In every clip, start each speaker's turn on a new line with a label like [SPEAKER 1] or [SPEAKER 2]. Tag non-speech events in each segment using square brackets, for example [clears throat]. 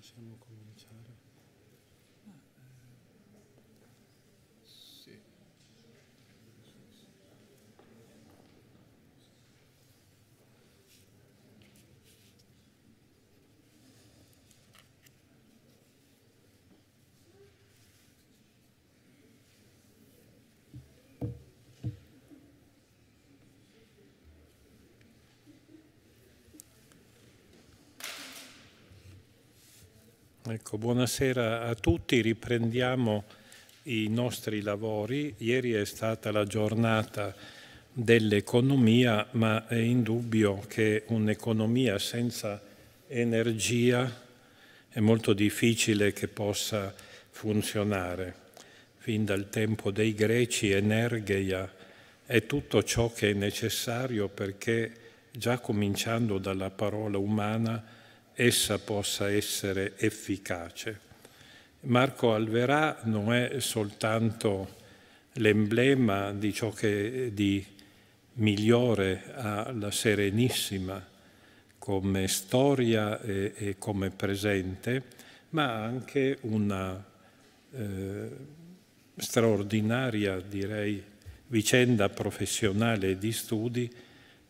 [SPEAKER 1] possiamo
[SPEAKER 2] cominciare.
[SPEAKER 1] Ecco, buonasera a tutti, riprendiamo i nostri lavori. Ieri è stata la giornata dell'economia, ma è indubbio che un'economia senza energia è molto difficile che possa funzionare. Fin dal tempo dei greci, energia è tutto ciò che è necessario perché già cominciando dalla parola umana, essa possa essere efficace. Marco Alverà non è soltanto l'emblema di ciò che di migliore ha la Serenissima come storia e, e come presente, ma anche una eh, straordinaria, direi, vicenda professionale di studi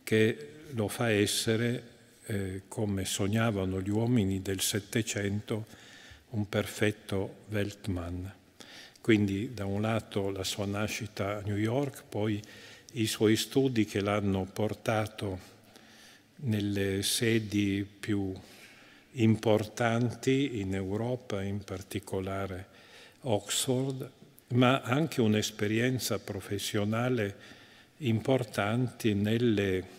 [SPEAKER 1] che lo fa essere eh, come sognavano gli uomini del Settecento, un perfetto Weltmann. Quindi da un lato la sua nascita a New York, poi i suoi studi che l'hanno portato nelle sedi più importanti in Europa, in particolare Oxford, ma anche un'esperienza professionale importante nelle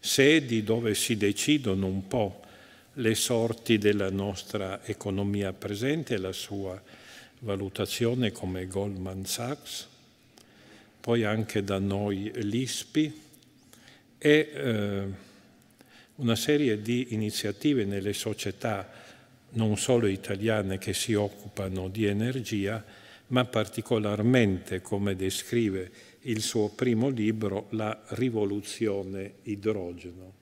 [SPEAKER 1] sedi dove si decidono un po' le sorti della nostra economia presente, la sua valutazione come Goldman Sachs, poi anche da noi l'ISPI e eh, una serie di iniziative nelle società non solo italiane che si occupano di energia, ma particolarmente, come descrive il suo primo libro La rivoluzione idrogeno.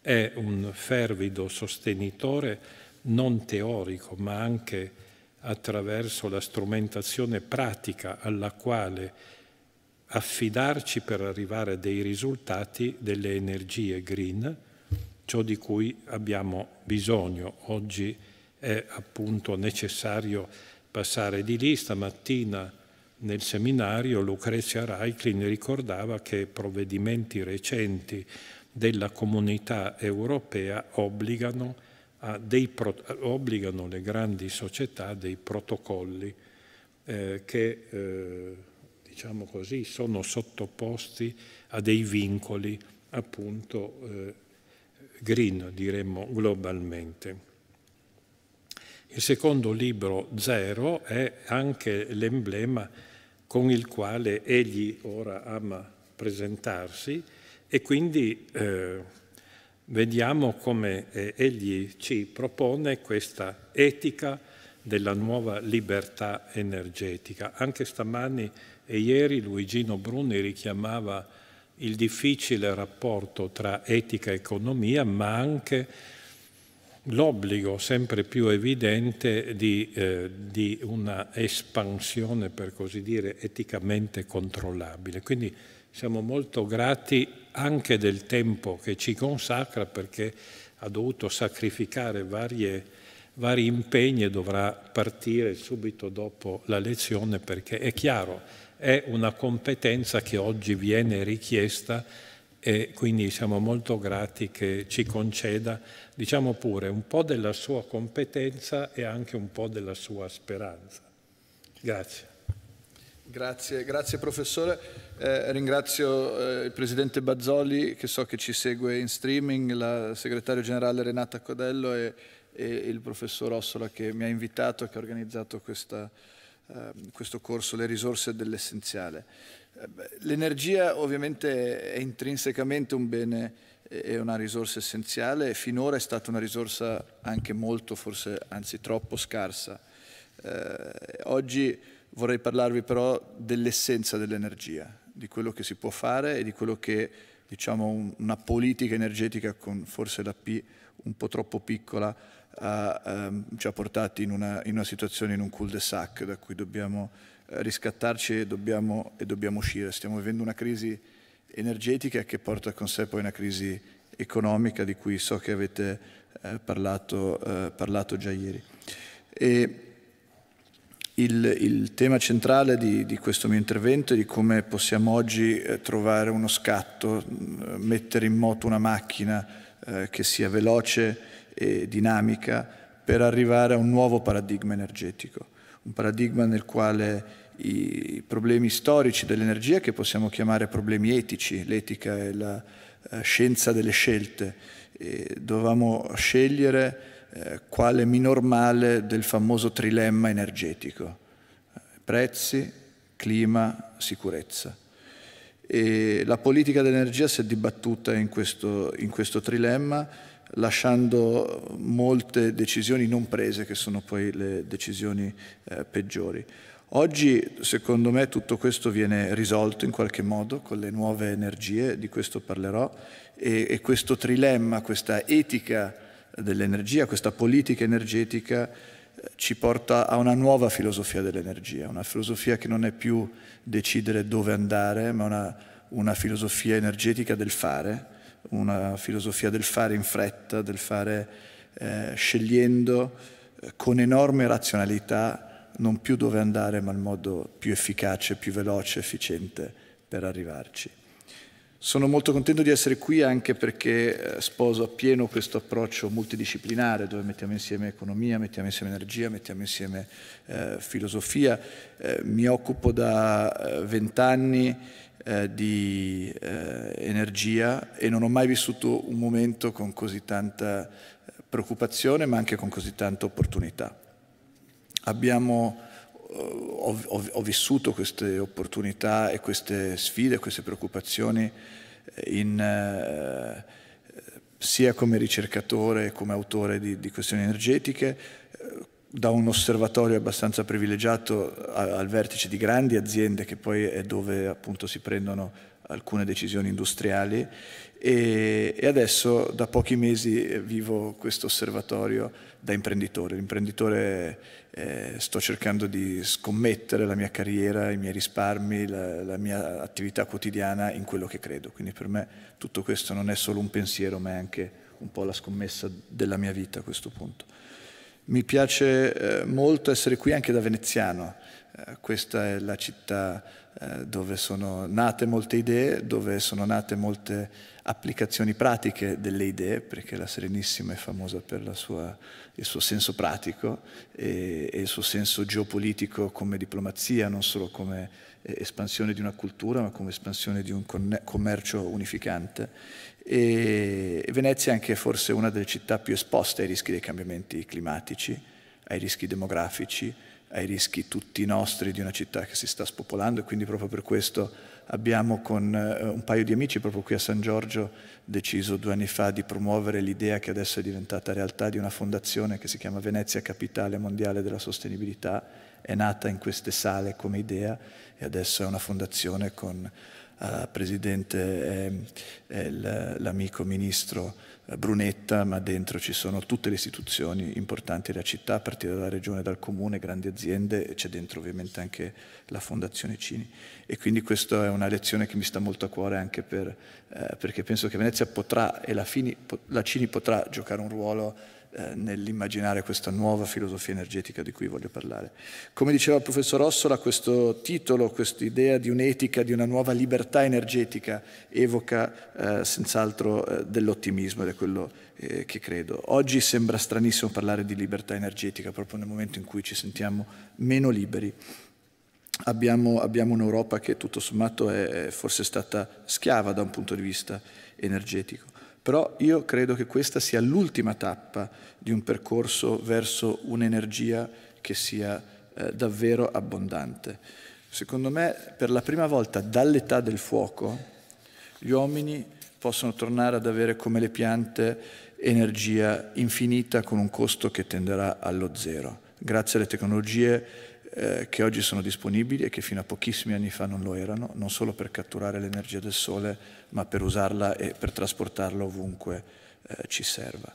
[SPEAKER 1] È un fervido sostenitore non teorico, ma anche attraverso la strumentazione pratica alla quale affidarci per arrivare a dei risultati delle energie green, ciò di cui abbiamo bisogno. Oggi è appunto necessario passare di lì, stamattina nel seminario Lucrezia Reiklin ricordava che provvedimenti recenti della comunità europea obbligano, dei, obbligano le grandi società a dei protocolli eh, che eh, diciamo così, sono sottoposti a dei vincoli appunto eh, green, diremmo globalmente. Il secondo libro, Zero, è anche l'emblema con il quale egli ora ama presentarsi e quindi eh, vediamo come eh, egli ci propone questa etica della nuova libertà energetica. Anche stamani e ieri Luigino Bruni richiamava il difficile rapporto tra etica e economia, ma anche l'obbligo sempre più evidente di, eh, di una espansione, per così dire, eticamente controllabile. Quindi siamo molto grati anche del tempo che ci consacra perché ha dovuto sacrificare varie, vari impegni e dovrà partire subito dopo la lezione perché è chiaro, è una competenza che oggi viene richiesta e quindi siamo molto grati che ci conceda, diciamo pure, un po' della sua competenza e anche
[SPEAKER 2] un po' della sua
[SPEAKER 1] speranza.
[SPEAKER 2] Grazie. Grazie, grazie professore. Eh, ringrazio eh, il presidente Bazzoli che so che ci segue in streaming, la segretaria generale Renata Codello e, e, il professor Ossola che mi ha invitato e che ha organizzato questa, eh, questo corso Le risorse dell'essenziale. L'energia ovviamente è intrinsecamente un bene e una risorsa essenziale e finora è stata una risorsa anche molto, forse anzi troppo scarsa. Eh, oggi vorrei parlarvi però dell'essenza dell'energia, di quello che si può fare e di quello che diciamo, un, una politica energetica con forse la P un po' troppo piccola ha, ehm, ci ha portati in una, in una situazione, in un cul-de-sac da cui dobbiamo riscattarci e dobbiamo, e dobbiamo uscire. Stiamo vivendo una crisi energetica che porta con sé poi una crisi economica di cui so che avete eh, parlato, eh, parlato, già ieri. Il, il, tema centrale di, di, questo mio intervento è di come possiamo oggi eh, trovare uno scatto, mm, mettere in moto una macchina eh, che sia veloce e dinamica per arrivare a un nuovo paradigma energetico, un paradigma nel quale i problemi storici dell'energia che possiamo chiamare problemi etici, l'etica è la eh, scienza delle scelte. E dovevamo scegliere eh, quale minor male del famoso trilemma energetico, prezzi, clima, sicurezza. E la politica dell'energia si è dibattuta in questo, in questo trilemma lasciando molte decisioni non prese che sono poi le decisioni eh, peggiori. Oggi, secondo me, tutto questo viene risolto in qualche modo con le nuove energie, di questo parlerò, e, e questo trilemma, questa etica dell'energia, questa politica energetica eh, ci porta a una nuova filosofia dell'energia, una filosofia che non è più decidere dove andare, ma una, una filosofia energetica del fare, una filosofia del fare in fretta, del fare eh, scegliendo eh, con enorme razionalità non più dove andare, ma il modo più efficace, più veloce, efficiente per arrivarci. Sono molto contento di essere qui anche perché eh, sposo appieno questo approccio multidisciplinare dove mettiamo insieme economia, mettiamo insieme energia, mettiamo insieme eh, filosofia. Eh, mi occupo da eh, vent'anni eh, di eh, energia e non ho mai vissuto un momento con così tanta preoccupazione ma anche con così tanta opportunità abbiamo, eh, ho, ho, ho, vissuto queste opportunità e queste sfide, queste preoccupazioni eh, in, eh, sia come ricercatore e come autore di, di questioni energetiche, eh, da un osservatorio abbastanza privilegiato al vertice di grandi aziende che poi è dove appunto si prendono alcune decisioni industriali e, e, adesso da pochi mesi eh, vivo questo osservatorio da imprenditore. L'imprenditore eh, sto cercando di scommettere la mia carriera, i miei risparmi, la, la mia attività quotidiana in quello che credo. Quindi per me tutto questo non è solo un pensiero ma è anche un po' la scommessa della mia vita a questo punto. Mi piace eh, molto essere qui anche da veneziano, eh, questa è la città eh, dove sono nate molte idee, dove sono nate molte applicazioni pratiche delle idee, perché la Serenissima è famosa per sua, il suo senso pratico e, e, il suo senso geopolitico come diplomazia, non solo come eh, espansione di una cultura, ma come espansione di un commercio unificante. E, Venezia è anche forse una delle città più esposte ai rischi dei cambiamenti climatici, ai rischi demografici, ai rischi tutti nostri di una città che si sta spopolando e quindi proprio per questo abbiamo con eh, un paio di amici proprio qui a San Giorgio deciso due anni fa di promuovere l'idea che adesso è diventata realtà di una fondazione che si chiama Venezia Capitale Mondiale della Sostenibilità, è nata in queste sale come idea e adesso è una fondazione con eh, presidente e eh, l'amico ministro eh, brunetta, ma dentro ci sono tutte le istituzioni importanti della città, a partire dalla regione, dal comune, grandi aziende, e c'è dentro ovviamente anche la Fondazione Cini. E quindi questa è una lezione che mi sta molto a cuore anche per, eh, perché penso che Venezia potrà e la, Fini, la Cini potrà giocare un ruolo eh, nell'immaginare questa nuova filosofia energetica di cui voglio parlare. Come diceva il professor Ossola, questo titolo, questa idea di un'etica, di una nuova libertà energetica evoca eh, senz'altro eh, dell'ottimismo ed è quello eh, che credo. Oggi sembra stranissimo parlare di libertà energetica, proprio nel momento in cui ci sentiamo meno liberi. Abbiamo, abbiamo un'Europa che tutto sommato è forse stata schiava da un punto di vista energetico. Però io credo che questa sia l'ultima tappa di un percorso verso un'energia che sia eh, davvero abbondante. Secondo me, per la prima volta dall'età del fuoco, gli uomini possono tornare ad avere come le piante energia infinita con un costo che tenderà allo zero. Grazie alle tecnologie eh, che oggi sono disponibili e che fino a pochissimi anni fa non lo erano, non solo per catturare l'energia del sole, ma per usarla e per trasportarla ovunque eh, ci serva.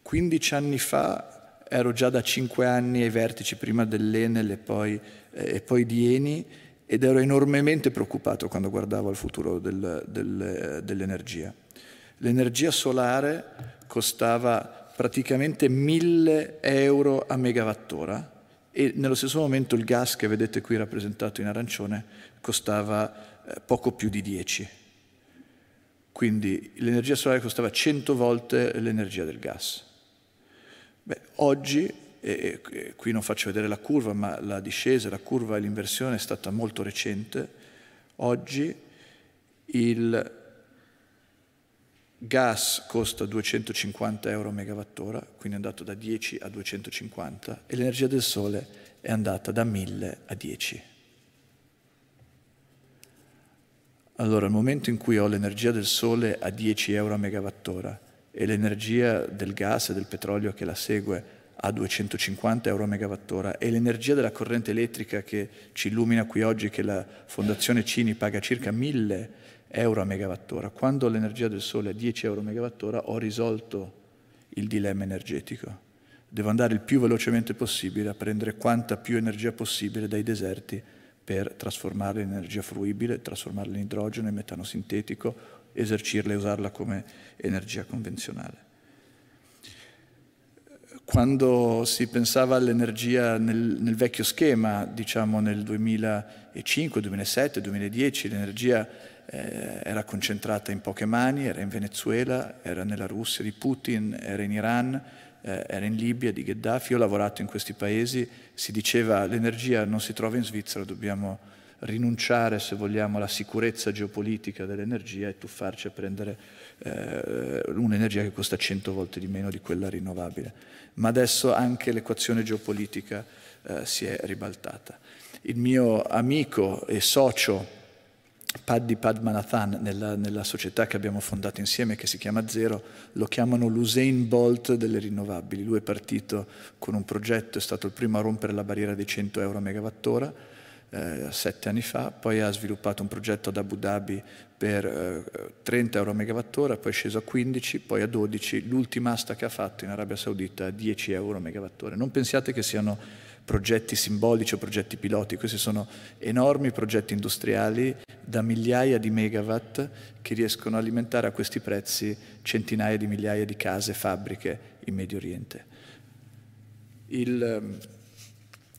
[SPEAKER 2] 15 anni fa ero già da 5 anni ai vertici, prima dell'Enel e poi, eh, e poi di Eni, ed ero enormemente preoccupato quando guardavo al futuro del, del, eh, dell'energia. L'energia solare costava praticamente 1000 euro a megawattora, e nello stesso momento il gas che vedete qui rappresentato in arancione costava eh, poco più di 10. Quindi l'energia solare costava 100 volte l'energia del gas. Beh, oggi, e, qui non faccio vedere la curva, ma la discesa, la curva e l'inversione è stata molto recente, oggi il gas costa 250 euro megawattora, quindi è andato da 10 a 250 e l'energia del sole è andata da 1000 a 10. Allora, al momento in cui ho l'energia del sole a 10 euro a megawattora e l'energia del gas e del petrolio che la segue a 250 euro a megawattora e l'energia della corrente elettrica che ci illumina qui oggi, che la Fondazione Cini paga circa 1000 euro euro a megawattora. Quando l'energia del sole è 10 euro a megawattora ho risolto il dilemma energetico. Devo andare il più velocemente possibile a prendere quanta più energia possibile dai deserti per trasformarla in energia fruibile, trasformarla in idrogeno, in metano sintetico, esercirla e usarla come energia convenzionale. Quando si pensava all'energia nel, nel vecchio schema, diciamo nel 2005, 2007, 2010, l'energia eh, era concentrata in poche mani, era in Venezuela, era nella Russia di Putin, era in Iran, eh, era in Libia di Gheddafi, io ho lavorato in questi paesi, si diceva l'energia non si trova in Svizzera, dobbiamo rinunciare, se vogliamo, alla sicurezza geopolitica dell'energia e tuffarci a prendere eh, un'energia che costa 100 volte di meno di quella rinnovabile. Ma adesso anche l'equazione geopolitica eh, si è ribaltata. Il mio amico e socio Paddy Padmanathan, nella, nella, società che abbiamo fondato insieme, che si chiama Zero, lo chiamano l'Usain Bolt delle rinnovabili. Lui è partito con un progetto, è stato il primo a rompere la barriera dei 100 euro a megawattora, eh, sette anni fa, poi ha sviluppato un progetto ad Abu Dhabi per eh, 30 euro a megawattora, poi è sceso a 15, poi a 12, l'ultima asta che ha fatto in Arabia Saudita a 10 euro a megawattora. Non pensiate che siano progetti simbolici o progetti piloti, questi sono enormi progetti industriali da migliaia di megawatt che riescono a alimentare a questi prezzi centinaia di migliaia di case e fabbriche in Medio Oriente. Il, ehm,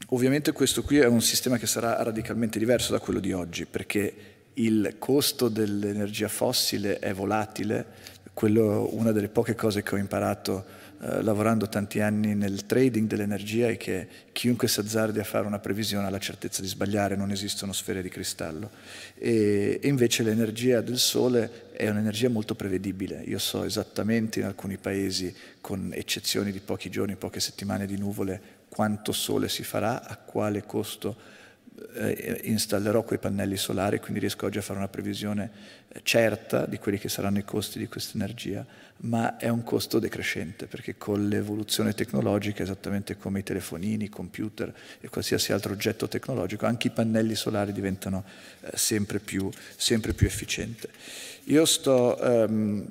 [SPEAKER 2] ovviamente questo qui è un sistema che sarà radicalmente diverso da quello di oggi perché il costo dell'energia fossile è volatile, quello, una delle poche cose che ho imparato eh, lavorando tanti anni nel trading dell'energia è che chiunque si azzardi a fare una previsione ha la certezza di sbagliare, non esistono sfere di cristallo. E, e invece l'energia del sole è un'energia molto prevedibile. Io so esattamente in alcuni paesi, con eccezioni di pochi giorni, poche settimane di nuvole, quanto sole si farà, a quale costo eh, installerò quei pannelli solari, quindi riesco oggi a fare una previsione eh, certa di quelli che saranno i costi di questa energia ma è un costo decrescente perché con l'evoluzione tecnologica, esattamente come i telefonini, i computer e qualsiasi altro oggetto tecnologico, anche i pannelli solari diventano eh, sempre, più, sempre, più, efficienti. Io sto ehm,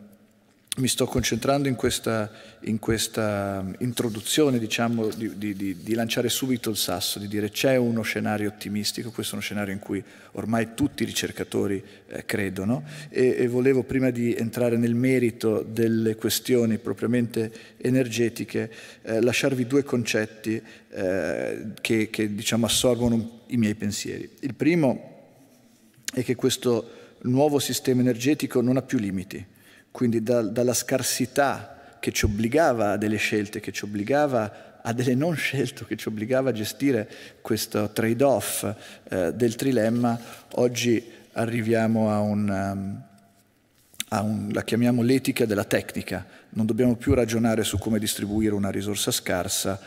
[SPEAKER 2] mi sto concentrando in questa, in questa mm, introduzione, diciamo, di, di, di, lanciare subito il sasso, di dire c'è uno scenario ottimistico, questo è uno scenario in cui ormai tutti i ricercatori eh, credono e, e, volevo prima di entrare nel merito delle questioni propriamente energetiche eh, lasciarvi due concetti eh, che, che diciamo, assorbono i miei pensieri. Il primo è che questo nuovo sistema energetico non ha più limiti quindi da, dalla scarsità che ci obbligava a delle scelte, che ci obbligava a delle non scelte, che ci obbligava a gestire questo trade-off eh, del trilemma, oggi arriviamo a un... Um, un, la chiamiamo l'etica della tecnica, non dobbiamo più ragionare su come distribuire una risorsa scarsa,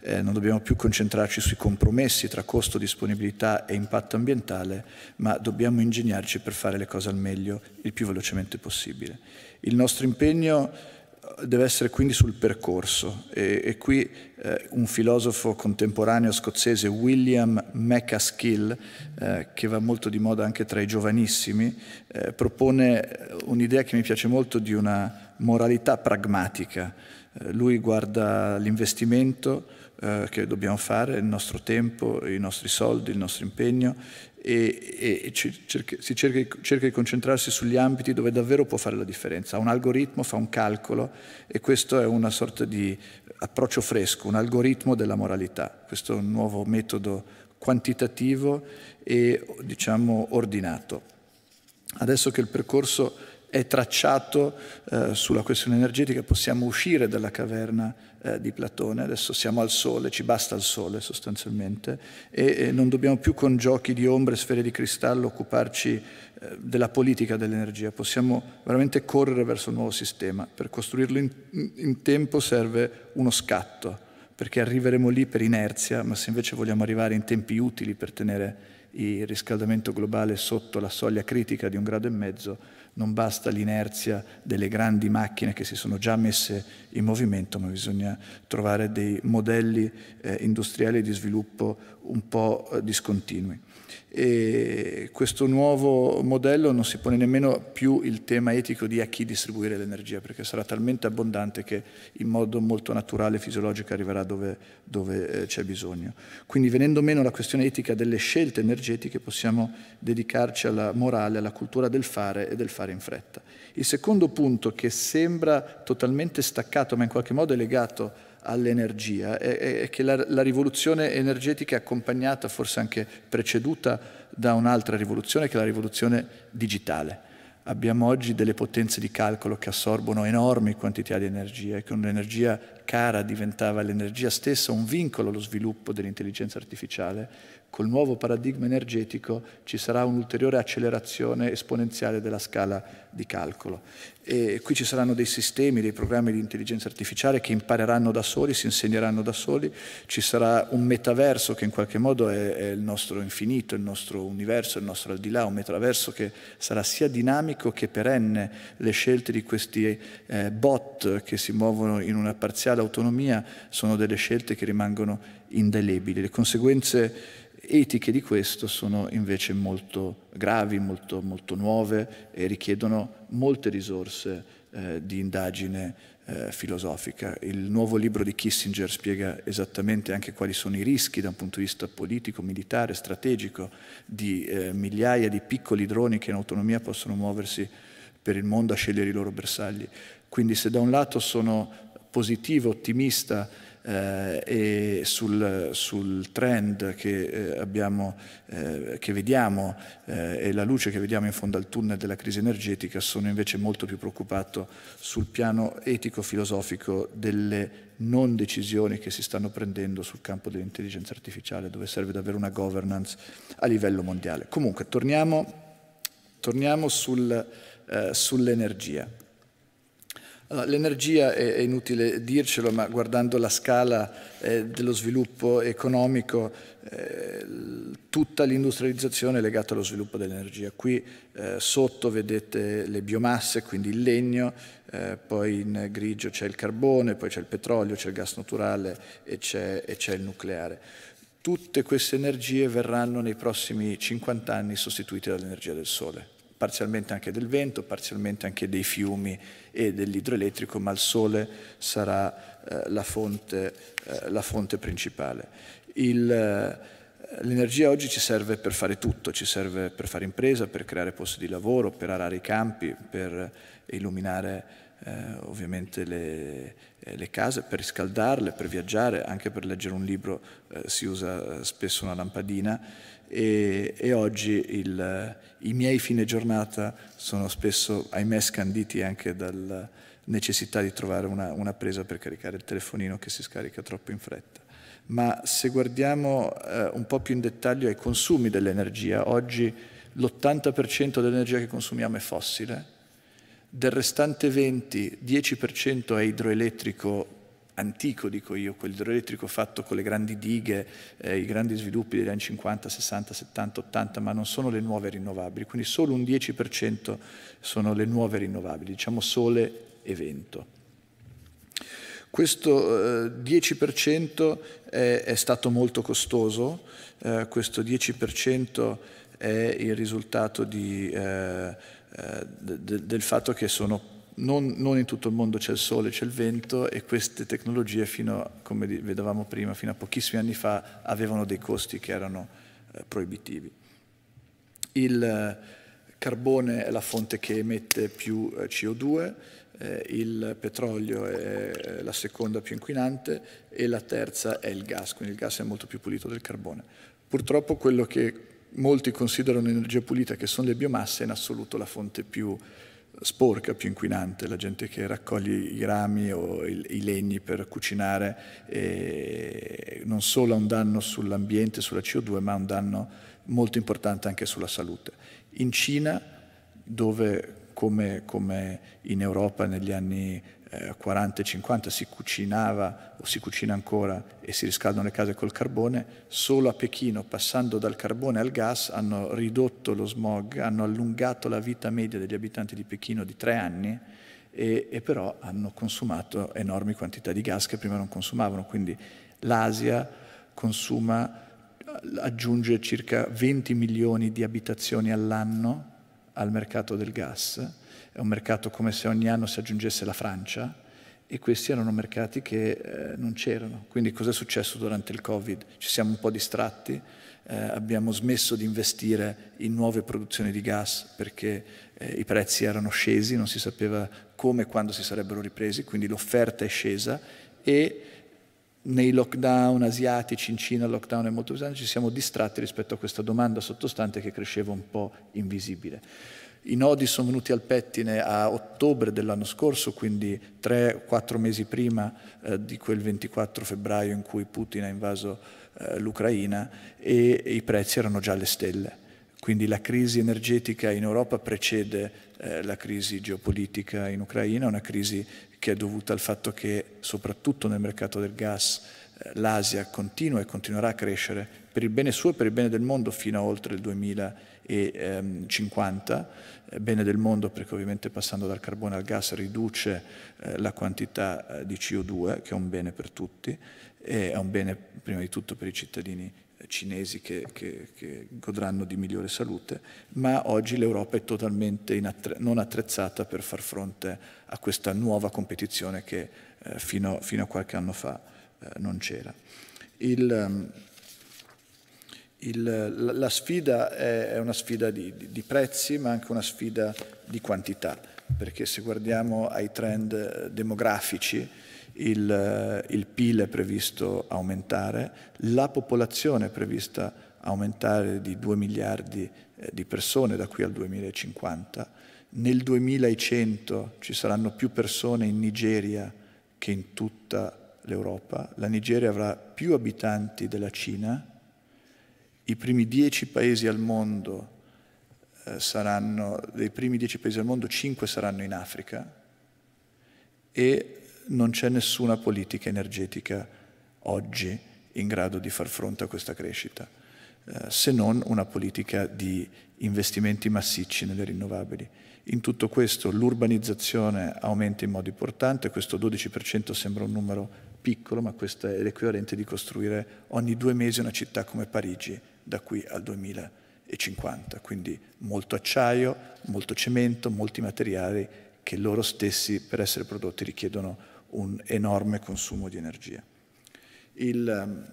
[SPEAKER 2] eh, non dobbiamo più concentrarci sui compromessi tra costo, disponibilità e impatto ambientale, ma dobbiamo ingegnarci per fare le cose al meglio, il più velocemente possibile. Il nostro impegno eh, deve essere quindi sul percorso e, e qui eh, un filosofo contemporaneo scozzese, William McAskill, eh, che va molto di moda anche tra i giovanissimi, eh, propone eh, un'idea che mi piace molto di una moralità pragmatica. Eh, lui guarda l'investimento che dobbiamo fare, il nostro tempo, i nostri soldi, il nostro impegno e, e cerca, si cerca, cerca, di concentrarsi sugli ambiti dove davvero può fare la differenza. un algoritmo, fa un calcolo e questo è una sorta di approccio fresco, un algoritmo della moralità. Questo è un nuovo metodo quantitativo e diciamo ordinato. Adesso che il percorso è tracciato eh, sulla questione energetica, possiamo uscire dalla caverna eh, di Platone, adesso siamo al sole, ci basta il sole sostanzialmente, e, e non dobbiamo più con giochi di ombre, e sfere di cristallo occuparci eh, della politica dell'energia, possiamo veramente correre verso un nuovo sistema, per costruirlo in, in tempo serve uno scatto, perché arriveremo lì per inerzia, ma se invece vogliamo arrivare in tempi utili per tenere il riscaldamento globale sotto la soglia critica di un grado e mezzo, non basta l'inerzia delle grandi macchine che si sono già messe in movimento, ma bisogna trovare dei modelli eh, industriali di sviluppo un po' eh, discontinui e questo nuovo modello non si pone nemmeno più il tema etico di a chi distribuire l'energia, perché sarà talmente abbondante che in modo molto naturale e fisiologico arriverà dove, dove eh, c'è bisogno. Quindi venendo meno alla questione etica delle scelte energetiche possiamo dedicarci alla morale, alla cultura del fare e del fare in fretta. Il secondo punto che sembra totalmente staccato ma in qualche modo è legato all'energia e, che la, la rivoluzione energetica è accompagnata, forse anche preceduta, da un'altra rivoluzione che è la rivoluzione digitale. Abbiamo oggi delle potenze di calcolo che assorbono enormi quantità di energia e con l'energia cara diventava l'energia stessa un vincolo allo sviluppo dell'intelligenza artificiale col nuovo paradigma energetico ci sarà un'ulteriore accelerazione esponenziale della scala di calcolo. E qui ci saranno dei sistemi, dei programmi di intelligenza artificiale che impareranno da soli, si insegneranno da soli, ci sarà un metaverso che in qualche modo è, è il nostro infinito, il nostro universo, il nostro al di là, un metaverso che sarà sia dinamico che perenne. Le scelte di questi eh, bot che si muovono in una parziale autonomia sono delle scelte che rimangono indelebili. Le conseguenze etiche di questo sono invece molto gravi, molto, molto nuove e richiedono molte risorse eh, di indagine eh, filosofica. Il nuovo libro di Kissinger spiega esattamente anche quali sono i rischi da un punto di vista politico, militare, strategico di eh, migliaia di piccoli droni che in autonomia possono muoversi per il mondo a scegliere i loro bersagli. Quindi se da un lato sono positivo, ottimista, eh, e sul, sul, trend che, eh, abbiamo, eh, che vediamo eh, e la luce che vediamo in fondo al tunnel della crisi energetica sono invece molto più preoccupato sul piano etico-filosofico delle non decisioni che si stanno prendendo sul campo dell'intelligenza artificiale, dove serve davvero una governance a livello mondiale. Comunque, torniamo, torniamo sul, eh, sull'energia. Allora, l'energia è, è, inutile dircelo, ma guardando la scala eh, dello sviluppo economico, eh, tutta l'industrializzazione è legata allo sviluppo dell'energia. Qui eh, sotto vedete le biomasse, quindi il legno, eh, poi in grigio c'è il carbone, poi c'è il petrolio, c'è il gas naturale e c'è, e c'è il nucleare. Tutte queste energie verranno nei prossimi 50 anni sostituite dall'energia del sole parzialmente anche del vento, parzialmente anche dei fiumi e dell'idroelettrico, ma il sole sarà eh, la, fonte, eh, la, fonte, principale. Eh, l'energia oggi ci serve per fare tutto, ci serve per fare impresa, per creare posti di lavoro, per arare i campi, per illuminare eh, ovviamente le, eh, le, case per riscaldarle, per viaggiare, anche per leggere un libro eh, si usa eh, spesso una lampadina e, e oggi il, eh, i miei fine giornata sono spesso, ahimè, scanditi anche dalla necessità di trovare una, una presa per caricare il telefonino che si scarica troppo in fretta ma se guardiamo eh, un po' più in dettaglio ai consumi dell'energia, oggi l'80% dell'energia che consumiamo è fossile, del restante 20, 10% è idroelettrico antico, dico io, quell'idroelettrico fatto con le grandi dighe, eh, i grandi sviluppi degli anni 50, 60, 70, 80, ma non sono le nuove rinnovabili, quindi solo un 10% sono le nuove rinnovabili, diciamo sole e vento. Questo eh, 10% è, è, stato molto costoso, eh, questo 10% è il risultato di eh, eh, de, del fatto che sono non, non, in tutto il mondo c'è il sole, c'è il vento e queste tecnologie, a, come vedevamo prima, fino a pochissimi anni fa avevano dei costi che erano eh, proibitivi. Il eh, carbone è la fonte che emette più eh, CO2, eh, il petrolio è la seconda più inquinante e la terza è il gas, quindi il gas è molto più pulito del carbone. Purtroppo quello che molti considerano l'energia pulita, che sono le biomasse, in assoluto la fonte più sporca, più inquinante, la gente che raccoglie i rami o il, i legni per cucinare eh, non solo ha un danno sull'ambiente, sulla CO2, ma ha un danno molto importante anche sulla salute. In Cina, dove come, come in Europa negli anni 40 eh, e 50 si cucinava o si cucina ancora e si riscaldano le case col carbone, solo a Pechino passando dal carbone al gas hanno ridotto lo smog, hanno allungato la vita media degli abitanti di Pechino di tre anni e, e però hanno consumato enormi quantità di gas che prima non consumavano, quindi l'Asia consuma aggiunge circa 20 milioni di abitazioni all'anno al mercato del gas è un mercato come se ogni anno si aggiungesse la Francia e questi erano mercati che eh, non c'erano. Quindi cosa è successo durante il Covid? Ci siamo un po' distratti, eh, abbiamo smesso di investire in nuove produzioni di gas perché eh, i prezzi erano scesi, non si sapeva come e quando si sarebbero ripresi, quindi l'offerta è scesa e nei lockdown asiatici, in Cina il lockdown è molto pesante, ci siamo distratti rispetto a questa domanda sottostante che cresceva un po' invisibile. I nodi sono venuti al pettine a ottobre dell'anno scorso, quindi 3-4 mesi prima eh, di quel 24 febbraio in cui Putin ha invaso eh, l'Ucraina e, e i prezzi erano già alle stelle. Quindi la crisi energetica in Europa precede eh, la crisi geopolitica in Ucraina, una crisi che è dovuta al fatto che soprattutto nel mercato del gas eh, l'Asia continua e continuerà a crescere per il bene suo e per il bene del mondo fino a oltre il 2020 e ehm, 50, eh, bene del mondo perché ovviamente passando dal carbone al gas riduce eh, la quantità eh, di CO2 che è un bene per tutti e è un bene prima di tutto per i cittadini eh, cinesi che, che, che godranno di migliore salute, ma oggi l'Europa è totalmente attre non attrezzata per far fronte a questa nuova competizione che eh, fino, fino, a qualche anno fa eh, non c'era. Il, ehm, il, la sfida è, una sfida di, di, prezzi ma anche una sfida di quantità, perché se guardiamo ai trend eh, demografici il, eh, il PIL è previsto aumentare, la popolazione è prevista aumentare di 2 miliardi eh, di persone da qui al 2050, nel 2100 ci saranno più persone in Nigeria che in tutta l'Europa, la Nigeria avrà più abitanti della Cina i primi dieci paesi al mondo eh, saranno, dei primi dieci paesi al mondo, cinque saranno in Africa e non c'è nessuna politica energetica oggi in grado di far fronte a questa crescita, eh, se non una politica di investimenti massicci nelle rinnovabili. In tutto questo l'urbanizzazione aumenta in modo importante, questo 12% sembra un numero piccolo, ma questo è l'equivalente di costruire ogni due mesi una città come Parigi da qui al 2050. Quindi molto acciaio, molto cemento, molti materiali che loro stessi per essere prodotti richiedono un enorme consumo di energia. Il, ehm,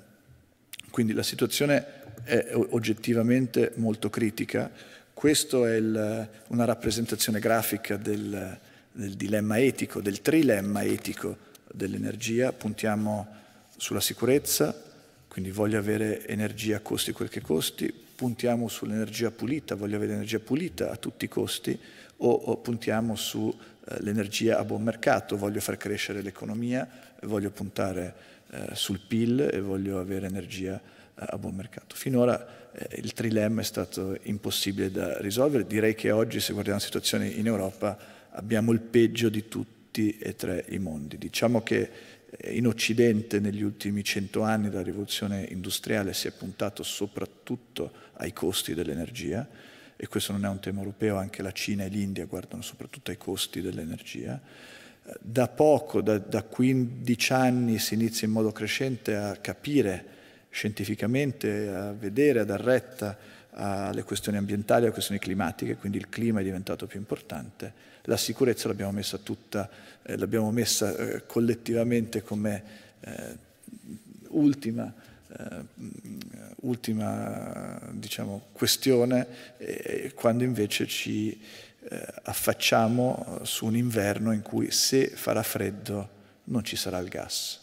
[SPEAKER 2] quindi la situazione è oggettivamente molto critica. Questa è il, una rappresentazione grafica del, del dilemma etico, del trilemma etico dell'energia. Puntiamo sulla sicurezza, quindi voglio avere energia costi quel che costi, puntiamo sull'energia pulita, voglio avere energia pulita a tutti i costi, o, o puntiamo sull'energia eh, a buon mercato, voglio far crescere l'economia, voglio puntare eh, sul PIL e voglio avere energia eh, a buon mercato. Finora eh, il trilemma è stato impossibile da risolvere, direi che oggi se guardiamo la situazione in Europa abbiamo il peggio di tutti e tre i mondi. Diciamo che in Occidente negli ultimi cento anni la rivoluzione industriale si è puntato soprattutto ai costi dell'energia e questo non è un tema europeo, anche la Cina e l'India guardano soprattutto ai costi dell'energia. Da poco, da, da 15 anni, si inizia in modo crescente a capire scientificamente, a vedere, a dar retta alle questioni ambientali, alle questioni climatiche, quindi il clima è diventato più importante la sicurezza l'abbiamo messa tutta, eh, l'abbiamo messa eh, collettivamente come eh, ultima, eh, ultima diciamo, questione, eh, quando invece ci eh, affacciamo su un inverno in cui se farà freddo non ci sarà il gas.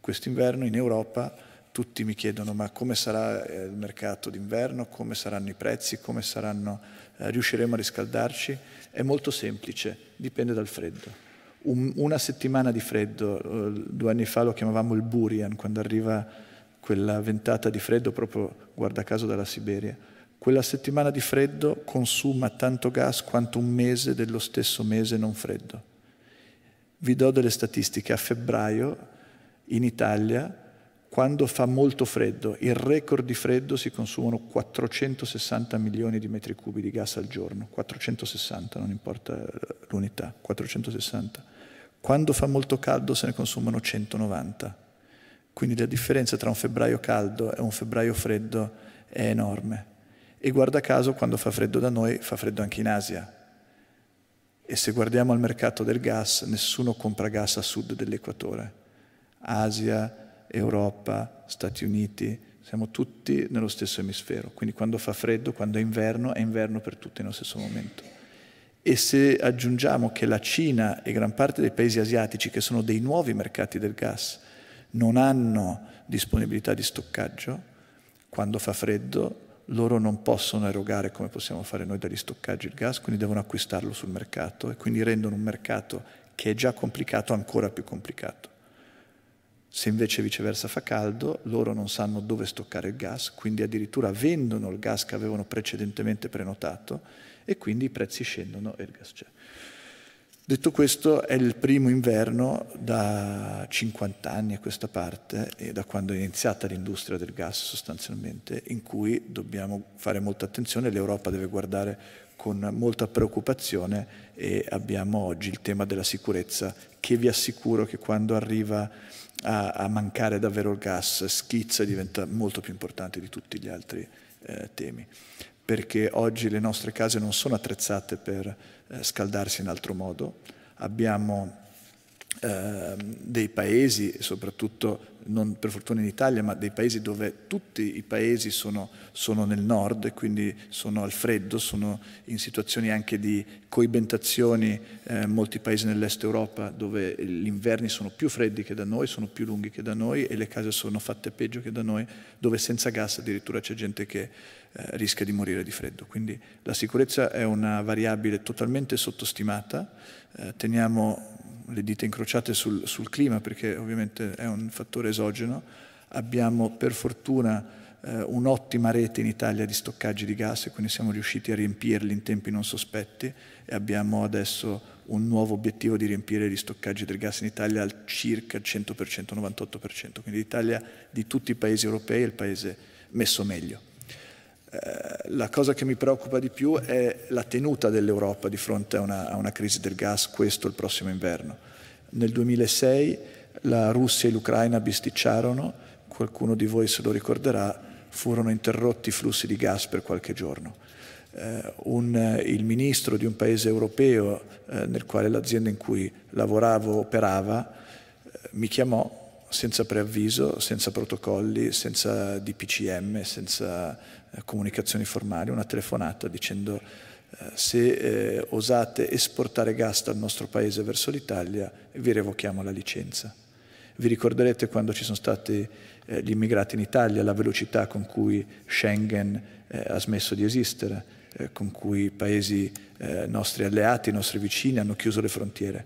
[SPEAKER 2] Quest'inverno in Europa tutti mi chiedono ma come sarà il mercato d'inverno, come saranno i prezzi, come saranno, eh, riusciremo a riscaldarci. È molto semplice, dipende dal freddo. Un, una settimana di freddo, eh, due anni fa lo chiamavamo il burian, quando arriva quella ventata di freddo proprio, guarda caso, dalla Siberia. Quella settimana di freddo consuma tanto gas quanto un mese dello stesso mese non freddo. Vi do delle statistiche. A febbraio in Italia quando fa molto freddo, il record di freddo si consumano 460 milioni di metri cubi di gas al giorno, 460, non importa eh, l'unità, 460. Quando fa molto caldo se ne consumano 190. Quindi la differenza tra un febbraio caldo e un febbraio freddo è enorme. E guarda caso quando fa freddo da noi fa freddo anche in Asia. E se guardiamo al mercato del gas, nessuno compra gas a sud dell'equatore. Asia, Europa, Stati Uniti, siamo tutti nello stesso emisfero, quindi quando fa freddo, quando è inverno, è inverno per tutti nello stesso momento. E se aggiungiamo che la Cina e gran parte dei paesi asiatici, che sono dei nuovi mercati del gas, non hanno disponibilità di stoccaggio, quando fa freddo loro non possono erogare come possiamo fare noi dagli stoccaggi il gas, quindi devono acquistarlo sul mercato e quindi rendono un mercato che è già complicato ancora più complicato. Se invece viceversa fa caldo, loro non sanno dove stoccare il gas, quindi addirittura vendono il gas che avevano precedentemente prenotato e quindi i prezzi scendono e il gas c'è. Detto questo, è il primo inverno da 50 anni a questa parte e da quando è iniziata l'industria del gas sostanzialmente, in cui dobbiamo fare molta attenzione, l'Europa deve guardare con molta preoccupazione e abbiamo oggi il tema della sicurezza che vi assicuro che quando arriva a, a mancare davvero il gas, schizza e diventa molto più importante di tutti gli altri eh, temi, perché oggi le nostre case non sono attrezzate per eh, scaldarsi in altro modo, abbiamo Ehm, dei paesi, soprattutto non per fortuna in Italia, ma dei paesi dove tutti i paesi sono, sono nel nord e quindi sono al freddo, sono in situazioni anche di coibentazioni, eh, molti paesi nell'est Europa dove gli inverni sono più freddi che da noi, sono più lunghi che da noi e le case sono fatte peggio che da noi, dove senza gas addirittura c'è gente che eh, rischia di morire di freddo. Quindi la sicurezza è una variabile totalmente sottostimata, eh, teniamo le dita incrociate sul, sul, clima, perché ovviamente è un fattore esogeno, abbiamo per fortuna eh, un'ottima rete in Italia di stoccaggi di gas e quindi siamo riusciti a riempirli in tempi non sospetti e abbiamo adesso un nuovo obiettivo di riempire gli stoccaggi del gas in Italia al circa 100%, 98%, quindi l'Italia di tutti i paesi europei è il paese messo meglio. Eh, la cosa che mi preoccupa di più è la tenuta dell'Europa di fronte a una, a una, crisi del gas, questo il prossimo inverno. Nel 2006 la Russia e l'Ucraina bisticciarono, qualcuno di voi se lo ricorderà, furono interrotti i flussi di gas per qualche giorno. Eh, un, eh, il ministro di un paese europeo eh, nel quale l'azienda in cui lavoravo operava eh, mi chiamò senza preavviso, senza protocolli, senza DPCM, senza eh, comunicazioni formali, una telefonata dicendo eh, se eh, osate esportare gas dal nostro paese verso l'Italia vi revochiamo la licenza. Vi ricorderete quando ci sono stati eh, gli immigrati in Italia, la velocità con cui Schengen eh, ha smesso di esistere, con cui i paesi nostri alleati, i nostri vicini hanno chiuso le frontiere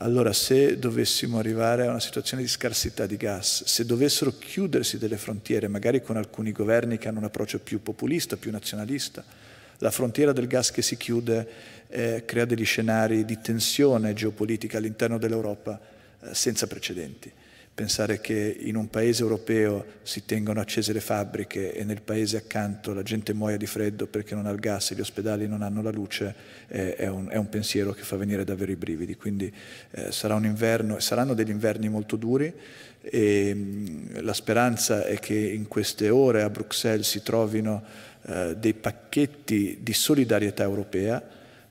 [SPEAKER 2] allora se dovessimo arrivare a una situazione di scarsità di gas, se dovessero chiudersi delle frontiere, magari con alcuni governi che hanno un approccio più populista, più nazionalista, la frontiera del gas che si chiude eh, crea degli scenari di tensione geopolitica all'interno dell'Europa eh, senza precedenti. Pensare che in un paese europeo si tengano accese le fabbriche e nel paese accanto la gente muoia di freddo perché non ha il gas e gli ospedali non hanno la luce eh, è, un, è, un, pensiero che fa venire davvero i brividi. Quindi eh, sarà un inverno, saranno degli inverni molto duri e mh, mm, la speranza è che in queste ore a Bruxelles si trovino eh, dei pacchetti di solidarietà europea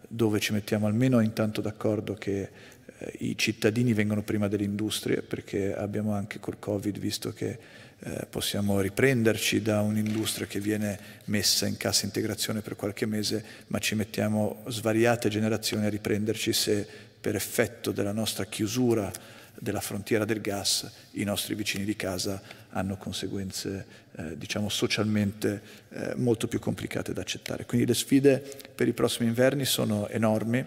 [SPEAKER 2] dove ci mettiamo almeno intanto d'accordo che eh, i cittadini vengono prima delle industrie perché abbiamo anche col Covid visto che eh, possiamo riprenderci da un'industria che viene messa in cassa integrazione per qualche mese, ma ci mettiamo svariate generazioni a riprenderci se per effetto della nostra chiusura della frontiera del gas i nostri vicini di casa hanno conseguenze eh, diciamo socialmente eh, molto più complicate da accettare. Quindi le sfide per i prossimi inverni sono enormi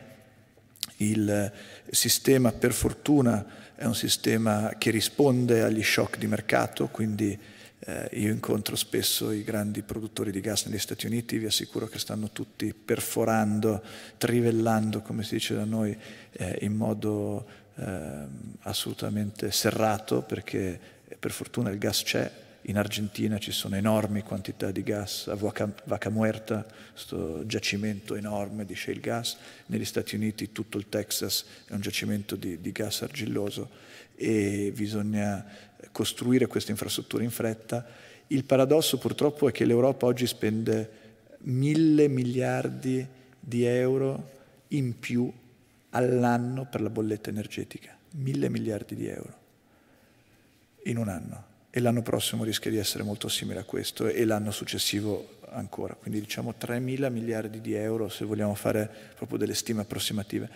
[SPEAKER 2] il sistema, per fortuna, è un sistema che risponde agli shock di mercato, quindi eh, io incontro spesso i grandi produttori di gas negli Stati Uniti, vi assicuro che stanno tutti perforando, trivellando, come si dice da noi, eh, in modo eh, assolutamente serrato, perché per fortuna il gas c'è, in Argentina ci sono enormi quantità di gas, a Vaca Muerta, questo giacimento enorme di shale gas, negli Stati Uniti tutto il Texas è un giacimento di, di gas argilloso e bisogna costruire queste infrastrutture in fretta. Il paradosso purtroppo è che l'Europa oggi spende mille miliardi di euro in più all'anno per la bolletta energetica, mille miliardi di euro in un anno e l'anno prossimo rischia di essere molto simile a questo e l'anno successivo ancora, quindi diciamo 3 mila miliardi di euro se vogliamo fare proprio delle stime approssimative,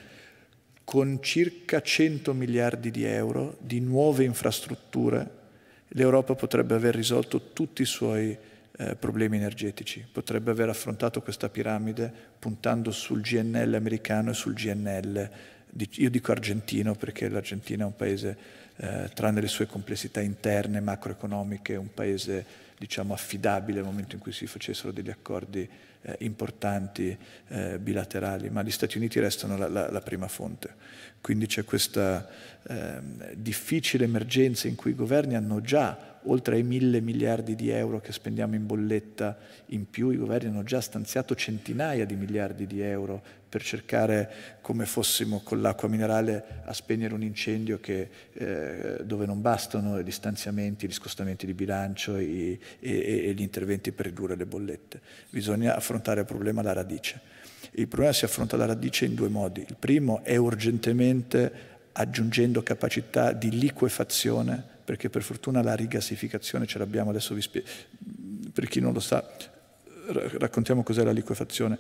[SPEAKER 2] con circa 100 miliardi di euro di nuove infrastrutture l'Europa potrebbe aver risolto tutti i suoi eh, problemi energetici, potrebbe aver affrontato questa piramide puntando sul GNL americano e sul GNL, io dico argentino perché l'Argentina è un paese eh, tranne le sue complessità interne, macroeconomiche, un paese diciamo, affidabile nel momento in cui si facessero degli accordi eh, importanti eh, bilaterali, ma gli Stati Uniti restano la, la, la prima fonte. Quindi c'è questa ehm, difficile emergenza in cui i governi hanno già oltre ai mille miliardi di euro che spendiamo in bolletta in più, i governi hanno già stanziato centinaia di miliardi di euro per cercare come fossimo con l'acqua minerale a spegnere un incendio che, eh, dove non bastano gli stanziamenti, gli scostamenti di bilancio e, e, e gli interventi per ridurre le bollette. Bisogna affrontare il problema alla radice. Il problema si affronta alla radice in due modi. Il primo è urgentemente aggiungendo capacità di liquefazione perché per fortuna la rigassificazione ce l'abbiamo, adesso vi spiego, per chi non lo sa raccontiamo cos'è la liquefazione.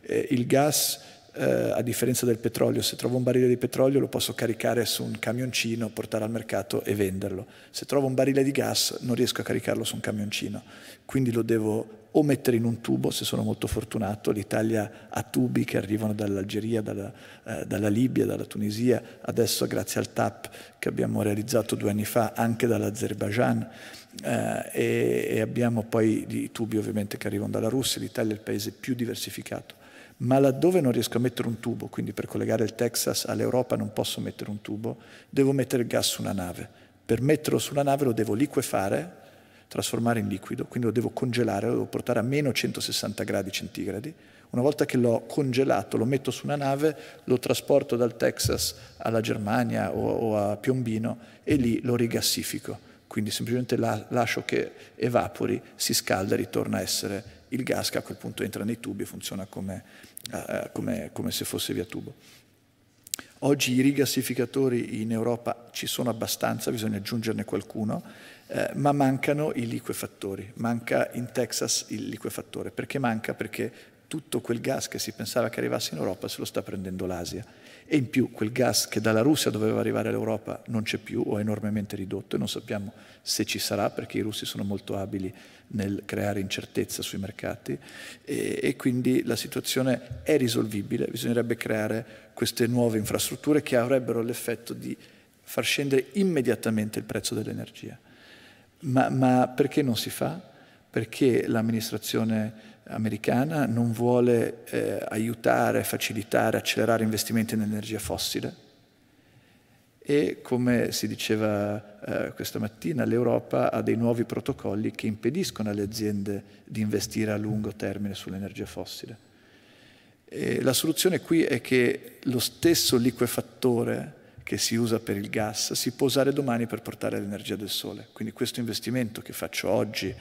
[SPEAKER 2] Eh, il gas, eh, a differenza del petrolio, se trovo un barile di petrolio lo posso caricare su un camioncino, portare al mercato e venderlo. Se trovo un barile di gas non riesco a caricarlo su un camioncino, quindi lo devo o mettere in un tubo, se sono molto fortunato, l'Italia ha tubi che arrivano dall'Algeria, dalla, eh, dalla, Libia, dalla Tunisia, adesso grazie al TAP che abbiamo realizzato due anni fa anche dall'Azerbaijan eh, e, e, abbiamo poi i tubi ovviamente che arrivano dalla Russia, l'Italia è il paese più diversificato. Ma laddove non riesco a mettere un tubo, quindi per collegare il Texas all'Europa non posso mettere un tubo, devo mettere il gas su una nave. Per metterlo su una nave lo devo liquefare, trasformare in liquido, quindi lo devo congelare, lo devo portare a meno 160 gradi centigradi. Una volta che l'ho congelato, lo metto su una nave, lo trasporto dal Texas alla Germania o, o a Piombino e lì lo rigassifico. Quindi semplicemente la, lascio che evapori, si scalda e ritorna a essere il gas che a quel punto entra nei tubi e funziona come, eh, eh come, come se fosse via tubo. Oggi i rigassificatori in Europa ci sono abbastanza, bisogna aggiungerne qualcuno. Eh, ma mancano i liquefattori, manca in Texas il liquefattore. Perché manca? Perché tutto quel gas che si pensava che arrivasse in Europa se lo sta prendendo l'Asia e in più quel gas che dalla Russia doveva arrivare all'Europa non c'è più o è enormemente ridotto e non sappiamo se ci sarà perché i russi sono molto abili nel creare incertezza sui mercati e, e quindi la situazione è risolvibile, bisognerebbe creare queste nuove infrastrutture che avrebbero l'effetto di far scendere immediatamente il prezzo dell'energia. Ma, ma perché non si fa? Perché l'amministrazione americana non vuole eh, aiutare, facilitare, accelerare investimenti nell'energia fossile e come si diceva eh, questa mattina l'Europa ha dei nuovi protocolli che impediscono alle aziende di investire a lungo termine sull'energia fossile. E la soluzione qui è che lo stesso liquefattore che si usa per il gas si può usare domani per portare l'energia del sole. Quindi questo investimento che faccio oggi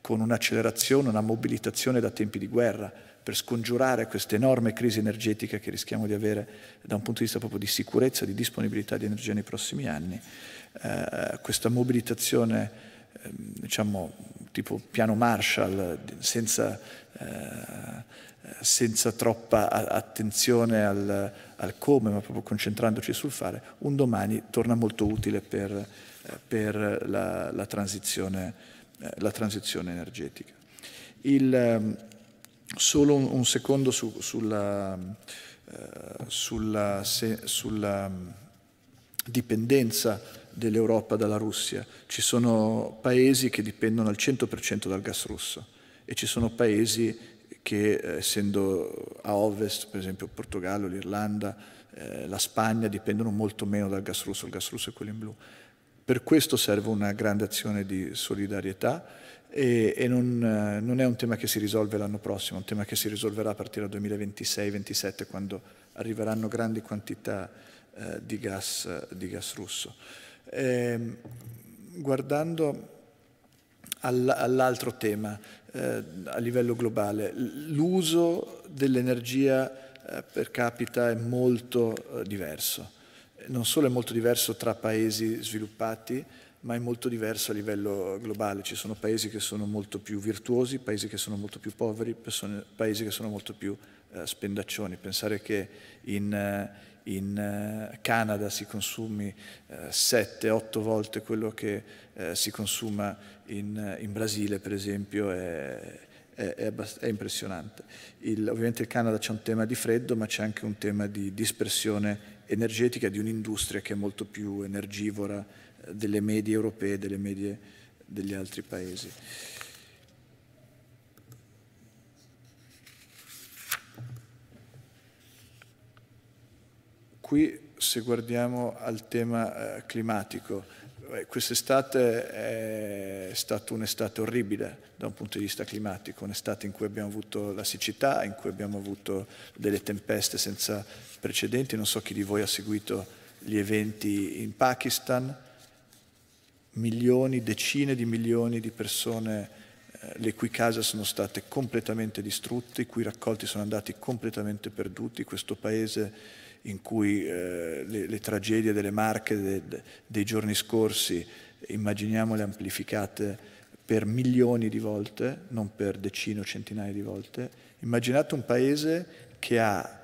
[SPEAKER 2] con un'accelerazione, una mobilitazione da tempi di guerra per scongiurare questa enorme crisi energetica che rischiamo di avere da un punto di vista proprio di sicurezza, di disponibilità di energia nei prossimi anni, eh, questa mobilitazione eh, diciamo tipo piano Marshall senza eh, senza troppa attenzione al, al, come, ma proprio concentrandoci sul fare, un domani torna molto utile per, per la, la, transizione, eh, la, transizione, energetica. Il, ehm, solo un, un secondo su, sulla, eh, sulla, se, sulla mm, dipendenza dell'Europa dalla Russia. Ci sono paesi che dipendono al 100% dal gas russo e ci sono paesi che eh, essendo a ovest, per esempio il Portogallo, l'Irlanda, eh, la Spagna, dipendono molto meno dal gas russo, il gas russo è quello in blu. Per questo serve una grande azione di solidarietà e, e non, eh, non, è un tema che si risolve l'anno prossimo, è un tema che si risolverà a partire dal 2026 2027 quando arriveranno grandi quantità eh, di, gas, di, gas, russo. Eh, guardando all'altro tema, eh, a livello globale. L'uso dell'energia eh, per capita è molto eh, diverso. Non solo è molto diverso tra paesi sviluppati, ma è molto diverso a livello globale. Ci sono paesi che sono molto più virtuosi, paesi che sono molto più poveri, persone, paesi che sono molto più eh, spendaccioni. Pensare che in, eh, in eh, Canada si consumi 7-8 volte quello che si consuma in, in Brasile per esempio è, è, è impressionante. Il, ovviamente il Canada c'è un tema di freddo ma c'è anche un tema di dispersione energetica di un'industria che è molto più energivora eh, delle medie europee, delle medie degli altri paesi. Qui se guardiamo al tema eh, climatico, eh, quest'estate è stata un'estate orribile da un punto di vista climatico, un'estate in cui abbiamo avuto la siccità, in cui abbiamo avuto delle tempeste senza precedenti. Non so chi di voi ha seguito gli eventi in Pakistan, milioni, decine di milioni di persone eh, le cui case sono state completamente distrutte, i cui raccolti sono andati completamente perduti. Questo paese in cui eh, le, le, tragedie delle Marche de, de, dei giorni scorsi, immaginiamole amplificate per milioni di volte, non per decine o centinaia di volte, immaginate un paese che ha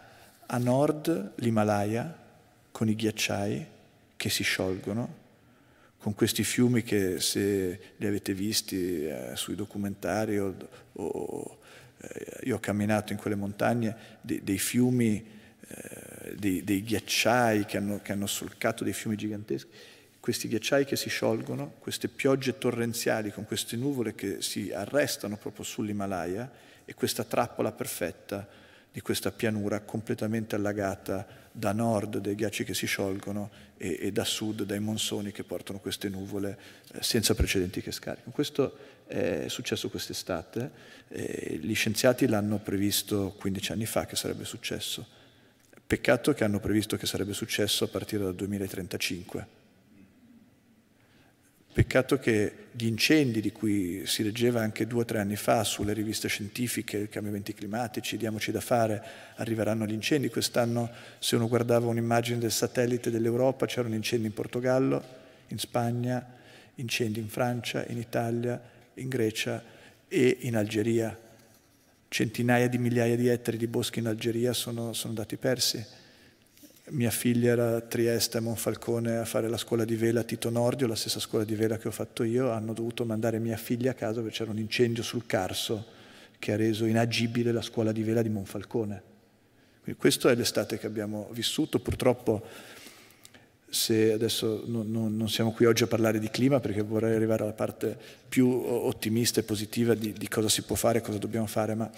[SPEAKER 2] a nord l'Himalaya con i ghiacciai che si sciolgono, con questi fiumi che se li avete visti eh, sui documentari o, o eh, io ho camminato in quelle montagne, de, dei fiumi eh, dei, dei ghiacciai che hanno, che hanno solcato dei fiumi giganteschi, questi ghiacciai che si sciolgono, queste piogge torrenziali con queste nuvole che si arrestano proprio sull'Himalaya e questa trappola perfetta di questa pianura completamente allagata da nord dai ghiacci che si sciolgono e, e da sud dai monsoni che portano queste nuvole eh, senza precedenti che scaricano. Questo è successo quest'estate, eh, gli scienziati l'hanno previsto 15 anni fa che sarebbe successo Peccato che hanno previsto che sarebbe successo a partire dal 2035. Peccato che gli incendi di cui si leggeva anche due o tre anni fa sulle riviste scientifiche, cambiamenti climatici, diamoci da fare, arriveranno gli incendi. Quest'anno, se uno guardava un'immagine del satellite dell'Europa, c'erano incendi in Portogallo, in Spagna, incendi in Francia, in Italia, in Grecia e in Algeria centinaia di migliaia di ettari di boschi in Algeria sono, sono andati persi. Mia figlia era a Trieste, a Monfalcone, a fare la scuola di vela a Tito Nordio, la stessa scuola di vela che ho fatto io. Hanno dovuto mandare mia figlia a casa perché c'era un incendio sul Carso che ha reso inagibile la scuola di vela di Monfalcone. Quindi questa è l'estate che abbiamo vissuto. Purtroppo se adesso non, non, non, siamo qui oggi a parlare di clima perché vorrei arrivare alla parte più ottimista e positiva di, di cosa si può fare, e cosa dobbiamo fare, ma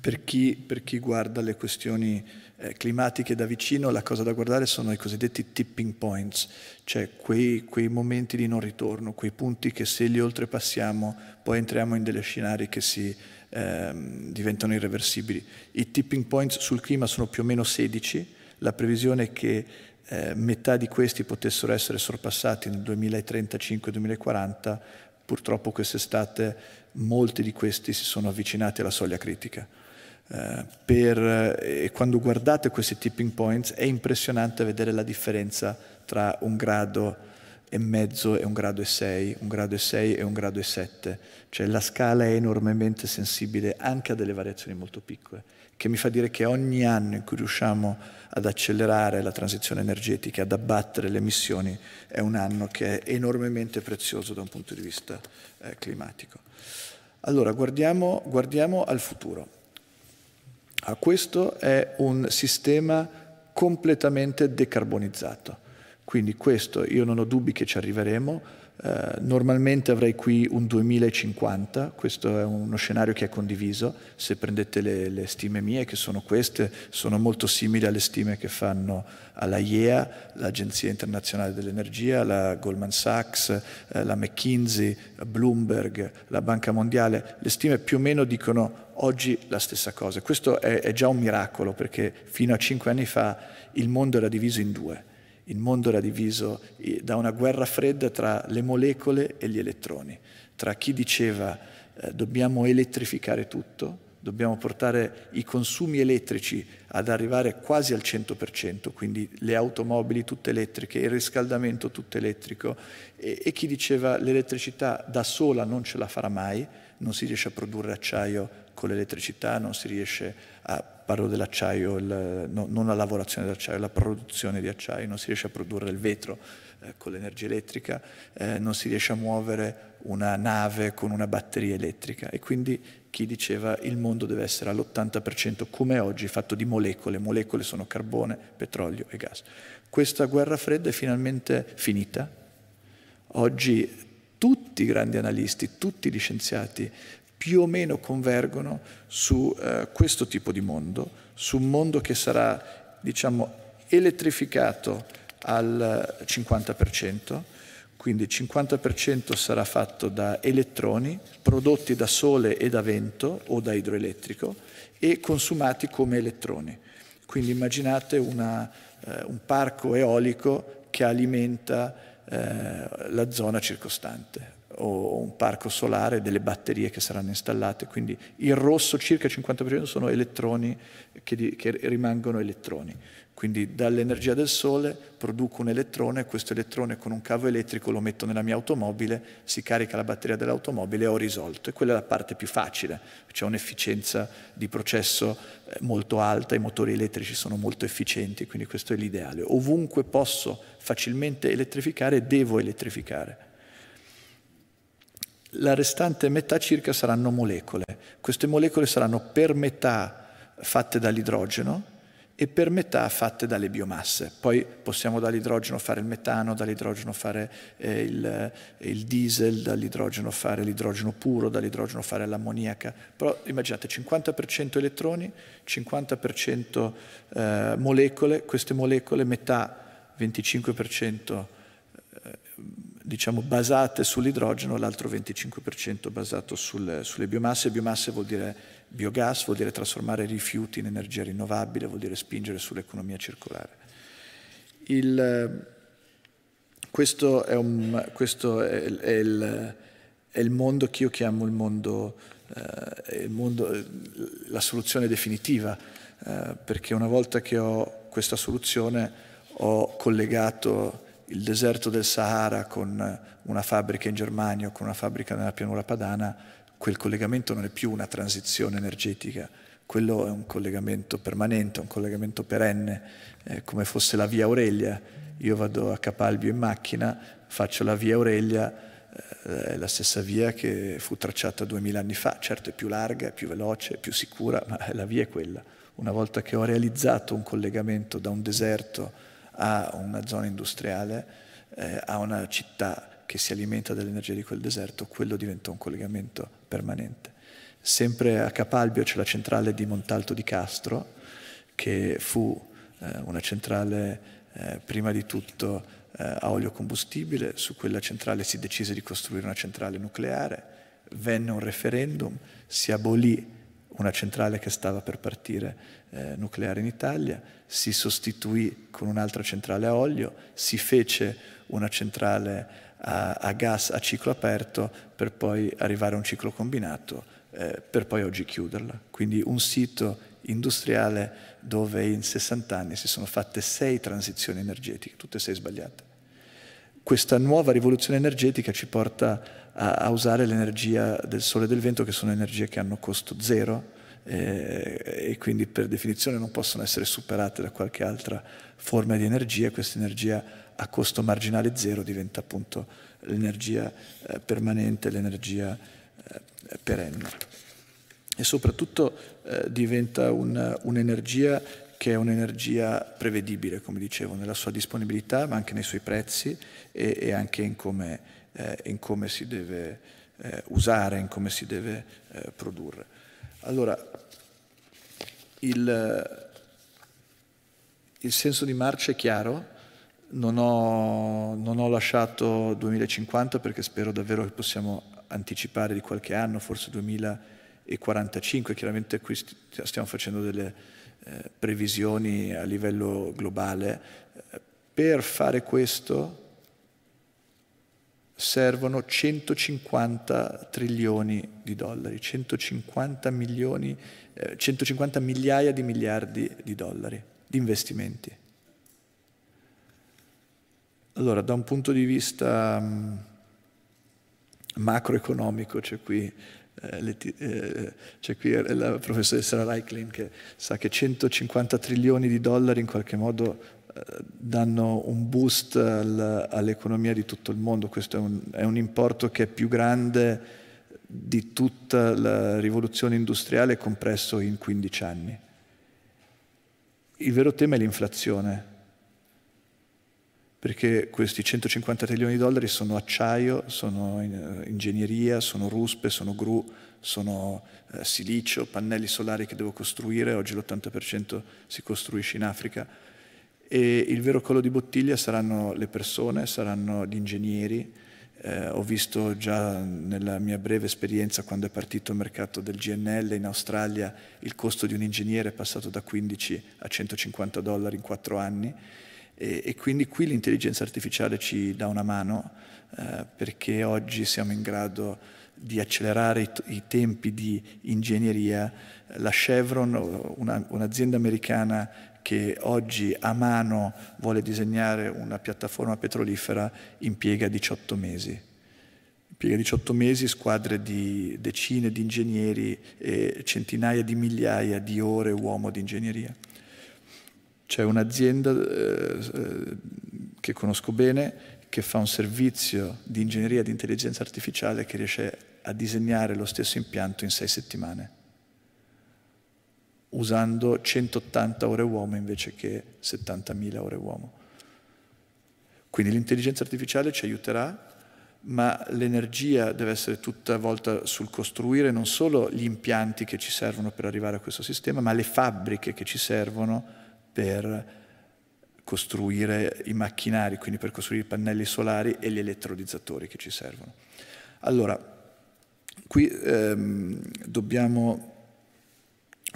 [SPEAKER 2] per chi, per chi guarda le questioni eh, climatiche da vicino la cosa da guardare sono i cosiddetti tipping points, cioè quei, quei momenti di non ritorno, quei punti che se li oltrepassiamo poi entriamo in delle scenari che si, Ehm, diventano irreversibili. I tipping points sul clima sono più o meno 16, la previsione è che eh, metà di questi potessero essere sorpassati nel 2035-2040, purtroppo quest'estate molti di questi si sono avvicinati alla soglia critica. Eh, per, eh, e quando guardate questi tipping points è impressionante vedere la differenza tra un grado e mezzo e un grado e sei, un grado e sei e un grado e 7, cioè la scala è enormemente sensibile anche a delle variazioni molto piccole che mi fa dire che ogni anno in cui riusciamo ad accelerare la transizione energetica, ad abbattere le emissioni, è un anno che è enormemente prezioso da un punto di vista eh, climatico. Allora, guardiamo, guardiamo al futuro. Ah, questo è un sistema completamente decarbonizzato. Quindi questo, io non ho dubbi che ci arriveremo, eh, normalmente avrei qui un 2050, questo è uno scenario che è condiviso, se prendete le, le stime mie, che sono queste, sono molto simili alle stime che fanno l'AIEA, l'Agenzia Internazionale dell'Energia, la Goldman Sachs, eh, la McKinsey, Bloomberg, la Banca Mondiale, le stime più o meno dicono oggi la stessa cosa. Questo è, è già un miracolo perché fino a cinque anni fa il mondo era diviso in due il mondo era diviso eh, da una guerra fredda tra le molecole e gli elettroni, tra chi diceva eh, dobbiamo elettrificare tutto, dobbiamo portare i consumi elettrici ad arrivare quasi al 100%, quindi le automobili tutte elettriche, il riscaldamento tutto elettrico, e, e chi diceva l'elettricità da sola non ce la farà mai, non si riesce a produrre acciaio con l'elettricità, non si riesce a parlo dell'acciaio, il, no, non la lavorazione dell'acciaio, la produzione di acciaio, non si riesce a produrre il vetro eh, con l'energia elettrica, eh, non si riesce a muovere una nave con una batteria elettrica e quindi chi diceva il mondo deve essere all'80% come oggi fatto di molecole, molecole sono carbone, petrolio e gas. Questa guerra fredda è finalmente finita, oggi tutti i grandi analisti, tutti gli scienziati più o meno convergono su eh, questo tipo di mondo, su un mondo che sarà, diciamo, elettrificato al 50%, eh, quindi il 50% sarà fatto da elettroni prodotti da sole e da vento o da idroelettrico e consumati come elettroni. Quindi immaginate una, eh, un parco eolico che alimenta eh, la zona circostante, o un parco solare, delle batterie che saranno installate, quindi il rosso circa il 50% sono elettroni che, di, che rimangono elettroni. Quindi dall'energia del sole produco un elettrone, questo elettrone con un cavo elettrico lo metto nella mia automobile, si carica la batteria dell'automobile e ho risolto. E quella è la parte più facile, c'è un'efficienza di processo eh, molto alta, i motori elettrici sono molto efficienti, quindi questo è l'ideale. Ovunque posso facilmente elettrificare, devo elettrificare la restante metà circa saranno molecole. Queste molecole saranno per metà fatte dall'idrogeno e per metà fatte dalle biomasse. Poi possiamo dall'idrogeno fare il metano, dall'idrogeno fare eh, il, eh, il, diesel, dall'idrogeno fare l'idrogeno puro, dall'idrogeno fare l'ammoniaca. Però immaginate 50% elettroni, 50% eh, molecole, queste molecole metà 25% diciamo, basate sull'idrogeno, l'altro 25% basato sul, sulle biomasse. Biomasse vuol dire biogas, vuol dire trasformare rifiuti in energia rinnovabile, vuol dire spingere sull'economia circolare. Il, questo, è, un, questo è, è, il, è, il, mondo che io chiamo il mondo, eh, il mondo la soluzione definitiva, eh, perché una volta che ho questa soluzione ho collegato il deserto del Sahara con una fabbrica in Germania o con una fabbrica nella pianura padana, quel collegamento non è più una transizione energetica, quello è un collegamento permanente, un collegamento perenne, eh, come fosse la via Aurelia. Io vado a Capalbio in macchina, faccio la via Aurelia, eh, è la stessa via che fu tracciata duemila anni fa, certo è più larga, è più veloce, è più sicura, ma la via è quella. Una volta che ho realizzato un collegamento da un deserto, a una zona industriale, eh, a una città che si alimenta dell'energia di quel deserto, quello diventò un collegamento permanente. Sempre a Capalbio c'è la centrale di Montalto di Castro, che fu eh, una centrale eh, prima di tutto eh, a olio combustibile, su quella centrale si decise di costruire una centrale nucleare, venne un referendum, si abolì una centrale che stava per partire eh, nucleare in Italia, si sostituì con un'altra centrale a olio, si fece una centrale a, a, gas a ciclo aperto per poi arrivare a un ciclo combinato, eh, per poi oggi chiuderla. Quindi un sito industriale dove in 60 anni si sono fatte sei transizioni energetiche, tutte sei sbagliate. Questa nuova rivoluzione energetica ci porta a, a usare l'energia del sole e del vento, che sono energie che hanno costo zero, eh, e quindi per definizione non possono essere superate da qualche altra forma di energia questa energia a costo marginale zero diventa appunto l'energia eh, permanente, l'energia eh, perenne. E soprattutto eh, diventa un'energia che è un'energia prevedibile, come dicevo, nella sua disponibilità, ma anche nei suoi prezzi e, e anche in come, eh, in come, si deve eh, usare, in come si deve produrre. Allora, il, il senso di marcia è chiaro, non ho, non ho, lasciato 2050 perché spero davvero che possiamo anticipare di qualche anno, forse 2045. Chiaramente qui stiamo facendo delle eh, previsioni a livello globale. Per fare questo servono 150 trilioni di dollari, 150, milioni, eh, 150 migliaia di miliardi di dollari di investimenti. Allora, da un punto di vista mm, macroeconomico, c'è qui, eh, le, eh, c'è qui la professoressa Reiklin che sa che 150 trilioni di dollari in qualche modo danno un boost al, all'economia di tutto il mondo, questo è un, è un importo che è più grande di tutta la rivoluzione industriale compresso in 15 anni. Il vero tema è l'inflazione, perché questi 150 trilioni di dollari sono acciaio, sono eh, ingegneria, sono ruspe, sono gru, sono eh, silicio, pannelli solari che devo costruire, oggi l'80% si costruisce in Africa e il vero collo di bottiglia saranno le persone, saranno gli ingegneri. Eh, ho visto già nella mia breve esperienza quando è partito il mercato del GNL in Australia il costo di un ingegnere è passato da 15 a 150 dollari in 4 anni e, e quindi qui l'intelligenza artificiale ci dà una mano eh, perché oggi siamo in grado di accelerare i, i tempi di ingegneria. La Chevron, una, un'azienda americana che oggi a mano vuole disegnare una piattaforma petrolifera impiega 18 mesi. Impiega 18 mesi squadre di decine di ingegneri e centinaia di migliaia di ore uomo di ingegneria. C'è un'azienda eh, che conosco bene che fa un servizio di ingegneria di intelligenza artificiale che riesce a disegnare lo stesso impianto in sei settimane usando 180 ore uomo invece che 70.000 ore uomo. Quindi l'intelligenza artificiale ci aiuterà, ma l'energia deve essere tutta volta sul costruire non solo gli impianti che ci servono per arrivare a questo sistema, ma le fabbriche che ci servono per costruire i macchinari, quindi per costruire i pannelli solari e gli elettrolizzatori che ci servono. Allora, qui ehm, dobbiamo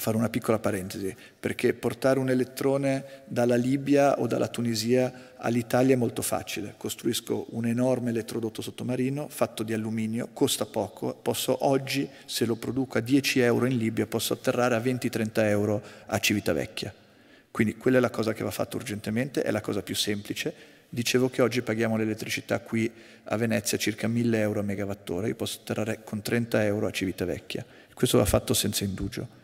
[SPEAKER 2] fare una piccola parentesi, perché portare un elettrone dalla Libia o dalla Tunisia all'Italia è molto facile. Costruisco un enorme elettrodotto sottomarino fatto di alluminio, costa poco, posso oggi, se lo produco a 10 euro in Libia, posso atterrare a 20-30 euro a Civitavecchia. Quindi quella è la cosa che va fatta urgentemente, è la cosa più semplice. Dicevo che oggi paghiamo l'elettricità qui a Venezia circa 1000 euro a megawattora, io posso atterrare con 30 euro a Civitavecchia. Questo va fatto senza indugio.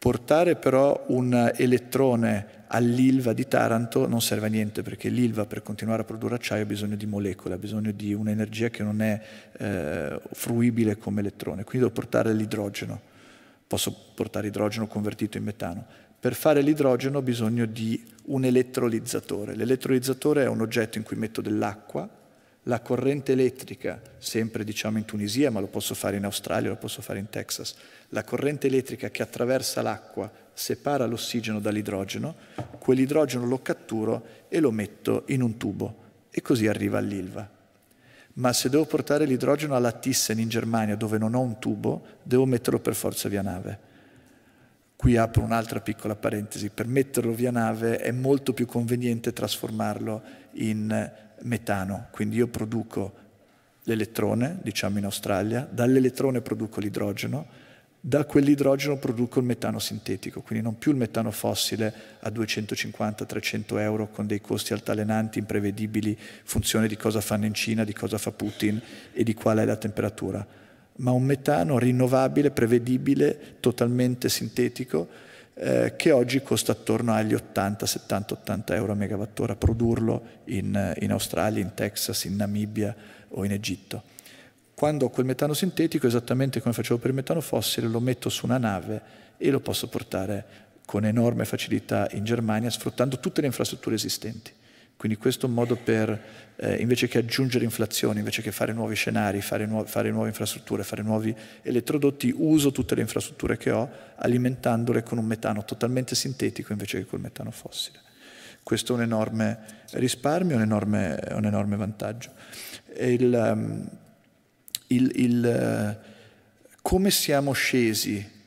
[SPEAKER 2] Portare però un elettrone all'ILVA di Taranto non serve a niente perché l'ILVA per continuare a produrre acciaio ha bisogno di molecole, ha bisogno di un'energia che non è eh, fruibile come elettrone, quindi devo portare l'idrogeno, posso portare idrogeno convertito in metano. Per fare l'idrogeno ho bisogno di un elettrolizzatore. L'elettrolizzatore è un oggetto in cui metto dell'acqua, la corrente elettrica, sempre diciamo in Tunisia, ma lo posso fare in Australia, lo posso fare in Texas, la corrente elettrica che attraversa l'acqua separa l'ossigeno dall'idrogeno, quell'idrogeno lo catturo e lo metto in un tubo e così arriva all'Ilva. Ma se devo portare l'idrogeno alla Thyssen in Germania dove non ho un tubo, devo metterlo per forza via nave. Qui apro un'altra piccola parentesi, per metterlo via nave è molto più conveniente trasformarlo in metano, quindi io produco l'elettrone, diciamo in Australia, dall'elettrone produco l'idrogeno, da quell'idrogeno produco il metano sintetico, quindi non più il metano fossile a 250-300 euro con dei costi altalenanti, imprevedibili, in funzione di cosa fanno in Cina, di cosa fa Putin e di qual è la temperatura, ma un metano rinnovabile, prevedibile, totalmente sintetico, eh, che oggi costa attorno agli 80, 70, 80 euro a megawattora produrlo in, eh, in Australia, in Texas, in Namibia o in Egitto quando ho quel metano sintetico, esattamente come facevo per il metano fossile, lo metto su una nave e lo posso portare con enorme facilità in Germania, sfruttando tutte le infrastrutture esistenti. Quindi questo è un modo per, eh, invece che aggiungere inflazione, invece che fare nuovi scenari, fare, nuo fare, nuove infrastrutture, fare nuovi elettrodotti, uso tutte le infrastrutture che ho alimentandole con un metano totalmente sintetico invece che col metano fossile. Questo è un enorme risparmio, un enorme, un enorme vantaggio. Il, um, il, il, eh, come siamo scesi,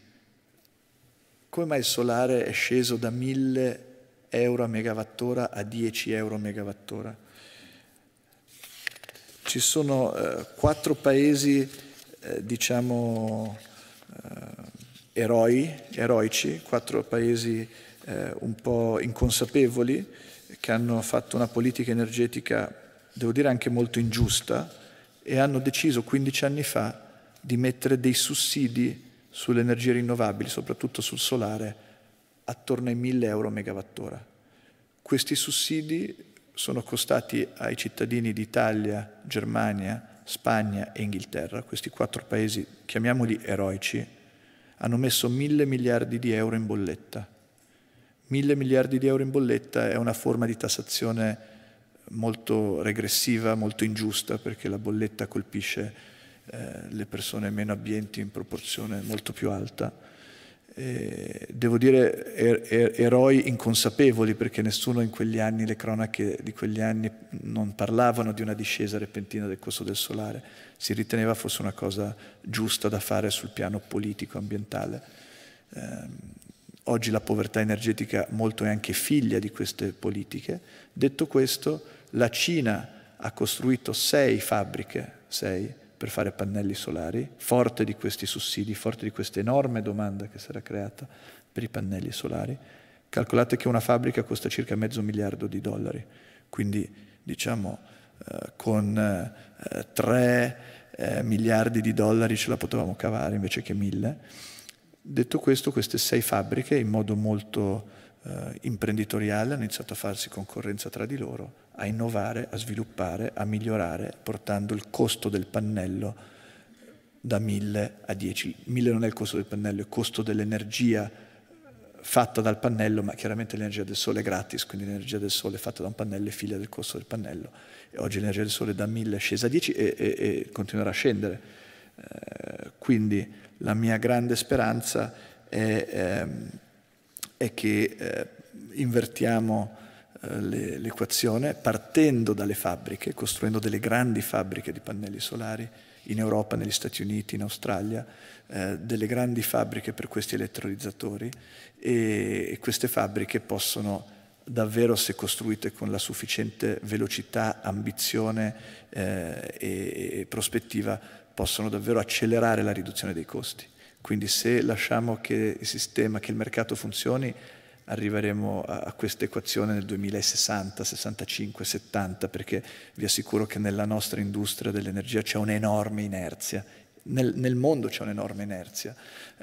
[SPEAKER 2] come mai il solare è sceso da 1000 euro a megawattora a 10 euro a megawattora? Ci sono eh, quattro paesi, eh, diciamo, eh, eroi, eroici, quattro paesi eh, un po' inconsapevoli che hanno fatto una politica energetica, devo dire anche molto ingiusta, e hanno deciso 15 anni fa di mettere dei sussidi sulle energie rinnovabili, soprattutto sul solare, attorno ai 1000 euro megawattora. Questi sussidi sono costati ai cittadini d'Italia, Germania, Spagna e Inghilterra, questi quattro paesi, chiamiamoli eroici, hanno messo mille miliardi di euro in bolletta. Mille miliardi di euro in bolletta è una forma di tassazione molto regressiva, molto ingiusta, perché la bolletta colpisce eh, le persone meno abbienti in proporzione molto più alta. E, devo dire er, er, eroi inconsapevoli, perché nessuno in quegli anni, le cronache di quegli anni non parlavano di una discesa repentina del costo del solare, si riteneva fosse una cosa giusta da fare sul piano politico, ambientale. Eh, oggi la povertà energetica molto è anche figlia di queste politiche. Detto questo, la Cina ha costruito sei fabbriche, sei, per fare pannelli solari, forte di questi sussidi, forte di questa enorme domanda che sarà creata per i pannelli solari. Calcolate che una fabbrica costa circa mezzo miliardo di dollari, quindi diciamo eh, con eh, 3 eh, miliardi di dollari ce la potevamo cavare invece che mille. Detto questo, queste sei fabbriche in modo molto eh, imprenditoriale, hanno iniziato a farsi concorrenza tra di loro, a innovare, a sviluppare, a migliorare, portando il costo del pannello da 1000 a 10. 1000 non è il costo del pannello, è il costo dell'energia fatta dal pannello, ma chiaramente l'energia del sole è gratis, quindi l'energia del sole fatta da un pannello è figlia del costo del pannello. E oggi l'energia del sole da 1000 è scesa a 10 e, e, e continuerà a scendere. Eh, quindi la mia grande speranza è ehm, è che eh, invertiamo eh, l'equazione partendo dalle fabbriche, costruendo delle grandi fabbriche di pannelli solari in Europa, negli Stati Uniti, in Australia, eh, delle grandi fabbriche per questi elettrolizzatori e, queste fabbriche possono davvero se costruite con la sufficiente velocità, ambizione eh, e, e prospettiva, possono davvero accelerare la riduzione dei costi. Quindi se lasciamo che il sistema, che il mercato funzioni, arriveremo a, questa equazione nel 2060, 65, 70, perché vi assicuro che nella nostra industria dell'energia c'è un'enorme inerzia. Nel, nel mondo c'è un'enorme inerzia,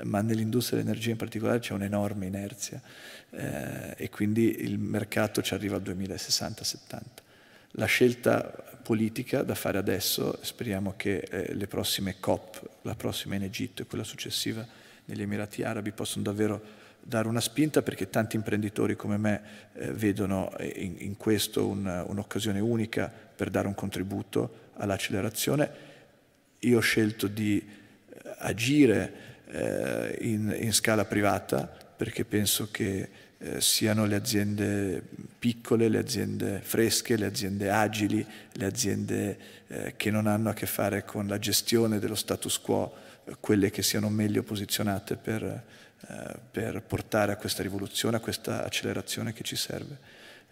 [SPEAKER 2] ma nell'industria dell'energia in particolare c'è un'enorme inerzia eh, e quindi il mercato ci arriva al 2060-70. La scelta politica da fare adesso, speriamo che eh, le prossime COP, la prossima in Egitto e quella successiva negli Emirati Arabi possano davvero dare una spinta perché tanti imprenditori come me eh, vedono eh, in, in questo un'occasione unica per dare un contributo all'accelerazione. Io ho scelto di eh, agire eh, in, in, scala privata perché penso che eh, siano le aziende piccole, le aziende fresche, le aziende agili, le aziende eh, che non hanno a che fare con la gestione dello status quo, eh, quelle che siano meglio posizionate per, eh, per portare a questa rivoluzione, a questa accelerazione che ci serve.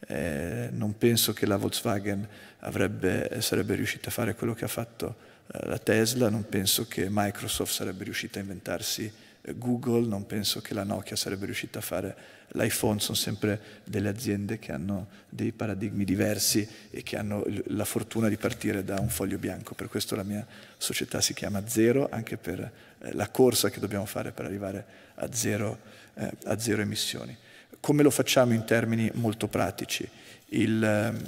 [SPEAKER 2] Eh, non penso che la Volkswagen avrebbe, sarebbe riuscita a fare quello che ha fatto eh, la Tesla, non penso che Microsoft sarebbe riuscita a inventarsi Google, non penso che la Nokia sarebbe riuscita a fare l'iPhone, sono sempre delle aziende che hanno dei paradigmi diversi e che hanno la fortuna di partire da un foglio bianco, per questo la mia società si chiama Zero, anche per eh, la corsa che dobbiamo fare per arrivare a zero, eh, a zero emissioni. Come lo facciamo in termini molto pratici? Ehm,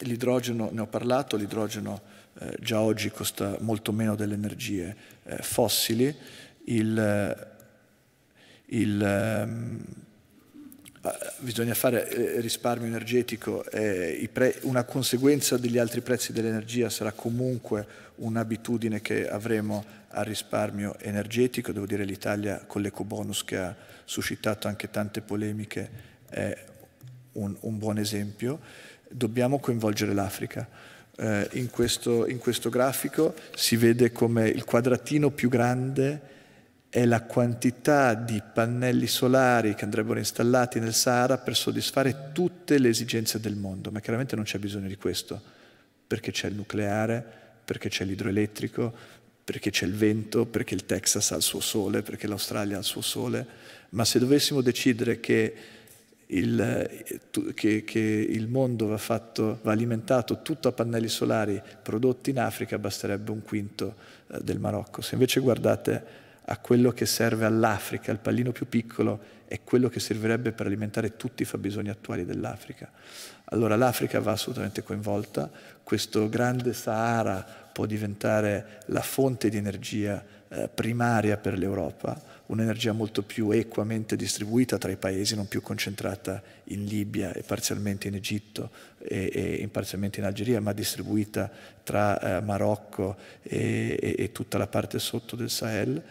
[SPEAKER 2] l'idrogeno, ne ho parlato, l'idrogeno eh, già oggi costa molto meno delle energie eh, fossili, il, eh, il, ehm, eh, bisogna fare eh, risparmio energetico, una conseguenza degli altri prezzi dell'energia sarà comunque un'abitudine che avremo al risparmio energetico, devo dire l'Italia con l'ecobonus che ha suscitato anche tante polemiche è un, un buon esempio, dobbiamo coinvolgere l'Africa. In questo, in questo grafico si vede come il quadratino più grande è la quantità di pannelli solari che andrebbero installati nel Sahara per soddisfare tutte le esigenze del mondo, ma chiaramente non c'è bisogno di questo, perché c'è il nucleare, perché c'è l'idroelettrico, perché c'è il vento, perché il Texas ha il suo sole, perché l'Australia ha il suo sole, ma se dovessimo decidere che il, che, che il mondo va, fatto, va, alimentato tutto a pannelli solari prodotti in Africa, basterebbe un quinto eh, del Marocco. Se invece guardate a quello che serve all'Africa, il pallino più piccolo è quello che servirebbe per alimentare tutti i fabbisogni attuali dell'Africa. Allora l'Africa va assolutamente coinvolta, questo grande Sahara può diventare la fonte di energia eh, primaria per l'Europa un'energia molto più equamente distribuita tra i paesi, non più concentrata in Libia e parzialmente in Egitto e, e parzialmente in Algeria, ma distribuita tra eh, Marocco e, e, e tutta la parte sotto del Sahel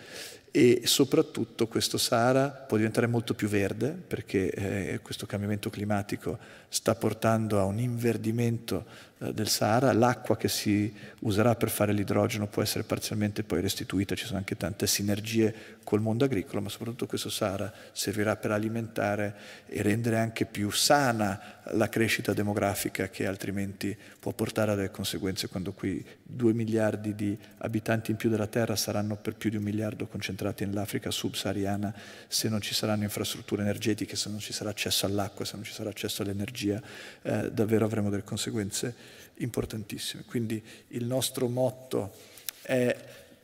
[SPEAKER 2] e soprattutto questo Sahara può diventare molto più verde perché eh, questo cambiamento climatico sta portando a un inverdimento eh, del Sahara, l'acqua che si userà per fare l'idrogeno può essere parzialmente poi restituita, ci sono anche tante sinergie col mondo agricolo, ma soprattutto questo Sahara servirà per alimentare e rendere anche più sana la crescita demografica che altrimenti può portare a delle conseguenze quando qui 2 miliardi di abitanti in più della Terra saranno per più di un miliardo concentrati nell'Africa subsahariana se non ci saranno infrastrutture energetiche, se non ci sarà accesso all'acqua, se non ci sarà accesso all'energia, eh, davvero avremo delle conseguenze importantissime. Quindi il nostro motto è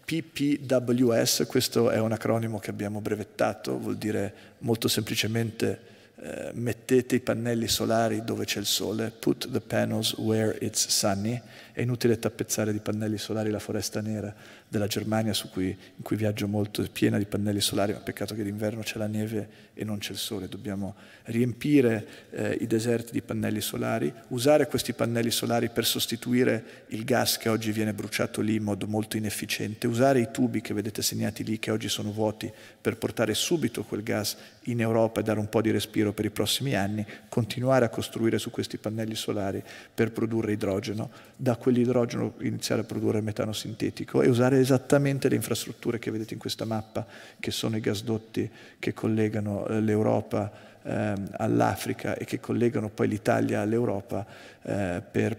[SPEAKER 2] PPWS, questo è un acronimo che abbiamo brevettato, vuol dire molto semplicemente eh, mettete i pannelli solari dove c'è il sole, put the panels where it's sunny, è inutile tappezzare di pannelli solari la foresta nera della Germania, cui, in cui viaggio molto, è piena di pannelli solari, ma peccato che d'inverno c'è la neve e non c'è il sole. Dobbiamo riempire eh, i deserti di pannelli solari, usare questi pannelli solari per sostituire il gas che oggi viene bruciato lì in modo molto inefficiente, usare i tubi che vedete segnati lì, che oggi sono vuoti, per portare subito quel gas in Europa e dare un po' di respiro per i prossimi anni, continuare a costruire su questi pannelli solari per produrre idrogeno da quel quell'idrogeno iniziare a produrre metano sintetico e usare esattamente le infrastrutture che vedete in questa mappa, che sono i gasdotti che collegano eh, l'Europa ehm, all'Africa e che collegano poi l'Italia all'Europa eh, per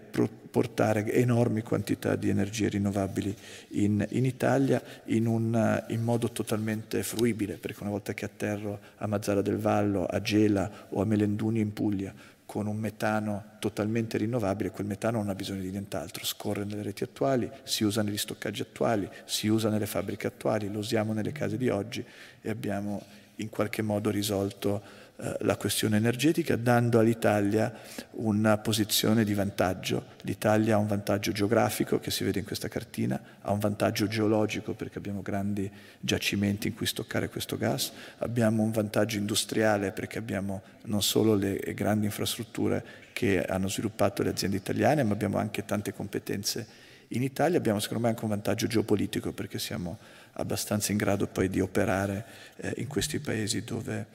[SPEAKER 2] portare enormi quantità di energie rinnovabili in, in Italia in, un, eh, in, modo totalmente fruibile, perché una volta che atterro a Mazzara del Vallo, a Gela o a Melenduni in Puglia, con un metano totalmente rinnovabile, quel metano non ha bisogno di nient'altro, scorre nelle reti attuali, si usa negli stoccaggi attuali, si usa nelle fabbriche attuali, lo usiamo nelle case di oggi e abbiamo in qualche modo risolto eh, la questione energetica dando all'Italia una posizione di vantaggio. L'Italia ha un vantaggio geografico che si vede in questa cartina, ha un vantaggio geologico perché abbiamo grandi giacimenti in cui stoccare questo gas, abbiamo un vantaggio industriale perché abbiamo non solo le grandi infrastrutture che hanno sviluppato le aziende italiane, ma abbiamo anche tante competenze in Italia abbiamo secondo me anche un vantaggio geopolitico perché siamo abbastanza in grado poi di operare eh, in questi paesi dove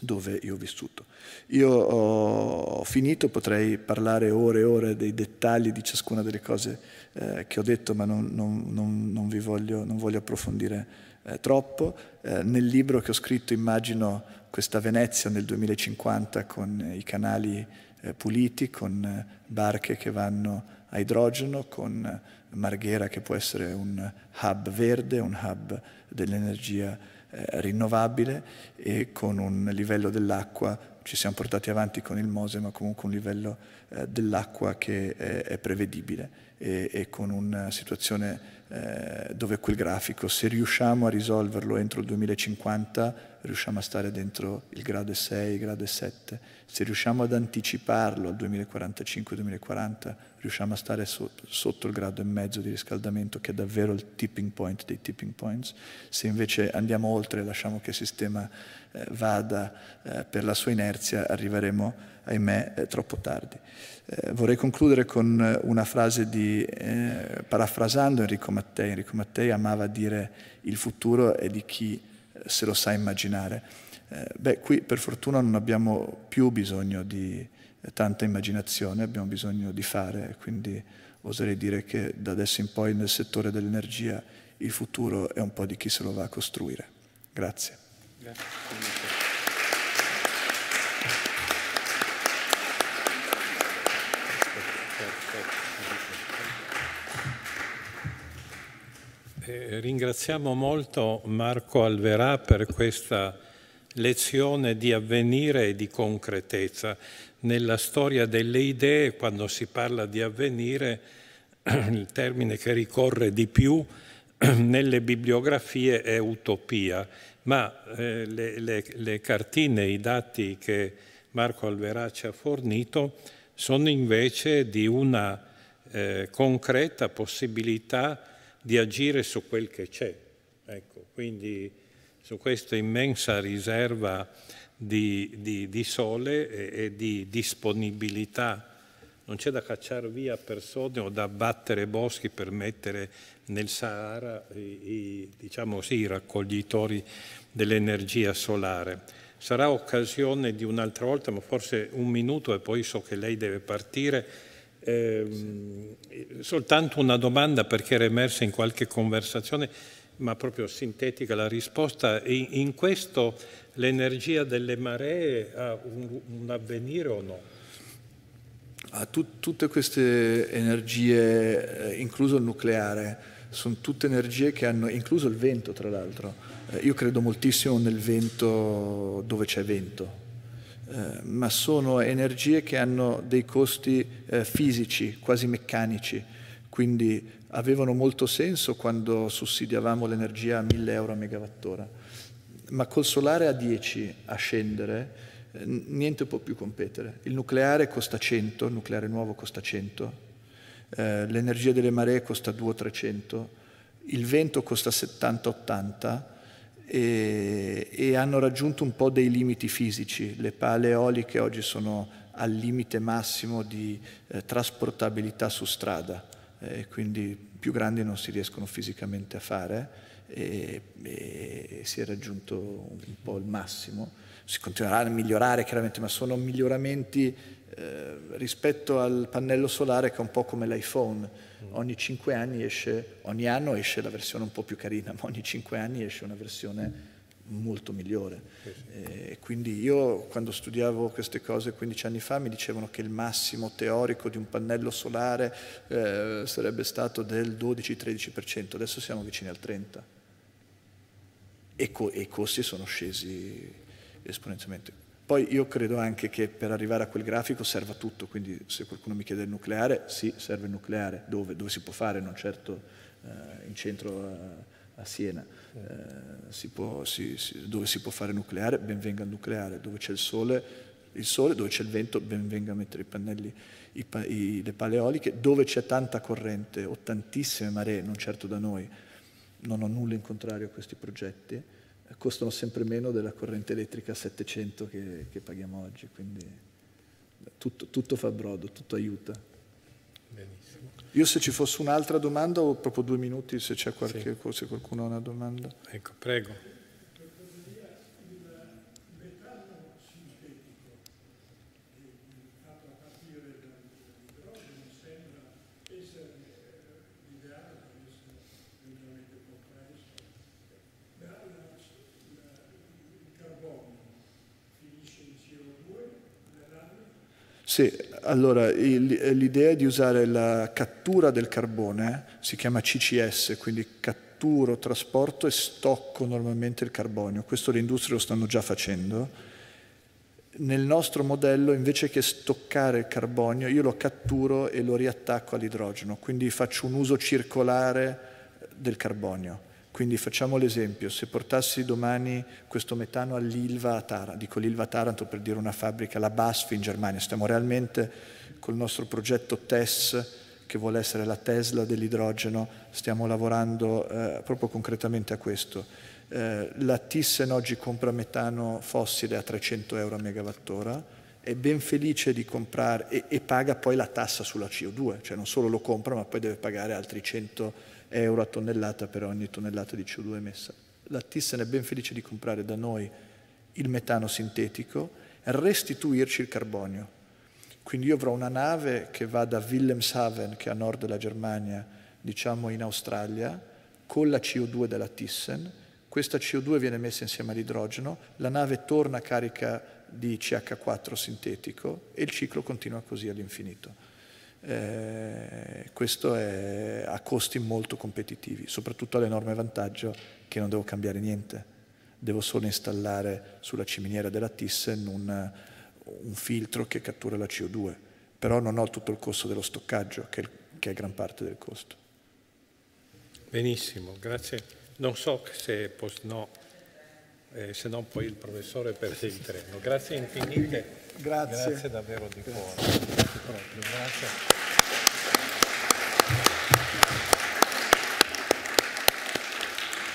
[SPEAKER 2] dove io ho vissuto. Io ho finito, potrei parlare ore e ore dei dettagli di ciascuna delle cose eh, che ho detto, ma non, non, non, non vi voglio, voglio approfondire eh, troppo. Eh, nel libro che ho scritto immagino questa Venezia nel 2050 con i canali eh, puliti, con eh, barche che vanno a idrogeno, con eh, Marghera che può essere un hub verde, un hub dell'energia eh, rinnovabile e con un livello dell'acqua, ci siamo portati avanti con il Mose, ma comunque un livello eh, dell'acqua che è, eh, è prevedibile e, e, con una situazione eh, dove quel grafico, se riusciamo a risolverlo entro il 2050, riusciamo a stare dentro il grado 6, il grado 7, se riusciamo ad anticiparlo al 2045-2040, riusciamo a stare so sotto il grado e mezzo di riscaldamento che è davvero il tipping point dei tipping points, se invece andiamo oltre e lasciamo che il sistema eh, vada eh, per la sua inerzia arriveremo, ahimè, eh, troppo tardi. Eh, vorrei concludere con eh, una frase di, eh, parafrasando Enrico Mattei, Enrico Mattei amava dire il futuro è di chi se lo sa immaginare. beh, qui per fortuna non abbiamo più bisogno di tanta immaginazione, abbiamo bisogno di fare, quindi oserei dire che da adesso in poi nel settore dell'energia il futuro è un po' di chi se lo va a costruire. Grazie. Grazie.
[SPEAKER 1] Eh, ringraziamo molto Marco Alverà per questa lezione di avvenire e di concretezza nella storia delle idee, quando si parla di avvenire, [clears throat] il termine che ricorre di più [clears throat] nelle bibliografie è utopia, ma eh, le, le, le, cartine, i dati che Marco Alverà ha fornito sono invece di una eh, concreta possibilità di agire su quel che c'è. Ecco, quindi su questa immensa riserva di, di, di sole e, e, di disponibilità. Non c'è da cacciare via persone o da abbattere boschi per mettere nel Sahara i, i, diciamo sì, i raccoglitori dell'energia solare sarà occasione di un'altra volta, ma forse un minuto e poi so che lei deve partire. Eh, soltanto una domanda perché era emersa in qualche conversazione ma proprio sintetica la risposta. In questo l'energia delle maree ha un, un avvenire o no?
[SPEAKER 2] A tut tutte queste energie, eh, incluso il nucleare, sono tutte energie che hanno, incluso il vento tra l'altro, eh, io credo moltissimo nel vento dove c'è vento, eh, ma sono energie che hanno dei costi eh, fisici, quasi meccanici, quindi avevano molto senso quando sussidiavamo l'energia a 1000 euro a megawattora, ma col solare a 10 a scendere eh, niente può più competere. Il nucleare costa 100, il nucleare nuovo costa 100, eh, l'energia delle maree costa 200-300, il vento costa 70-80 e, e hanno raggiunto un po' dei limiti fisici. Le pale eoliche oggi sono al limite massimo di eh, trasportabilità su strada e quindi più grandi non si riescono fisicamente a fare e, e si è raggiunto un po' il massimo. Si continuerà a migliorare chiaramente, ma sono miglioramenti eh, rispetto al pannello solare che è un po' come l'iPhone. Mm. Ogni 5 anni esce, ogni anno esce la versione un po' più carina, ma ogni 5 anni esce una versione molto migliore. E eh, quindi io quando studiavo queste cose 15 anni fa mi dicevano che il massimo teorico di un pannello solare eh, sarebbe stato del 12-13%, adesso siamo vicini al 30%. E, co e i costi sono scesi esponenzialmente. Poi io credo anche che per arrivare a quel grafico serva tutto, quindi se qualcuno mi chiede il nucleare, sì, serve il nucleare, dove, dove si può fare, non certo eh, in centro a, a Siena. Eh, si può, si, si, dove si può fare nucleare, benvenga il nucleare, dove c'è il sole, il sole, dove c'è il vento, benvenga a mettere i pannelli, i, i, le paleoliche, dove c'è tanta corrente o tantissime maree, non certo da noi, non ho nulla in contrario a questi progetti, eh, costano sempre meno della corrente elettrica 700 che, che paghiamo oggi, quindi eh, tutto, tutto fa brodo, tutto aiuta. Io se ci fosse un'altra domanda ho proprio due minuti se c'è qualche sì. cosa, se qualcuno ha una domanda. Ecco, prego. Sì, allora eh, l'idea di usare la cattura del carbone si chiama CCS, quindi catturo, trasporto e stocco normalmente il carbonio. Questo le industrie lo stanno già facendo. Nel nostro modello invece che stoccare il carbonio io lo catturo e lo riattacco all'idrogeno, quindi faccio un uso circolare del carbonio. Quindi facciamo l'esempio, se portassi domani questo metano all'Ilva a Taranto, dico l'Ilva a Taranto per dire una fabbrica, la BASF in Germania, stiamo realmente col nostro progetto TES che vuole essere la Tesla dell'idrogeno, stiamo lavorando eh, proprio concretamente a questo. Eh, la Thyssen oggi compra metano fossile a 300 euro a megawattora, è ben felice di comprare e, e paga poi la tassa sulla CO2, cioè non solo lo compra ma poi deve pagare altri 100 euro euro a tonnellata per ogni tonnellata di CO2 emessa. La Thyssen è ben felice di comprare da noi il metano sintetico e restituirci il carbonio. Quindi io avrò una nave che va da Wilhelmshaven, che è a nord della Germania, diciamo in Australia, con la CO2 della Thyssen. Questa CO2 viene messa insieme all'idrogeno, la nave torna carica di CH4 sintetico e il ciclo continua così all'infinito. Eh, questo è a costi molto competitivi, soprattutto all'enorme vantaggio che non devo cambiare niente, devo solo installare sulla ciminiera della Thyssen un, un filtro che cattura la CO2, però non ho tutto il costo dello stoccaggio, che, che è gran parte del costo.
[SPEAKER 1] Benissimo, grazie. Non so se, no, eh, se no poi il professore per il treno. Grazie infinite. Grazie. Grazie davvero di cuore. Grazie. Grazie.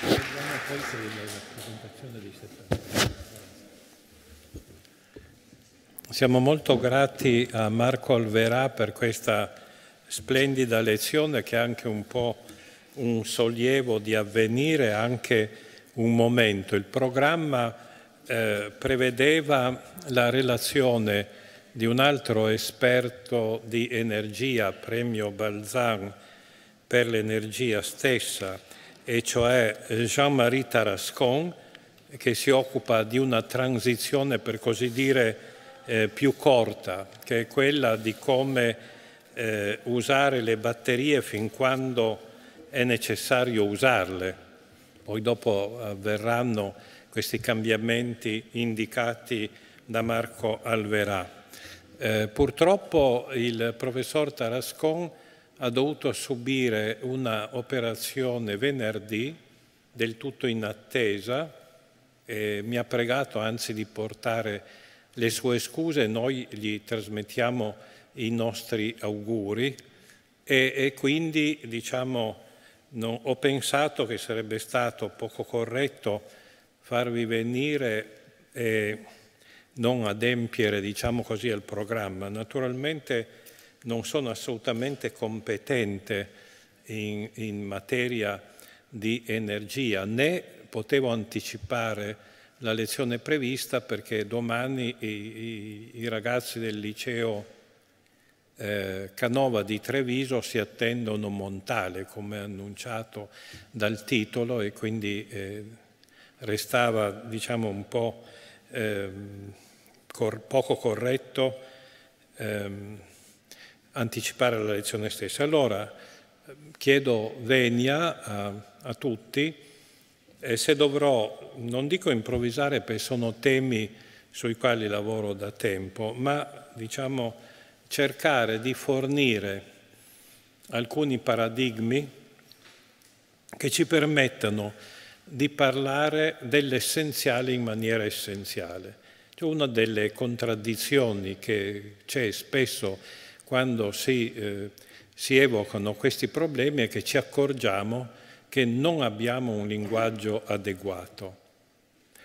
[SPEAKER 1] Vediamo poi se la presentazione di Stefano. Siamo molto grati a Marco Alverà per questa splendida lezione che è anche un po' un sollievo di avvenire, anche un momento. Il programma eh, prevedeva la relazione di un altro esperto di energia, premio Balzan per l'energia stessa, e cioè Jean-Marie Tarascon, che si occupa di una transizione, per così dire, eh, più corta, che è quella di come eh, usare le batterie fin quando è necessario usarle. Poi dopo avverranno questi cambiamenti indicati da Marco Alverà. Eh, purtroppo il professor Tarascon ha dovuto subire un'operazione venerdì del tutto inattesa e mi ha pregato anzi di portare le sue scuse, noi gli trasmettiamo i nostri auguri e, e quindi diciamo, no, ho pensato che sarebbe stato poco corretto farvi venire e non adempiere, diciamo così, al programma. Naturalmente non sono assolutamente competente in, in materia di energia, né potevo anticipare la lezione prevista perché domani i, i, i ragazzi del liceo eh, Canova di Treviso si attendono Montale, come annunciato dal titolo, e quindi eh, restava diciamo, un po' ehm, cor poco corretto ehm, anticipare la lezione stessa. Allora chiedo venia a, a tutti e se dovrò, non dico improvvisare perché sono temi sui quali lavoro da tempo, ma diciamo cercare di fornire alcuni paradigmi che ci permettano di parlare dell'essenziale in maniera essenziale. Cioè una delle contraddizioni che c'è spesso quando si, eh, si evocano questi problemi è che ci accorgiamo che non abbiamo un linguaggio adeguato.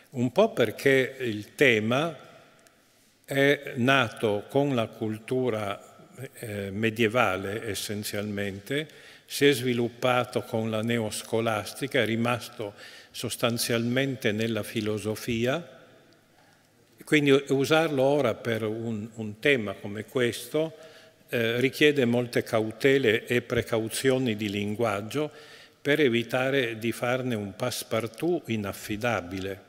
[SPEAKER 1] Un po' perché il tema è nato con la cultura eh, medievale essenzialmente, si è sviluppato con la neoscolastica, è rimasto sostanzialmente nella filosofia, quindi usarlo ora per un, un tema come questo eh, richiede molte cautele e precauzioni di linguaggio per evitare di farne un passepartout inaffidabile.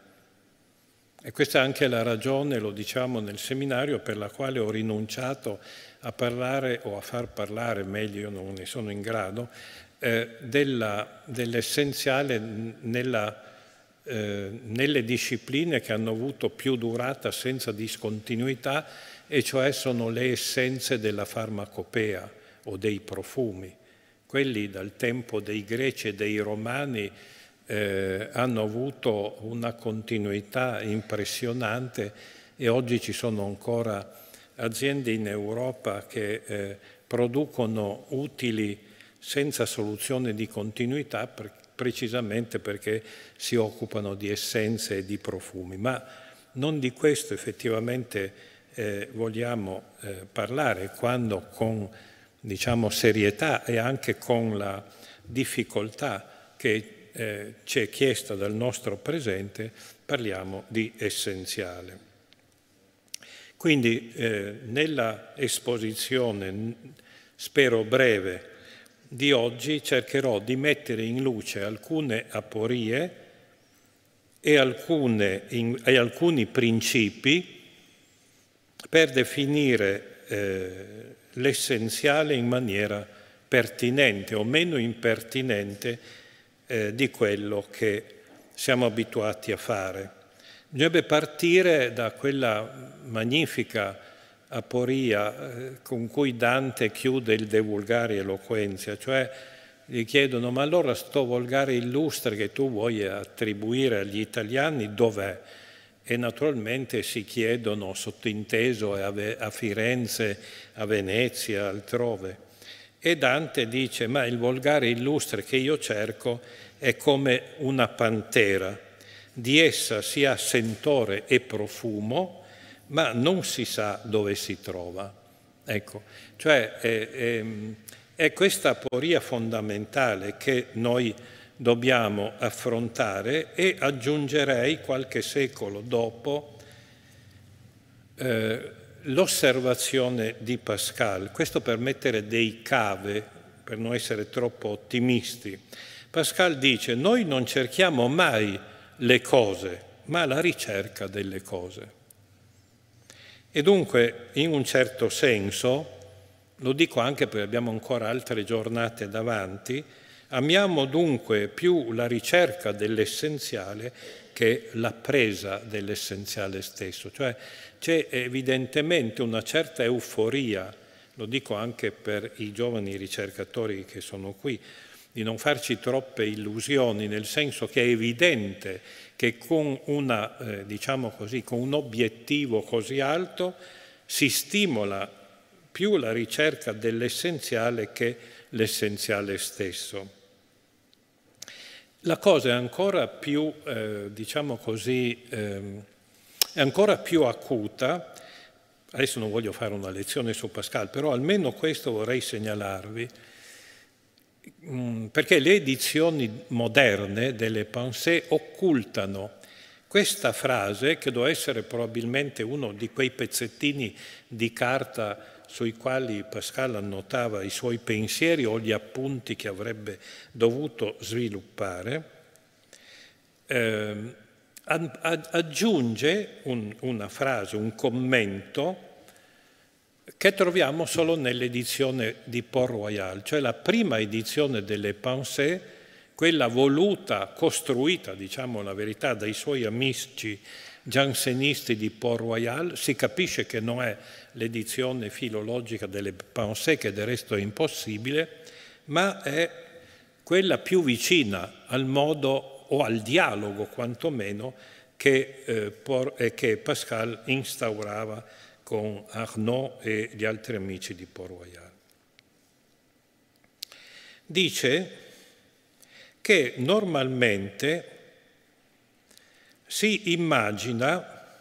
[SPEAKER 1] E questa è anche la ragione, lo diciamo nel seminario, per la quale ho rinunciato a parlare o a far parlare, meglio io non ne sono in grado, eh, dell'essenziale nella, eh, nelle discipline che hanno avuto più durata senza discontinuità, e cioè sono le essenze della farmacopea o dei profumi. Quelli dal tempo dei greci e dei romani eh, hanno avuto una continuità impressionante e oggi ci sono ancora aziende in Europa che eh, producono utili senza soluzione di continuità precisamente perché si occupano di essenze e di profumi. Ma non di questo effettivamente eh, vogliamo eh, parlare quando con diciamo, serietà e anche con la difficoltà che eh, ci è chiesta dal nostro presente parliamo di essenziale. Quindi eh, nella esposizione, spero breve, di oggi cercherò di mettere in luce alcune aporie e, alcune, in, e alcuni principi per definire eh, l'essenziale in maniera pertinente o meno impertinente eh, di quello che siamo abituati a fare. Bisognerebbe partire da quella magnifica aporia eh, con cui Dante chiude il De Vulgari Eloquenzia, cioè gli chiedono ma allora sto volgare illustre che tu vuoi attribuire agli italiani dov'è? E naturalmente si chiedono, sottinteso, a Firenze, a Venezia, altrove. E Dante dice, ma il volgare illustre che io cerco è come una pantera, di essa si ha sentore e profumo, ma non si sa dove si trova. Ecco, cioè è, eh, è, ehm, è questa aporia fondamentale che noi dobbiamo affrontare e aggiungerei qualche secolo dopo eh, l'osservazione di Pascal. Questo per mettere dei cave, per non essere troppo ottimisti. Pascal dice, noi non cerchiamo mai le cose, ma la ricerca delle cose. E dunque, in un certo senso, lo dico anche perché abbiamo ancora altre giornate davanti, amiamo dunque più la ricerca dell'essenziale che la presa dell'essenziale stesso. Cioè c'è evidentemente una certa euforia, lo dico anche per i giovani ricercatori che sono qui, di non farci troppe illusioni, nel senso che è evidente che con, una, eh, diciamo così, con un obiettivo così alto si stimola più la ricerca dell'essenziale che l'essenziale stesso. La cosa è ancora più, eh, diciamo così, eh, è ancora più acuta, adesso non voglio fare una lezione su Pascal, però almeno questo vorrei segnalarvi, Mm, perché le edizioni moderne delle pensée occultano questa frase, che doveva essere probabilmente uno di quei pezzettini di carta sui quali Pascal annotava i suoi pensieri o gli appunti che avrebbe dovuto sviluppare, eh, aggiunge un, una frase, un commento che troviamo solo nell'edizione di Port Royal, cioè la prima edizione delle Pensées, quella voluta, costruita, diciamo la verità, dai suoi amici giansenisti di Port Royal, si capisce che non è l'edizione filologica delle Pensées, che del resto è impossibile, ma è quella più vicina al modo o al dialogo quantomeno che, eh, Por, eh, che Pascal instaurava con Arnaud e gli altri amici di Port Royal. Dice che normalmente si immagina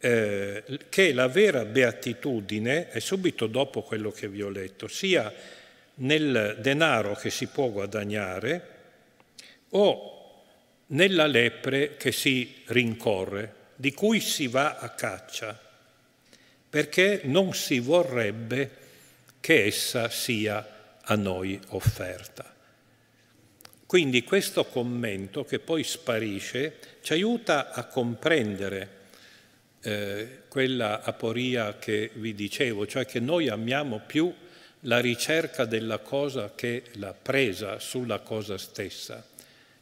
[SPEAKER 1] eh, che la vera beatitudine, è subito dopo quello che vi ho letto, sia nel denaro che si può guadagnare o nella lepre che si rincorre, di cui si va a caccia perché non si vorrebbe che essa sia a noi offerta. Quindi questo commento, che poi sparisce, ci aiuta a comprendere eh, quella aporia che vi dicevo, cioè che noi amiamo più la ricerca della cosa che la presa sulla cosa stessa.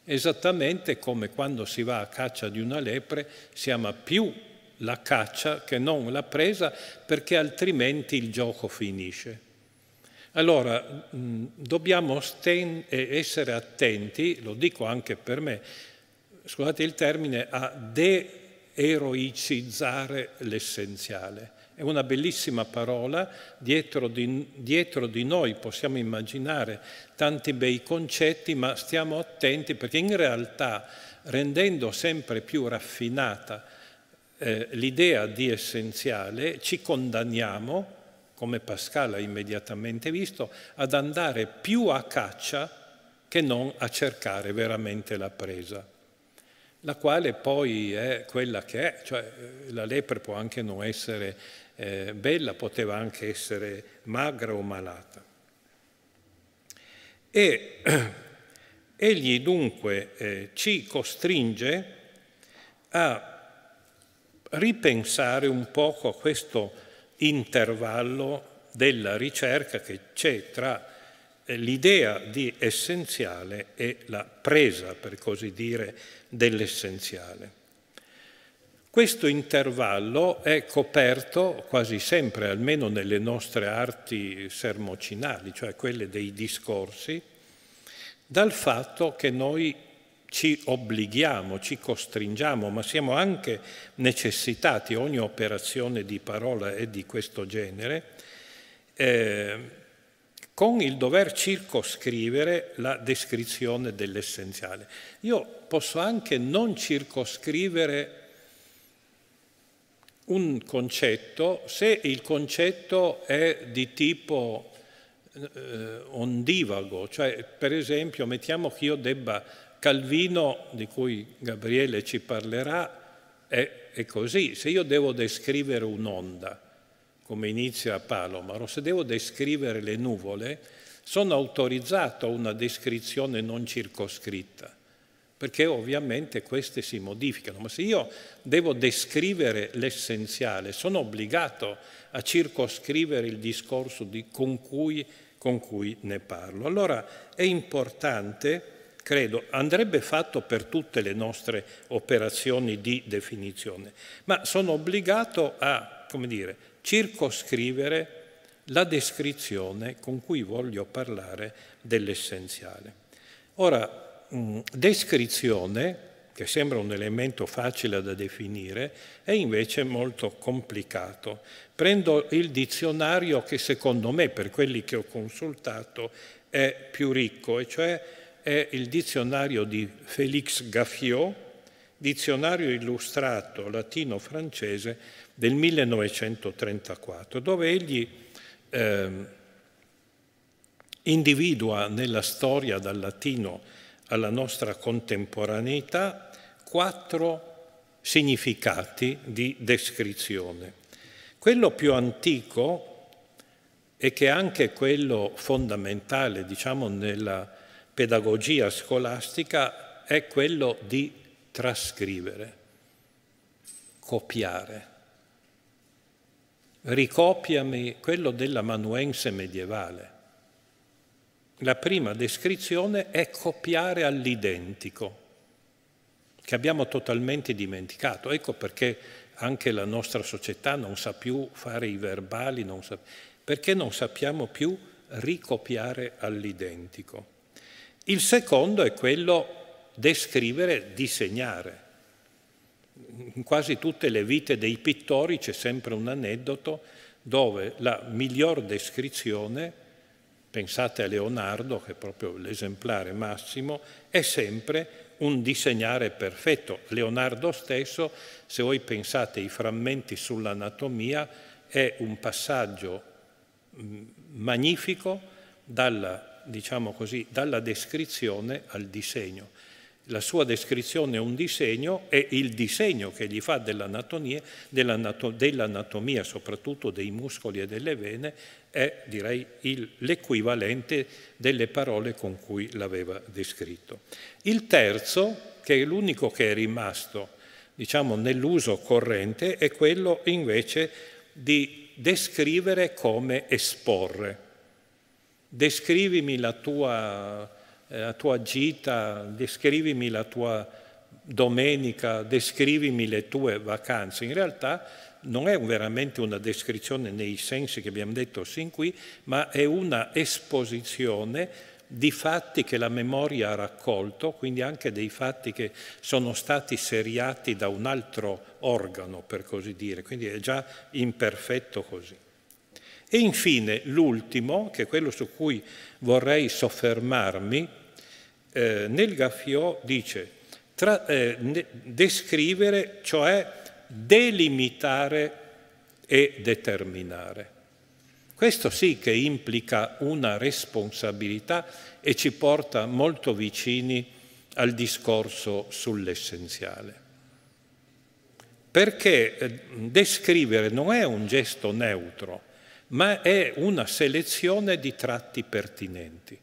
[SPEAKER 1] Esattamente come quando si va a caccia di una lepre si ama più la caccia che non la presa perché altrimenti il gioco finisce. Allora mm, dobbiamo essere attenti, lo dico anche per me, scusate il termine, a de-eroicizzare l'essenziale. È una bellissima parola, dietro di, dietro di noi possiamo immaginare tanti bei concetti, ma stiamo attenti perché in realtà rendendo sempre più raffinata eh, l'idea di essenziale, ci condanniamo, come Pascal ha immediatamente visto, ad andare più a caccia che non a cercare veramente la presa, la quale poi è quella che è, cioè eh, la lepre può anche non essere eh, bella, poteva anche essere magra o malata. E [clears throat] egli dunque eh, ci costringe a ripensare un poco a questo intervallo della ricerca che c'è tra eh, l'idea di essenziale e la presa, per così dire, dell'essenziale. Questo intervallo è coperto quasi sempre, almeno nelle nostre arti sermocinali, cioè quelle dei discorsi, dal fatto che noi ci obblighiamo, ci costringiamo, ma siamo anche necessitati, ogni operazione di parola è di questo genere, eh, con il dover circoscrivere la descrizione dell'essenziale. Io posso anche non circoscrivere un concetto se il concetto è di tipo eh, ondivago, cioè per esempio mettiamo che io debba Calvino, di cui Gabriele ci parlerà, è, è così. Se io devo descrivere un'onda, come inizia a Palomaro, se devo descrivere le nuvole, sono autorizzato a una descrizione non circoscritta, perché ovviamente queste si modificano, ma se io devo descrivere l'essenziale, sono obbligato a circoscrivere il discorso di, con, cui, con, cui, ne parlo. Allora è importante credo, andrebbe fatto per tutte le nostre operazioni di definizione, ma sono obbligato a, come dire, circoscrivere la descrizione con cui voglio parlare dell'essenziale. Ora, mm, descrizione, che sembra un elemento facile da definire, è invece molto complicato. Prendo il dizionario che secondo me, per quelli che ho consultato, è più ricco, e cioè è il dizionario di Félix Gaffiot, dizionario illustrato latino-francese del 1934, dove egli eh, individua nella storia dal latino alla nostra contemporaneità quattro significati di descrizione. Quello più antico e che è anche quello fondamentale, diciamo, nella pedagogia scolastica è quello di trascrivere, copiare. Ricopiami quello dell'amanuense medievale. La prima descrizione è copiare all'identico, che abbiamo totalmente dimenticato. Ecco perché anche la nostra società non sa più fare i verbali, non sa... perché non sappiamo più ricopiare all'identico. Il secondo è quello descrivere, disegnare. In quasi tutte le vite dei pittori c'è sempre un aneddoto dove la miglior descrizione, pensate a Leonardo che è proprio l'esemplare massimo, è sempre un disegnare perfetto. Leonardo stesso, se voi pensate ai frammenti sull'anatomia, è un passaggio mm, magnifico dalla diciamo così, dalla descrizione al disegno. La sua descrizione è un disegno e il disegno che gli fa dell'anatomia, dell'anatomia soprattutto dei muscoli e delle vene, è direi il, l'equivalente delle parole con cui l'aveva descritto. Il terzo, che è l'unico che è rimasto diciamo, nell'uso corrente, è quello invece di descrivere come esporre descrivimi la tua, eh, la tua gita, descrivimi la tua domenica, descrivimi le tue vacanze. In realtà non è veramente una descrizione nei sensi che abbiamo detto sin qui, ma è una esposizione di fatti che la memoria ha raccolto, quindi anche dei fatti che sono stati seriati da un altro organo, per così dire, quindi è già imperfetto così. E infine l'ultimo, che è quello su cui vorrei soffermarmi, eh, nel Gaffiò dice tra, eh, ne, descrivere, cioè delimitare e determinare. Questo sì che implica una responsabilità e ci porta molto vicini al discorso sull'essenziale. Perché eh, descrivere non è un gesto neutro, ma è una selezione di tratti pertinenti.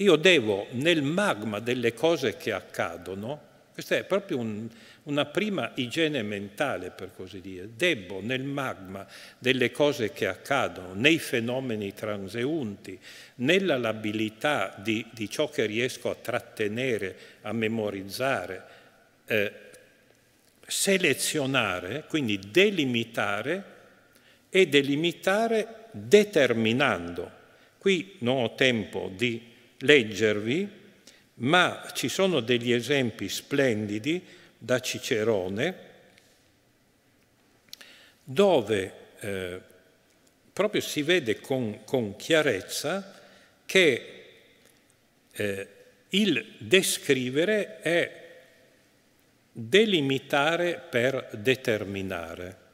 [SPEAKER 1] Io devo, nel magma delle cose che accadono, questa è proprio un, una prima igiene mentale, per così dire, debbo nel magma delle cose che accadono, nei fenomeni transeunti, nella labilità di, di ciò che riesco a trattenere, a memorizzare, eh, selezionare, quindi delimitare e delimitare determinando. Qui non ho tempo di leggervi, ma ci sono degli esempi splendidi da Cicerone, dove eh, proprio si vede con, con chiarezza che eh, il descrivere è delimitare per determinare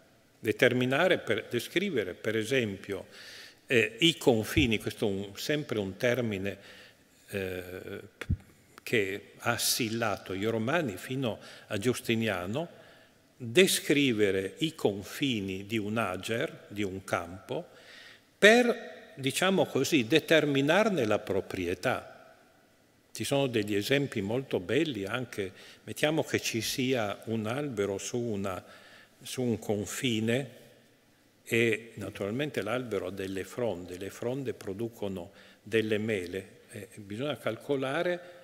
[SPEAKER 1] determinare, per, descrivere per esempio eh, i confini, questo è un, sempre un termine eh, che ha assillato i romani fino a Giustiniano, descrivere i confini di un ager, di un campo, per, diciamo così, determinarne la proprietà. Ci sono degli esempi molto belli anche, mettiamo che ci sia un albero su una su un confine e naturalmente l'albero ha delle fronde, le fronde producono delle mele, e eh, bisogna calcolare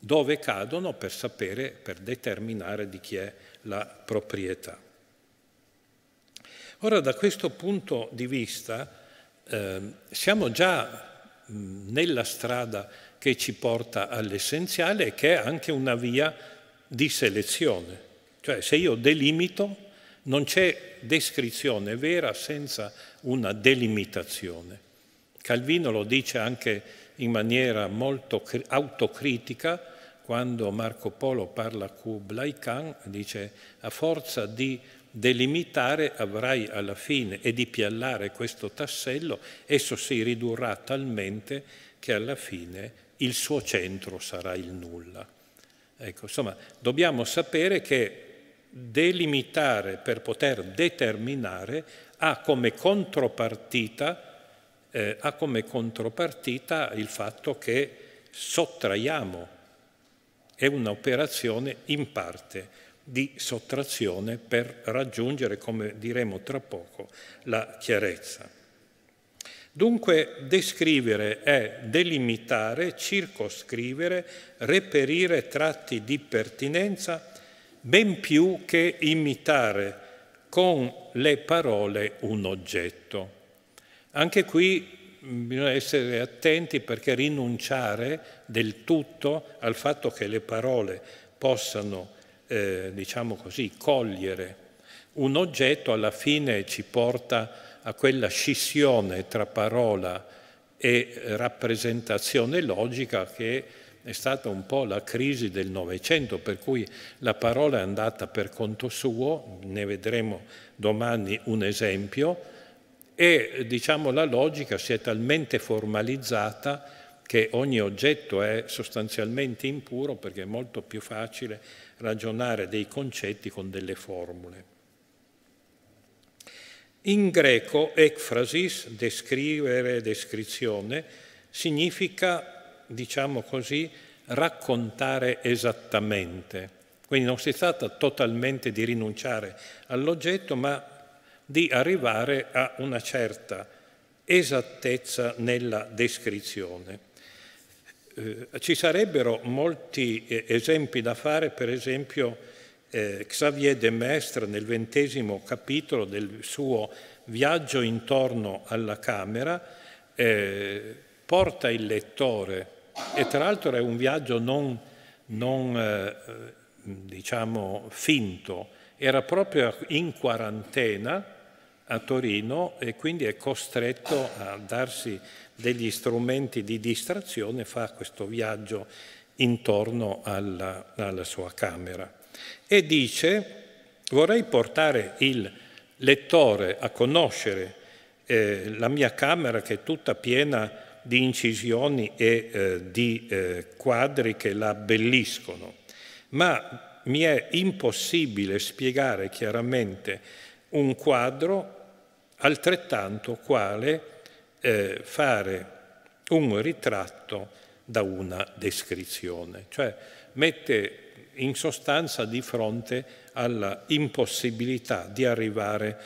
[SPEAKER 1] dove cadono per sapere, per determinare di chi è la proprietà. Ora da questo punto di vista eh, siamo già nella strada che ci porta all'essenziale che è anche una via di selezione, cioè se io delimito non c'è descrizione vera senza una delimitazione. Calvino lo dice anche in maniera molto autocritica quando Marco Polo parla a Kublai Khan, dice a forza di delimitare avrai alla fine e di piallare questo tassello, esso si ridurrà talmente che alla fine il suo centro sarà il nulla. Ecco, insomma, dobbiamo sapere che delimitare, per poter determinare, ha come contropartita, eh, ha come contropartita il fatto che sottraiamo. È un'operazione in parte di sottrazione per raggiungere, come diremo tra poco, la chiarezza. Dunque descrivere è delimitare, circoscrivere, reperire tratti di pertinenza ben più che imitare con le parole un oggetto. Anche qui mm, bisogna essere attenti perché rinunciare del tutto al fatto che le parole possano, eh, diciamo così, cogliere un oggetto alla fine ci porta a quella scissione tra parola e eh, rappresentazione logica che è stata un po' la crisi del Novecento, per cui la parola è andata per conto suo, ne vedremo domani un esempio, e diciamo, la logica si è talmente formalizzata che ogni oggetto è sostanzialmente impuro perché è molto più facile ragionare dei concetti con delle formule. In greco ekphrasis, descrivere, descrizione, significa diciamo così, raccontare esattamente. Quindi non si tratta totalmente di rinunciare all'oggetto, ma di arrivare a una certa esattezza nella descrizione. Eh, ci sarebbero molti eh, esempi da fare, per esempio eh, Xavier de Maistre nel ventesimo capitolo del suo viaggio intorno alla Camera eh, porta il lettore e tra l'altro è un viaggio non, non eh, diciamo, finto, era proprio in quarantena a Torino e quindi è costretto a darsi degli strumenti di distrazione, fa questo viaggio intorno alla, alla sua camera e dice vorrei portare il lettore a conoscere eh, la mia camera che è tutta piena di di incisioni e eh, di eh, quadri che la abbelliscono, ma mi è impossibile spiegare chiaramente un quadro altrettanto quale eh, fare un ritratto da una descrizione, cioè mette in sostanza di fronte alla impossibilità di arrivare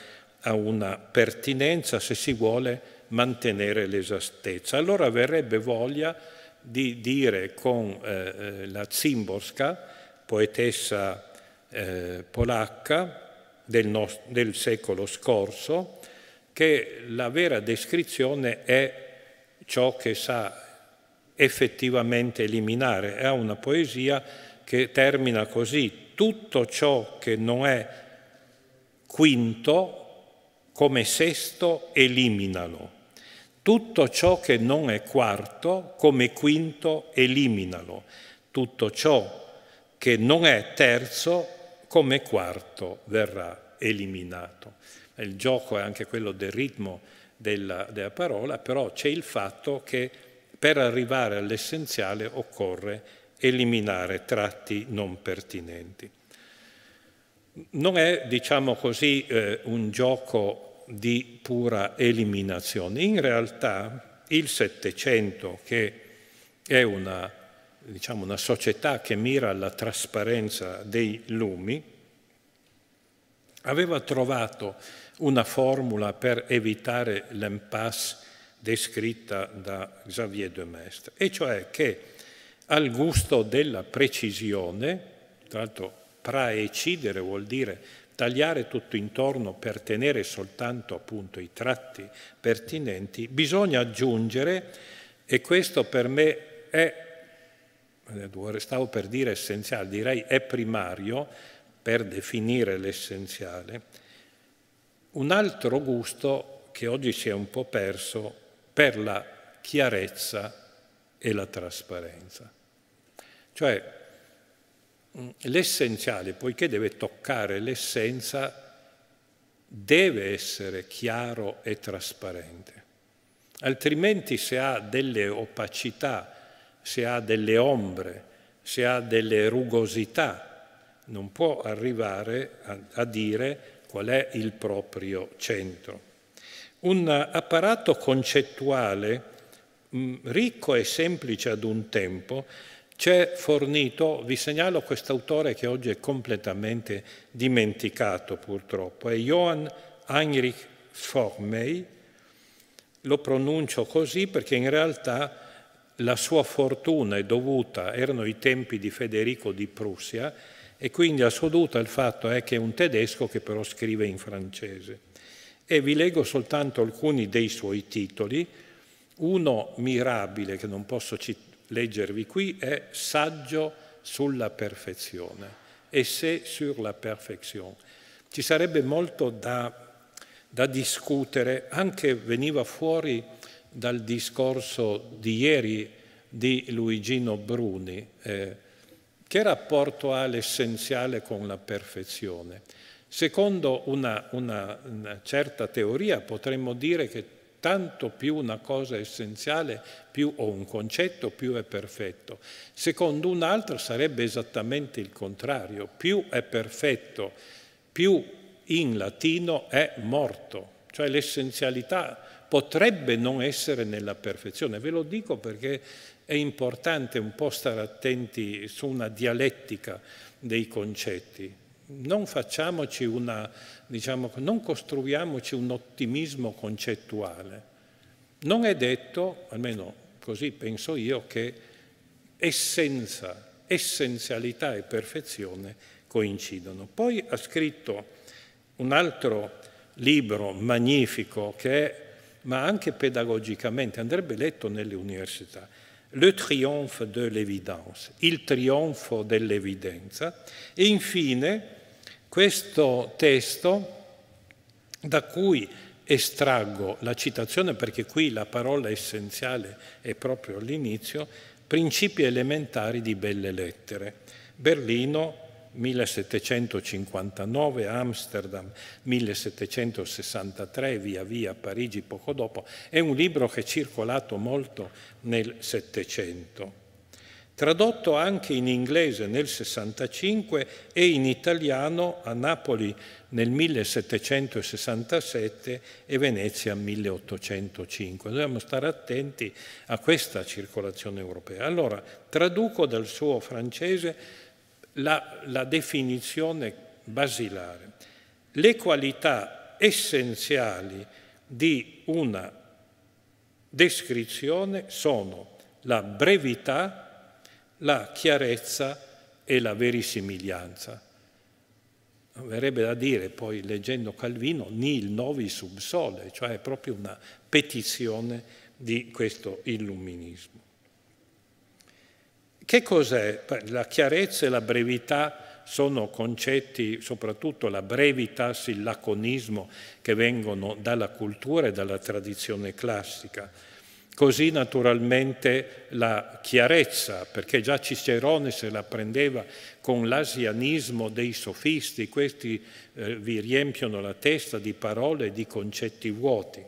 [SPEAKER 1] a una pertinenza, se si vuole, mantenere l'esattezza. Allora verrebbe voglia di dire con eh, eh la Zimborska, poetessa eh, polacca del, no, del secolo scorso, che la vera descrizione è ciò che sa effettivamente eliminare. È una poesia che termina così, tutto ciò che non è quinto come sesto eliminalo. Tutto ciò che non è quarto, come quinto, eliminalo. Tutto ciò che non è terzo, come quarto, verrà eliminato. Il gioco è anche quello del ritmo della, della parola, però c'è il fatto che per arrivare all'essenziale occorre eliminare tratti non pertinenti. Non è, diciamo così, eh, un gioco di pura eliminazione. In realtà il Settecento, che è una, diciamo, una società che mira alla trasparenza dei lumi, aveva trovato una formula per evitare l'impasse descritta da Xavier de Mestre, e cioè che al gusto della precisione, tra l'altro praecidere vuol dire tagliare tutto intorno per tenere soltanto appunto i tratti pertinenti, bisogna aggiungere, e questo per me è, eh, stavo per dire essenziale, direi è primario per definire l'essenziale, un altro gusto che oggi si è un po' perso per la chiarezza e la trasparenza. Cioè, Mm, l'essenziale, poiché deve toccare l'essenza, deve essere chiaro e trasparente. Altrimenti se ha delle opacità, se ha delle ombre, se ha delle rugosità, non può arrivare a, a dire qual è il proprio centro. Un apparato concettuale mh, mm, ricco e semplice ad un tempo, c'è fornito, vi segnalo quest'autore che oggi è completamente dimenticato purtroppo, è Johann Heinrich Formey, lo pronuncio così perché in realtà la sua fortuna è dovuta, erano i tempi di Federico di Prussia, e quindi a sua il fatto è eh, che è un tedesco che però scrive in francese. E vi leggo soltanto alcuni dei suoi titoli, uno mirabile che non posso citare, leggervi qui è saggio sulla perfezione, essai sur la perfezione. Ci sarebbe molto da, da discutere, anche veniva fuori dal discorso di ieri di Luigino Bruni, eh, che rapporto ha l'essenziale con la perfezione? Secondo una, una, una certa teoria potremmo dire che tanto più una cosa essenziale più, o un concetto, più è perfetto. Secondo un altro sarebbe esattamente il contrario, più è perfetto, più in latino è morto, cioè l'essenzialità potrebbe non essere nella perfezione. Ve lo dico perché è importante un po' stare attenti su una dialettica dei concetti non facciamoci una, diciamo, non costruiamoci un ottimismo concettuale. Non è detto, almeno così penso io, che essenza, essenzialità e perfezione coincidono. Poi ha scritto un altro libro magnifico che è, ma anche pedagogicamente, andrebbe letto nelle università, Le triomphe de l'évidence, il trionfo dell'evidenza, e infine questo testo da cui estraggo la citazione, perché qui la parola essenziale è proprio all'inizio, Principi elementari di belle lettere. Berlino 1759, Amsterdam 1763, via via Parigi poco dopo, è un libro che è circolato molto nel Settecento tradotto anche in inglese nel 65 e in italiano a Napoli nel 1767 e Venezia 1805. Dobbiamo stare attenti a questa circolazione europea. Allora, traduco dal suo francese la, la definizione basilare. Le qualità essenziali di una descrizione sono la brevità, la chiarezza e la verisimiglianza. Verrebbe da dire, poi leggendo Calvino, nil novi sub sole, cioè è proprio una petizione di questo illuminismo. Che cos'è? La chiarezza e la brevità sono concetti, soprattutto la brevitas, il laconismo, che vengono dalla cultura e dalla tradizione classica Così naturalmente la chiarezza, perché già Cicerone se la prendeva con l'asianismo dei sofisti, questi eh, vi riempiono la testa di parole e di concetti vuoti.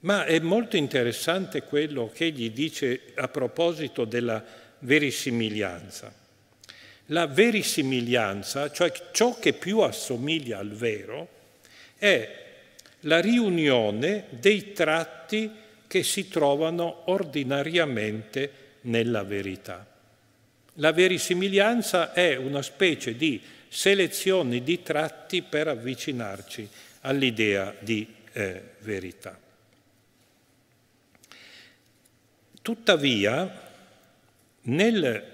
[SPEAKER 1] Ma è molto interessante quello che egli dice a proposito della verisimiglianza. La verisimiglianza, cioè ciò che più assomiglia al vero, è la riunione dei tratti che si trovano ordinariamente nella verità. La verisimiglianza è una specie di selezione di tratti per avvicinarci all'idea di eh, verità. Tuttavia, nel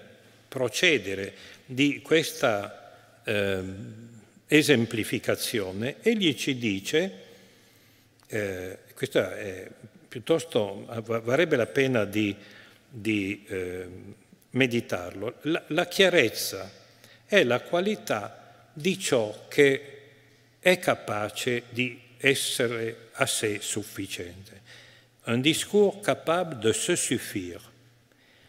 [SPEAKER 1] procedere di questa eh, esemplificazione, egli ci dice, eh, questo è piuttosto eh, varrebbe la pena di, di eh, meditarlo. La, la chiarezza è la qualità di ciò che è capace di essere a sé sufficiente. Un discours capable de se suffire,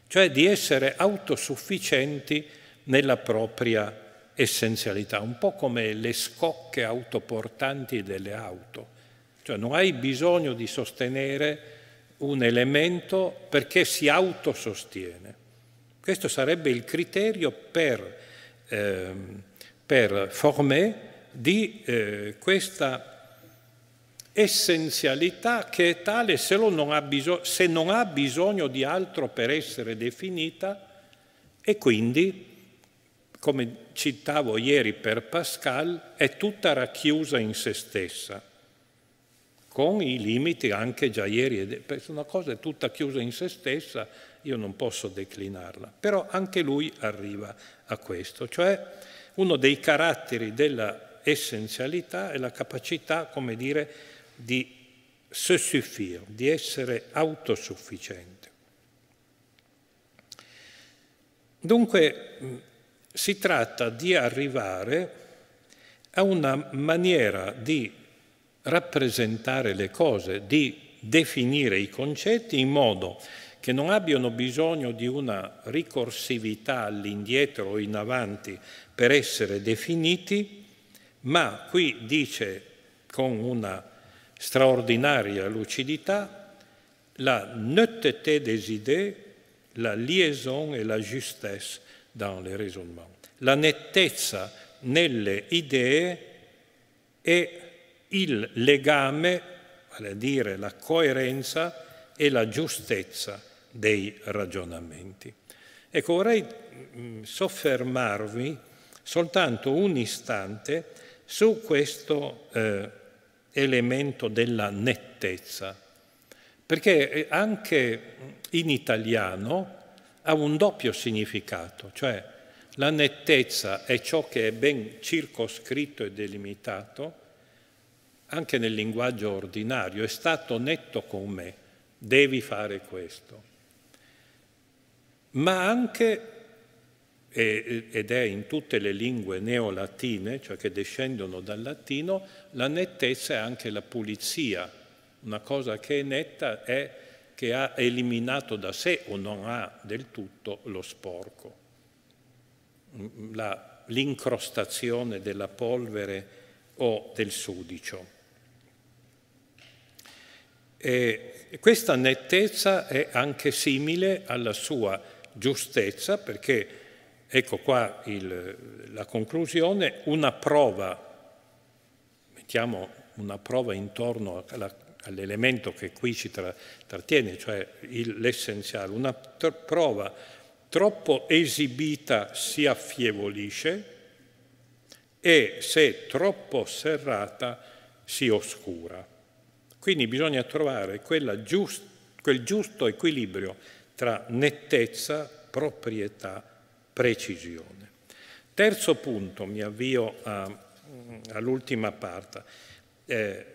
[SPEAKER 1] cioè di essere autosufficienti nella propria essenzialità, un po' come le scocche autoportanti delle auto. Cioè non hai bisogno di sostenere un elemento perché si autosostiene. Questo sarebbe il criterio per, eh, per formé di eh, questa essenzialità che è tale se non, ha bisogno, se non ha bisogno di altro per essere definita e quindi, come citavo ieri per Pascal, è tutta racchiusa in se stessa con i limiti anche già ieri, una cosa è tutta chiusa in se stessa, io non posso declinarla, però anche lui arriva a questo, cioè uno dei caratteri della essenzialità è la capacità, come dire, di se suffire, di essere autosufficiente. Dunque si tratta di arrivare a una maniera di rappresentare le cose, di definire i concetti in modo che non abbiano bisogno di una ricorsività all'indietro o in avanti per essere definiti, ma qui dice con una straordinaria lucidità la netteté des idées, la liaison et la justesse dans les raisonnements. La nettezza nelle idee e il legame, vale a dire la coerenza e la giustezza dei ragionamenti. Ecco, vorrei mm, soffermarvi soltanto un istante su questo eh, elemento della nettezza, perché eh, anche in italiano ha un doppio significato, cioè la nettezza è ciò che è ben circoscritto e delimitato, anche nel linguaggio ordinario, è stato netto con me, devi fare questo. Ma anche, ed è in tutte le lingue neolatine, cioè che descendono dal latino, la nettezza è anche la pulizia. Una cosa che è netta è che ha eliminato da sé o non ha del tutto lo sporco. l'incrostazione della polvere o del sudicio. E questa nettezza è anche simile alla sua giustezza perché, ecco qua il, la conclusione, una prova, mettiamo una prova intorno alla, all'elemento che qui ci tra, trattiene, cioè il, l'essenziale, una tr- prova troppo esibita si affievolisce e se troppo serrata si oscura. Quindi bisogna trovare giust quel giusto equilibrio tra nettezza, proprietà, precisione. Terzo punto, mi avvio mm, all'ultima parte. Eh,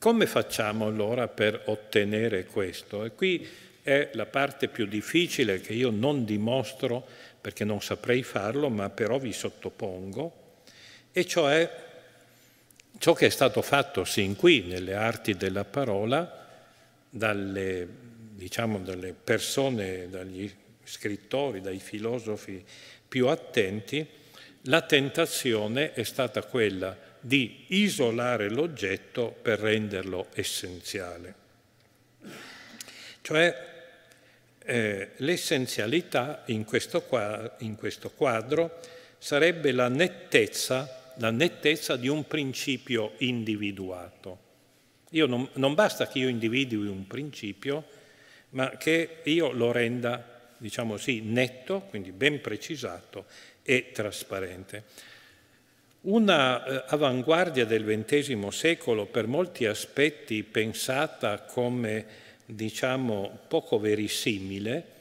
[SPEAKER 1] come facciamo allora per ottenere questo? E qui è la parte più difficile che io non dimostro perché non saprei farlo, ma però vi sottopongo, e cioè ciò che è stato fatto sin qui nelle arti della parola dalle, diciamo, dalle persone, dagli scrittori, dai filosofi più attenti, la tentazione è stata quella di isolare l'oggetto per renderlo essenziale. Cioè eh, l'essenzialità in questo quadro sarebbe la nettezza la nettezza di un principio individuato. Non, non, basta che io individui un principio, ma che io lo renda, diciamo così, netto, quindi ben precisato e trasparente. Una eh, avanguardia del XX secolo, per molti aspetti pensata come, diciamo, poco verisimile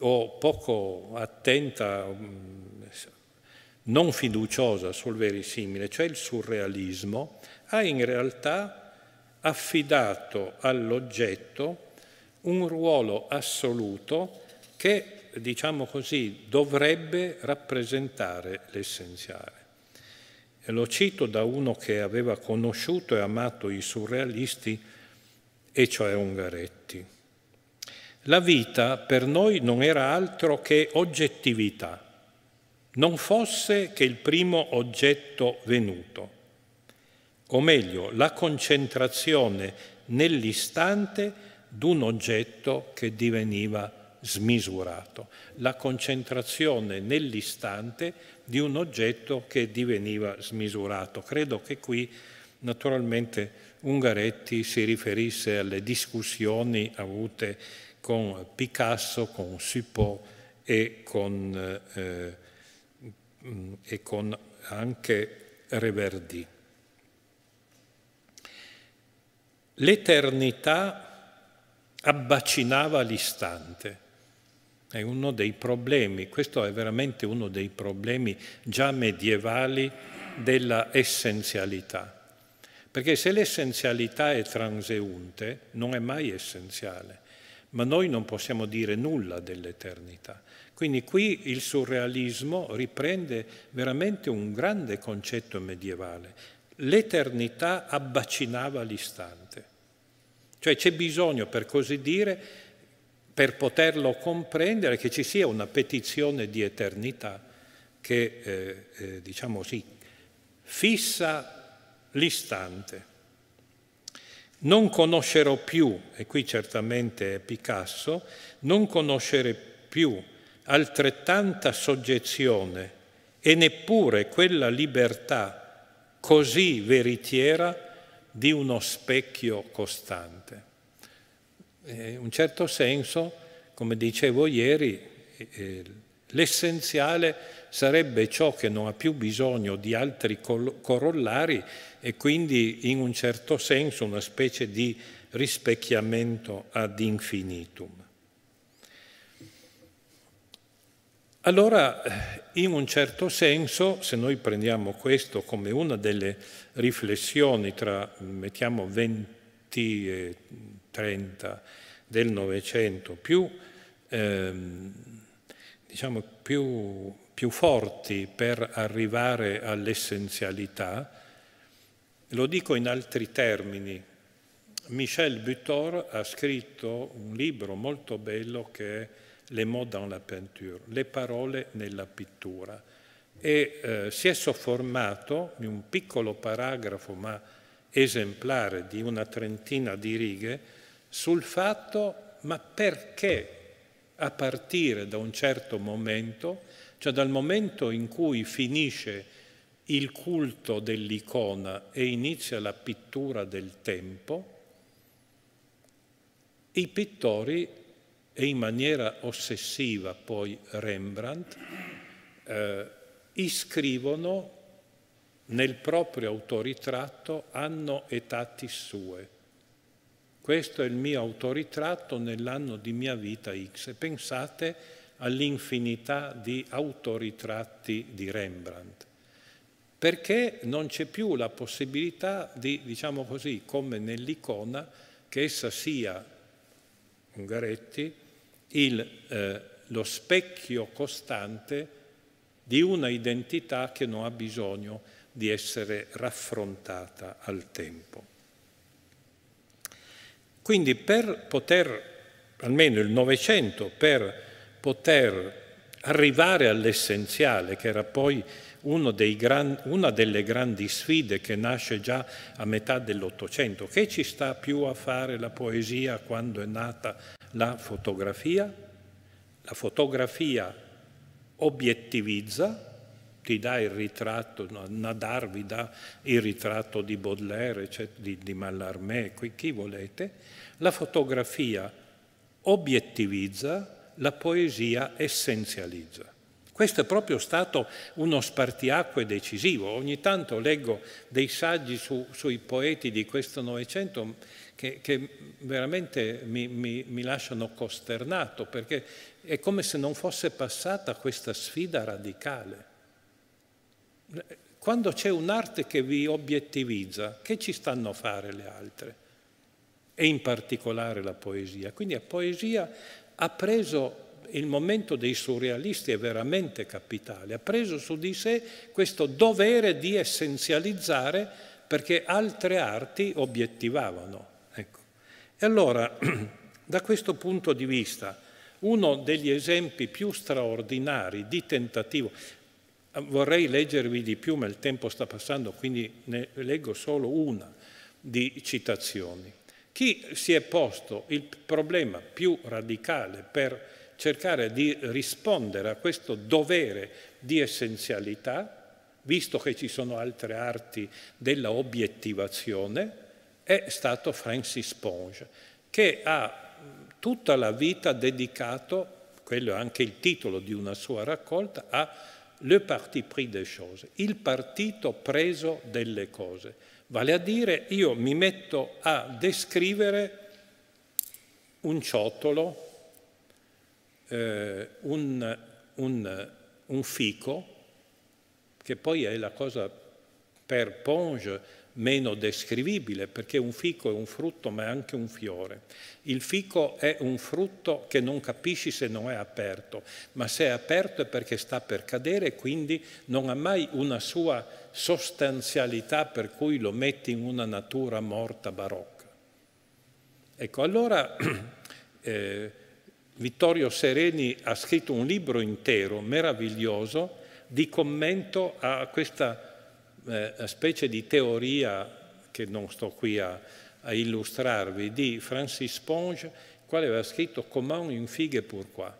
[SPEAKER 1] o poco attenta, mh, mm, non fiduciosa sul verisimile, cioè il surrealismo, ha in realtà affidato all'oggetto un ruolo assoluto che, diciamo così, dovrebbe rappresentare l'essenziale. Lo cito da uno che aveva conosciuto e amato i surrealisti, e cioè Ungaretti. La vita per noi non era altro che oggettività non fosse che il primo oggetto venuto, o meglio la concentrazione nell'istante d'un oggetto che diveniva smisurato, la concentrazione nell'istante di un oggetto che diveniva smisurato. Credo che qui naturalmente Ungaretti si riferisse alle discussioni avute con Picasso, con Suppot e con... Eh, e con anche Reverdi. L'eternità abbacinava l'istante. È uno dei problemi, questo è veramente uno dei problemi già medievali della essenzialità. Perché se l'essenzialità è transeunte, non è mai essenziale, ma noi non possiamo dire nulla dell'eternità. Quindi qui il surrealismo riprende veramente un grande concetto medievale. L'eternità abbacinava l'istante. Cioè c'è bisogno, per così dire, per poterlo comprendere, che ci sia una petizione di eternità che, eh, eh, diciamo sì, fissa l'istante. Non conoscerò più, e qui certamente è Picasso, non conoscere più altrettanta soggezione e neppure quella libertà così veritiera di uno specchio costante. In un certo senso, come dicevo ieri, eh, eh, l'essenziale sarebbe ciò che non ha più bisogno di altri corollari e quindi in un certo senso una specie di rispecchiamento ad infinitum. Allora, in un certo senso, se noi prendiamo questo come una delle riflessioni tra, mettiamo, 20 e 30 del Novecento, più, ehm, diciamo, più, più forti per arrivare all'essenzialità, lo dico in altri termini, Michel Butor ha scritto un libro molto bello che è le mots dans la peinture, le parole nella pittura. E eh, si è soffermato in un piccolo paragrafo ma esemplare di una trentina di righe sul fatto ma perché a partire da un certo momento, cioè dal momento in cui finisce il culto dell'icona e inizia la pittura del tempo, i pittori e in maniera ossessiva poi Rembrandt, eh, iscrivono nel proprio autoritratto anno etatis sue. Questo è il mio autoritratto nell'anno di mia vita X. pensate all'infinità di autoritratti di Rembrandt, perché non c'è più la possibilità di, diciamo così, come nell'icona, che essa sia Ungaretti, il, eh, lo specchio costante di una identità che non ha bisogno di essere raffrontata al tempo. Quindi per poter, almeno il Novecento, per poter arrivare all'essenziale, che era poi gran, una delle grandi sfide che nasce già a metà dell'Ottocento, che ci sta più a fare la poesia quando è nata la fotografia. La fotografia obiettivizza, ti dà il ritratto, Nadar vi dà il ritratto di Baudelaire, cioè di, di Mallarmé, chi volete. La fotografia obiettivizza, la poesia essenzializza. Questo è proprio stato uno spartiacque decisivo. Ogni tanto leggo dei saggi su, sui poeti di questo Novecento che, che veramente mi, mi, mi lasciano costernato, perché è come se non fosse passata questa sfida radicale. Quando c'è un'arte che vi obiettivizza, che ci stanno a fare le altre? E in particolare la poesia. Quindi la poesia ha preso il momento dei surrealisti è veramente capitale, ha preso su di sé questo dovere di essenzializzare perché altre arti obiettivavano. E allora, [clears throat] da questo punto di vista, uno degli esempi più straordinari di tentativo, ah, vorrei leggervi di più ma il tempo sta passando, quindi ne leggo solo una di citazioni. Chi si è posto il problema più radicale per cercare di rispondere a questo dovere di essenzialità, visto che ci sono altre arti della obiettivazione, è stato Francis Ponge, che ha tutta la vita dedicato, quello è anche il titolo di una sua raccolta, a Le parti pris des choses, il partito preso delle cose. Vale a dire, io mi metto a descrivere un ciotolo, eh, un, un, un fico, che poi è la cosa per Ponge meno descrivibile, perché un fico è un frutto ma è anche un fiore. Il fico è un frutto che non capisci se non è aperto, ma se è aperto è perché sta per cadere, quindi non ha mai una sua sostanzialità per cui lo metti in una natura morta barocca. Ecco, allora [clears throat] eh, Vittorio Sereni ha scritto un libro intero, meraviglioso, di commento a questa eh, specie di teoria, che non sto qui a, a illustrarvi, di Francis Sponge, quale aveva scritto «Comment un figue pour quoi?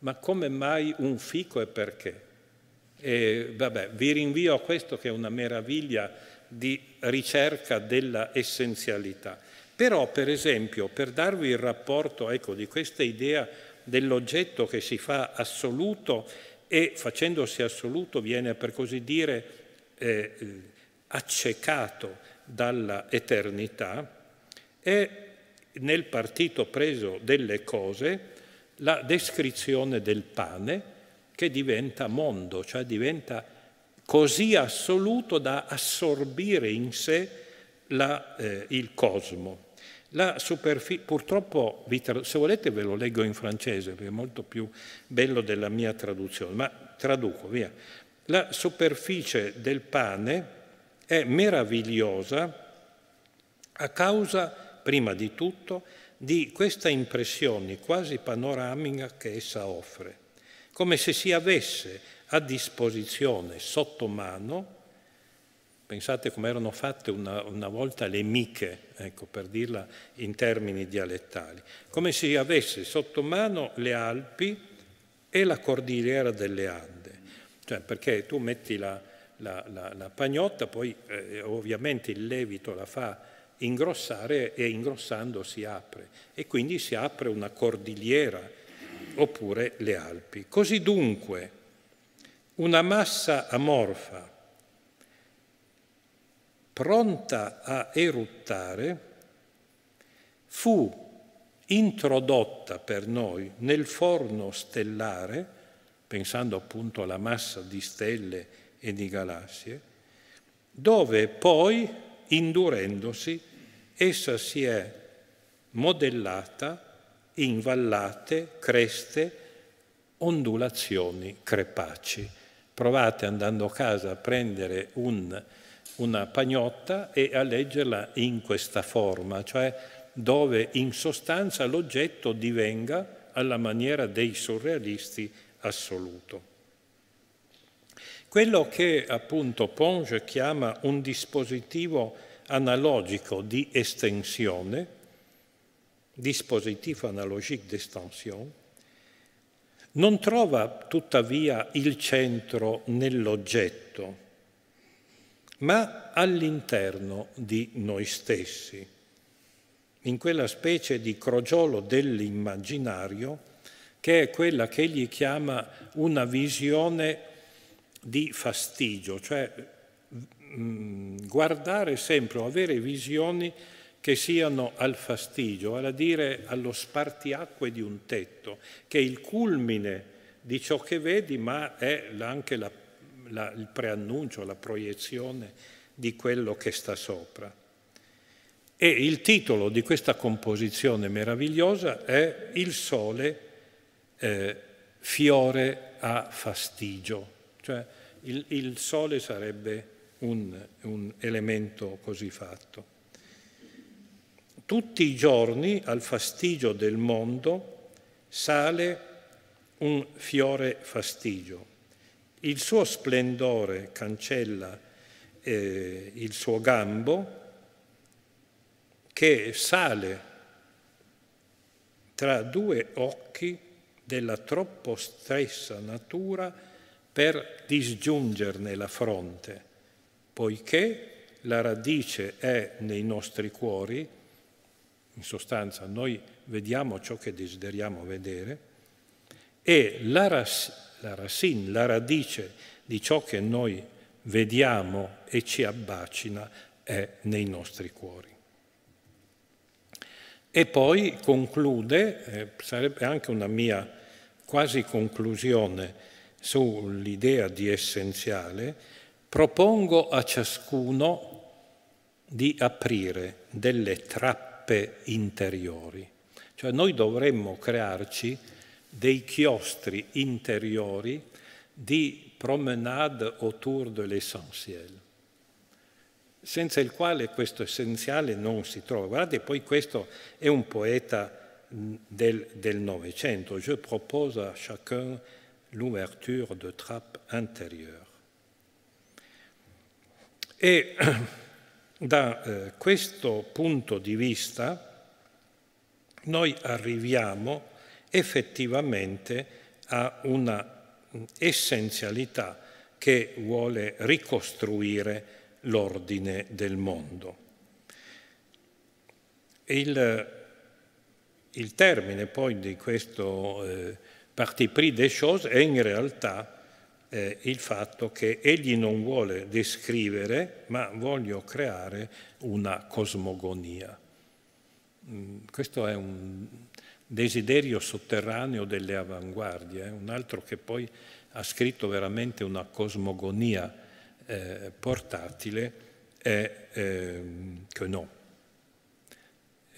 [SPEAKER 1] Ma come mai un fico e perché? E, vabbè, vi rinvio a questo che è una meraviglia di ricerca della essenzialità. Però, per esempio, per darvi il rapporto ecco, di questa idea dell'oggetto che si fa assoluto e facendosi assoluto viene per così dire eh, accecato dalla eternità e nel partito preso delle cose la descrizione del pane che diventa mondo, cioè diventa così assoluto da assorbire in sé la, eh, il cosmo. purtroppo, se volete ve lo leggo in francese, perché è molto più bello della mia traduzione, ma traduco, via. La superficie del pane è meravigliosa a causa, prima di tutto, di questa impressione quasi panoramica che essa offre, come se si avesse a disposizione sotto mano Pensate come erano fatte una, una, volta le miche, ecco, per dirla in termini dialettali, come se si avesse sotto mano le Alpi e la cordigliera delle Ande. Cioè, perché tu metti la, la, la, la pagnotta, poi eh, eh ovviamente il levito la fa ingrossare e ingrossando si apre e quindi si apre una cordigliera oppure le Alpi. Così dunque una massa amorfa pronta a eruttare fu introdotta per noi nel forno stellare pensando appunto alla massa di stelle e di galassie, dove poi, indurendosi, essa si è modellata in vallate, creste, ondulazioni crepaci. Provate andando a casa a prendere un, una pagnotta e a leggerla in questa forma, cioè dove in sostanza l'oggetto divenga, alla maniera dei surrealisti, assoluto. Quello che appunto Ponge chiama un dispositivo analogico di estensione, dispositivo analogique d'extension, non trova tuttavia il centro nell'oggetto, ma all'interno di noi stessi, in quella specie di crogiolo dell'immaginario che è quella che egli chiama una visione di fastidio, cioè mm, guardare sempre o avere visioni che siano al fastidio, vale a dire allo spartiacque di un tetto, che è il culmine di ciò che vedi, ma è anche la, la, il preannuncio, la proiezione di quello che sta sopra. E il titolo di questa composizione meravigliosa è Il sole eh, fiore a fastigio, cioè il, il sole sarebbe un, un elemento così fatto. Tutti i giorni al fastigio del mondo sale un fiore fastigio. Il suo splendore cancella eh, il suo gambo che sale tra due occhi della troppo stessa natura per disgiungerne la fronte, poiché la radice è nei nostri cuori, in sostanza noi vediamo ciò che desideriamo vedere, e la, ras, la rasin, la radice di ciò che noi vediamo e ci abbacina è nei nostri cuori. E poi conclude, eh, sarebbe anche una mia quasi conclusione sull'idea di essenziale, propongo a ciascuno di aprire delle trappe interiori. Cioè noi dovremmo crearci dei chiostri interiori di promenade autour de l'essentiel senza il quale questo essenziale non si trova. Guardate, poi questo è un poeta mm, del Novecento. Je propose a chacun l'ouverture de trappe intérieure. E [clears throat] da eh, questo punto di vista noi arriviamo effettivamente a una mm, essenzialità che vuole ricostruire l'ordine del mondo. Il, il, termine poi di questo eh, parti pris des choses è in realtà eh, il fatto che egli non vuole descrivere, ma voglio creare una cosmogonia. Mm, questo è un desiderio sotterraneo delle avanguardie, eh, un altro che poi ha scritto veramente una cosmogonia eh, portatile è ehm, che no.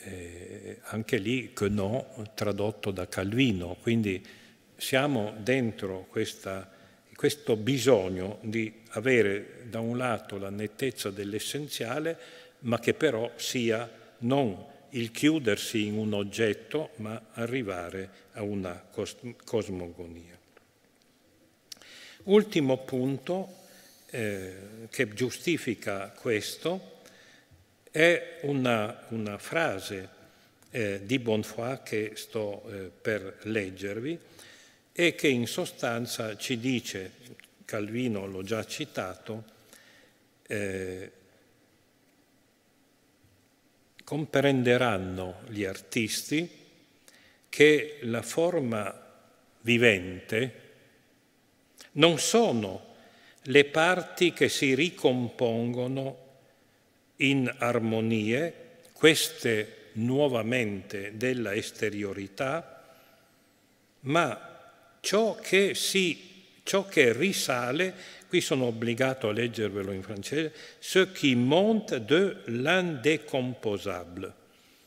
[SPEAKER 1] Eh, anche lì che no tradotto da Calvino, quindi siamo dentro questa, questo bisogno di avere da un lato la nettezza dell'essenziale, ma che però sia non il chiudersi in un oggetto, ma arrivare a una cosmogonia. Ultimo punto eh, che giustifica questo è una, una frase eh, di Bonfoy che sto eh, per leggervi e che in sostanza ci dice, Calvino l'ho già citato, eh, comprenderanno gli artisti che la forma vivente non sono le parti che si ricompongono in armonie, queste nuovamente della esteriorità, ma ciò che, si, ciò che risale, qui sono obbligato a leggervelo in francese, ce qui monte de l'indécomposable.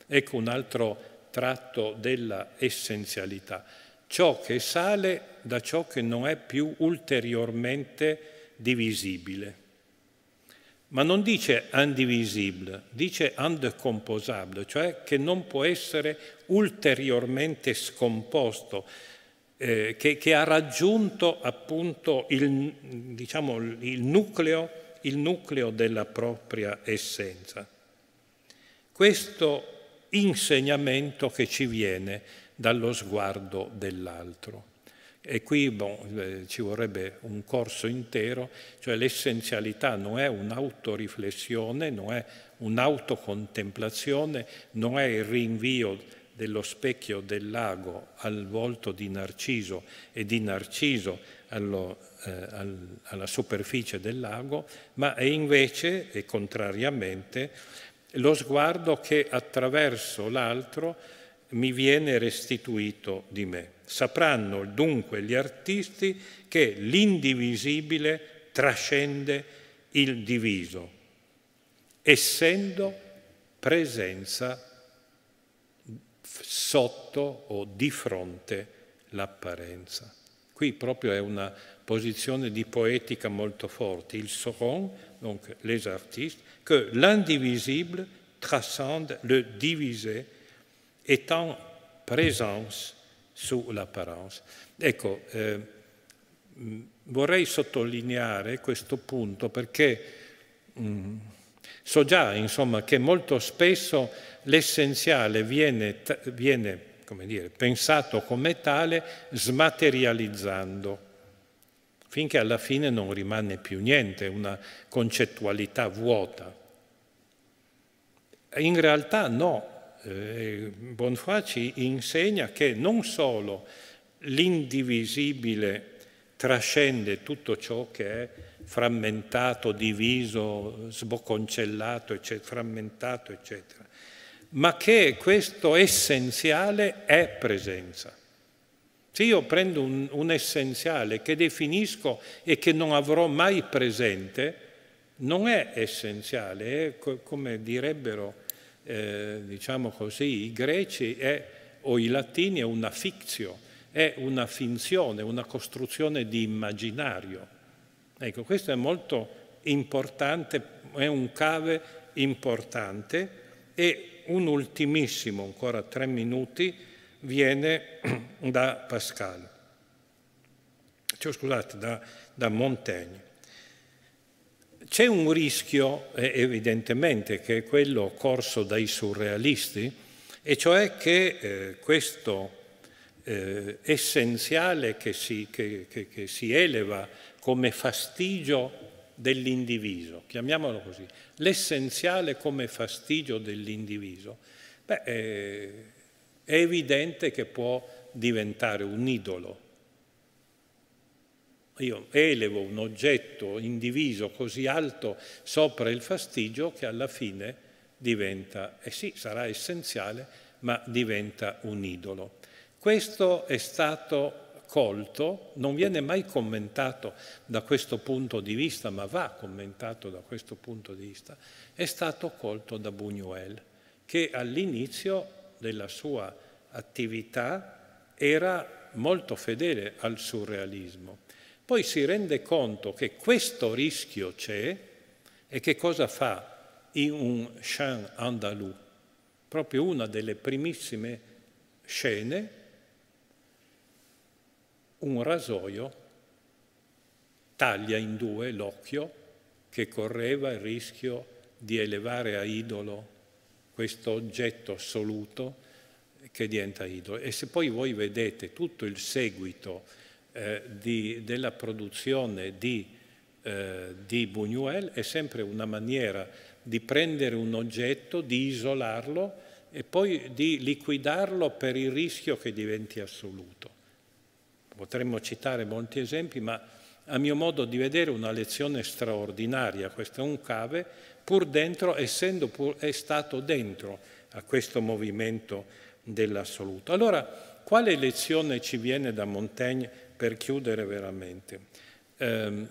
[SPEAKER 1] Ecco un altro tratto della essenzialità, ciò che sale da ciò che non è più ulteriormente divisibile. Ma non dice indivisibile, dice undecomposabile, cioè che non può essere ulteriormente scomposto, eh, che, che, ha raggiunto appunto il, diciamo, il, nucleo, il nucleo della propria essenza. Questo insegnamento che ci viene dallo sguardo dell'altro. E qui bon, eh, ci vorrebbe un corso intero, cioè l'essenzialità non è un'autoriflessione, non è un'autocontemplazione, non è il rinvio dello specchio del lago al volto di Narciso e di Narciso allo, eh, al, alla superficie del lago, ma è invece, e contrariamente, lo sguardo che attraverso l'altro mi viene restituito di me sapranno dunque gli artisti che l'indivisibile trascende il diviso, essendo presenza sotto o di fronte l'apparenza. Qui proprio è una posizione di poetica molto forte. Ils seront, donc les artistes, que l'indivisible trascende le divisé, étant présence sull'apparenza. Ecco, eh, vorrei sottolineare questo punto perché mh, so già insomma, che molto spesso l'essenziale viene, viene come dire, pensato come tale smaterializzando finché alla fine non rimane più niente, una concettualità vuota. In realtà no, eh, Bonfroy ci insegna che non solo l'indivisibile trascende tutto ciò che è frammentato, diviso, sboconcellato, eccetera, frammentato, eccetera, ma che questo essenziale è presenza. Se io prendo un, un, essenziale che definisco e che non avrò mai presente, non è essenziale, è co- come direbbero eh, diciamo così, i greci è, o i latini è una fictio, è una finzione, una costruzione di immaginario. Ecco, questo è molto importante, è un cave importante e un ultimissimo, ancora tre minuti, viene [clears throat] da Pascal, cioè scusate, da, da Montaigne. C'è un rischio eh, evidentemente che è quello corso dai surrealisti, e cioè che eh, questo eh, essenziale che si, che, che, che si eleva come fastidio dell'indiviso, chiamiamolo così, l'essenziale come fastidio dell'indiviso, beh, eh, è evidente che può diventare un idolo io elevo un oggetto indiviso così alto sopra il fastidio che alla fine diventa, eh sì, sarà essenziale, ma diventa un idolo. Questo è stato colto, non viene mai commentato da questo punto di vista, ma va commentato da questo punto di vista, è stato colto da Buñuel, che all'inizio della sua attività era molto fedele al surrealismo poi si rende conto che questo rischio c'è e che cosa fa in un chant andalù? Proprio una delle primissime scene, un rasoio taglia in due l'occhio che correva il rischio di elevare a idolo questo oggetto assoluto che diventa idolo. E se poi voi vedete tutto il seguito eh, di, della produzione di, eh, di Buñuel è sempre una maniera di prendere un oggetto, di isolarlo e poi di liquidarlo per il rischio che diventi assoluto. Potremmo citare molti esempi, ma a mio modo di vedere una lezione straordinaria, questo è un cave, pur dentro, essendo pur, è stato dentro a questo movimento dell'assoluto. Allora, quale lezione ci viene da Montaigne per chiudere veramente. Eh,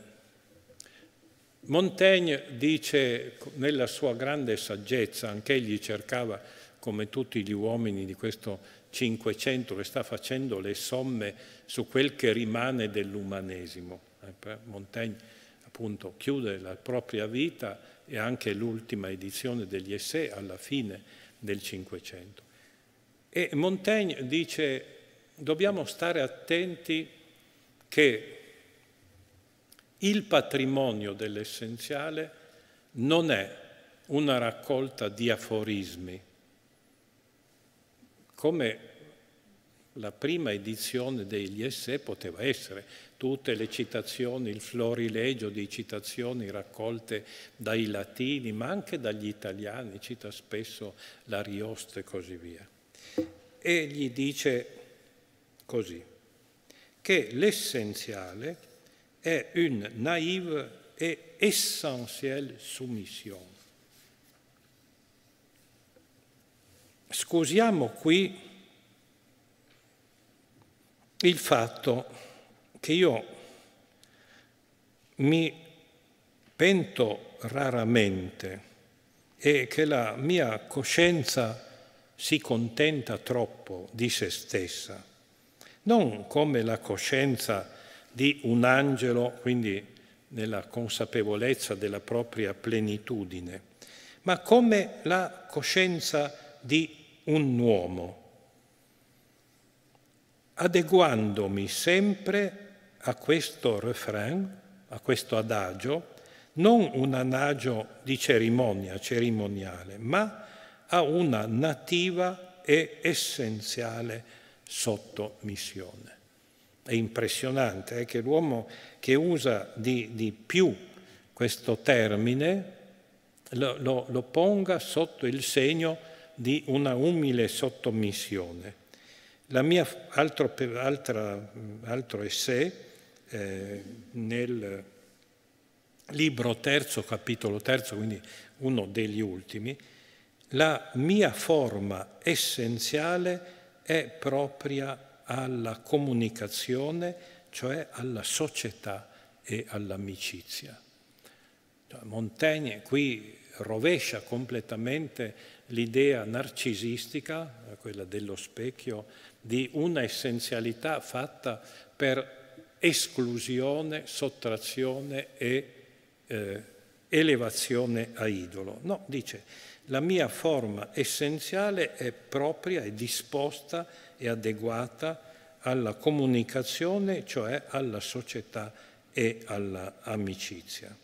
[SPEAKER 1] Montaigne dice nella sua grande saggezza, anche egli cercava come tutti gli uomini di questo Cinquecento che sta facendo le somme su quel che rimane dell'umanesimo. Eh, Montaigne appunto chiude la propria vita e anche l'ultima edizione degli Essai alla fine del Cinquecento. E Montaigne dice dobbiamo stare attenti che il patrimonio dell'essenziale non è una raccolta di aforismi, come la prima edizione degli esse poteva essere, tutte le citazioni, il florilegio di citazioni raccolte dai latini, ma anche dagli italiani, cita spesso l'Ariosto e così via. E gli dice così che l'essenziale è une naive et essentielle soumission. Scusiamo qui il fatto che io mi pento raramente e che la mia coscienza si contenta troppo di se stessa non come la coscienza di un angelo, quindi nella consapevolezza della propria plenitudine, ma come la coscienza di un uomo, adeguandomi sempre a questo refrain, a questo adagio, non un adagio di cerimonia, cerimoniale, ma a una nativa e essenziale sottomissione. È impressionante eh, che l'uomo che usa di, di più questo termine lo, lo, lo ponga sotto il segno di una umile sottomissione. La mia altro, altra, altro essè eh, nel libro terzo, capitolo terzo, quindi uno degli ultimi, la mia forma essenziale è propria alla comunicazione, cioè alla società e all'amicizia. Cioè, Montaigne qui rovescia completamente l'idea narcisistica, quella dello specchio, di una essenzialità fatta per esclusione, sottrazione e eh, elevazione a idolo. No, dice, la mia forma essenziale è propria, è disposta e adeguata alla comunicazione, cioè alla società e all'amicizia.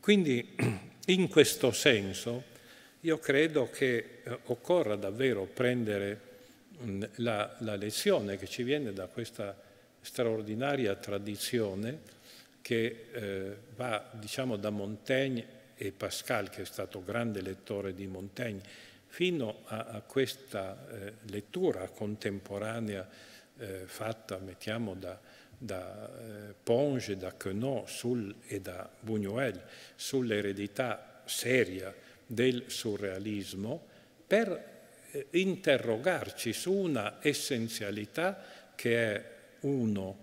[SPEAKER 1] Quindi [clears throat] in questo senso io credo che eh, occorra davvero prendere mm, la, la lezione che ci viene da questa straordinaria tradizione che eh, va diciamo da Montaigne e Pascal, che è stato grande lettore di Montaigne, fino a, a questa eh, lettura contemporanea eh, fatta, mettiamo, da, da eh, Ponge, da Quenon sul, e da Buñuel sull'eredità seria del surrealismo per eh, interrogarci su una essenzialità che è uno,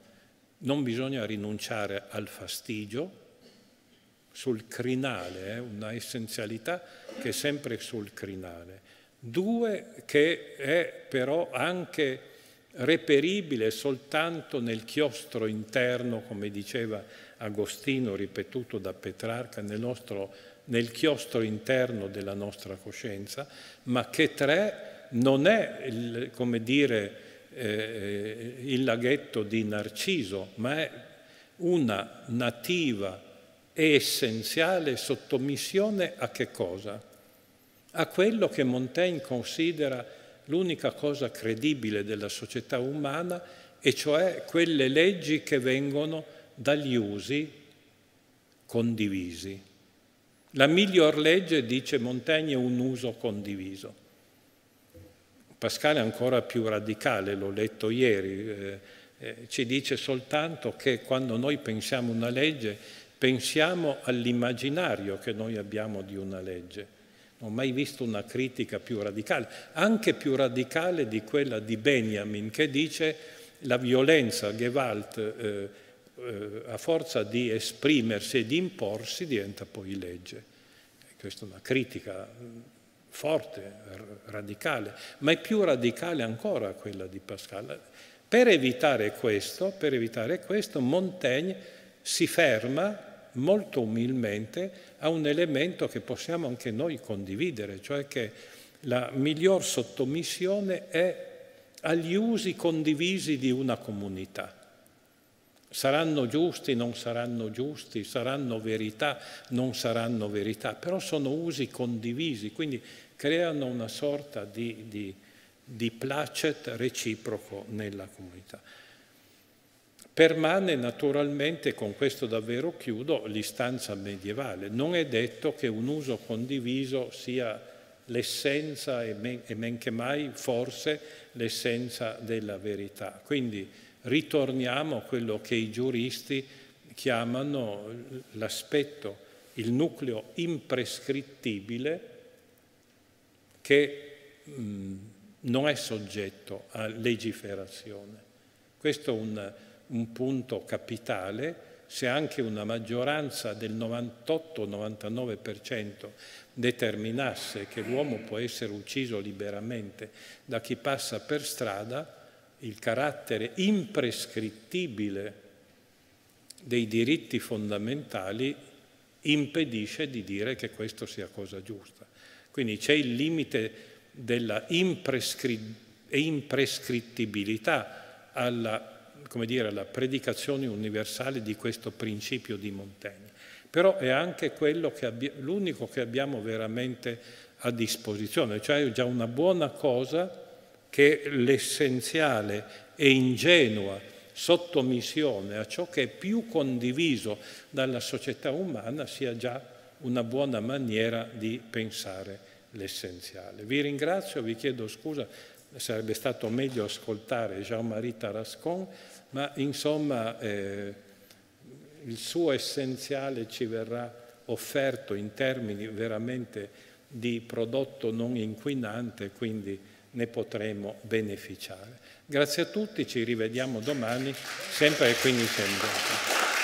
[SPEAKER 1] non bisogna rinunciare al fastidio, sul crinale, eh, una essenzialità che è sempre sul crinale. Due, che è però anche reperibile soltanto nel chiostro interno, come diceva Agostino, ripetuto da Petrarca, nel, nostro, nel chiostro interno della nostra coscienza, ma che tre non è, il, come dire, eh, eh il laghetto di Narciso, ma è una nativa è essenziale sottomissione a che cosa? A quello che Montaigne considera l'unica cosa credibile della società umana, e cioè quelle leggi che vengono dagli usi condivisi. La miglior legge, dice Montaigne, è un uso condiviso. Pascal è ancora più radicale, l'ho letto ieri, eh, eh, ci dice soltanto che quando noi pensiamo una legge Pensiamo all'immaginario che noi abbiamo di una legge. Non ho mai visto una critica più radicale, anche più radicale di quella di Benjamin che dice la violenza, Gewalt, eh, eh, a forza di esprimersi e di imporsi diventa poi legge. questa è una critica mm, forte, radicale, ma è più radicale ancora quella di Pascal. Per evitare questo, per evitare questo Montaigne si ferma molto umilmente a un elemento che possiamo anche noi condividere, cioè che la miglior sottomissione è agli usi condivisi di una comunità. Saranno giusti, non saranno giusti, saranno verità, non saranno verità, però sono usi condivisi, quindi creano una sorta di, di, di placet reciproco nella comunità. Permane naturalmente, con questo davvero chiudo, l'istanza medievale. Non è detto che un uso condiviso sia l'essenza e men, e men che mai forse l'essenza della verità. Quindi ritorniamo a quello che i giuristi chiamano l'aspetto, il nucleo imprescrittibile che mh, mm, non è soggetto a legiferazione. Questo è un un punto capitale, se anche una maggioranza del 98-99% determinasse che l'uomo può essere ucciso liberamente da chi passa per strada, il carattere imprescrittibile dei diritti fondamentali impedisce di dire che questo sia cosa giusta. Quindi c'è il limite della imprescrittibilità alla come dire, la predicazione universale di questo principio di Montaigne, però è anche l'unico che abbiamo veramente a disposizione, cioè è già una buona cosa che l'essenziale e ingenua sottomissione a ciò che è più condiviso dalla società umana sia già una buona maniera di pensare l'essenziale. Vi ringrazio, vi chiedo scusa, sarebbe stato meglio ascoltare Jean-Marie Tarascon, ma insomma eh, il suo essenziale ci verrà offerto in termini veramente di prodotto non inquinante, quindi ne potremo beneficiare. Grazie a tutti, ci rivediamo domani, sempre e alle 15.30.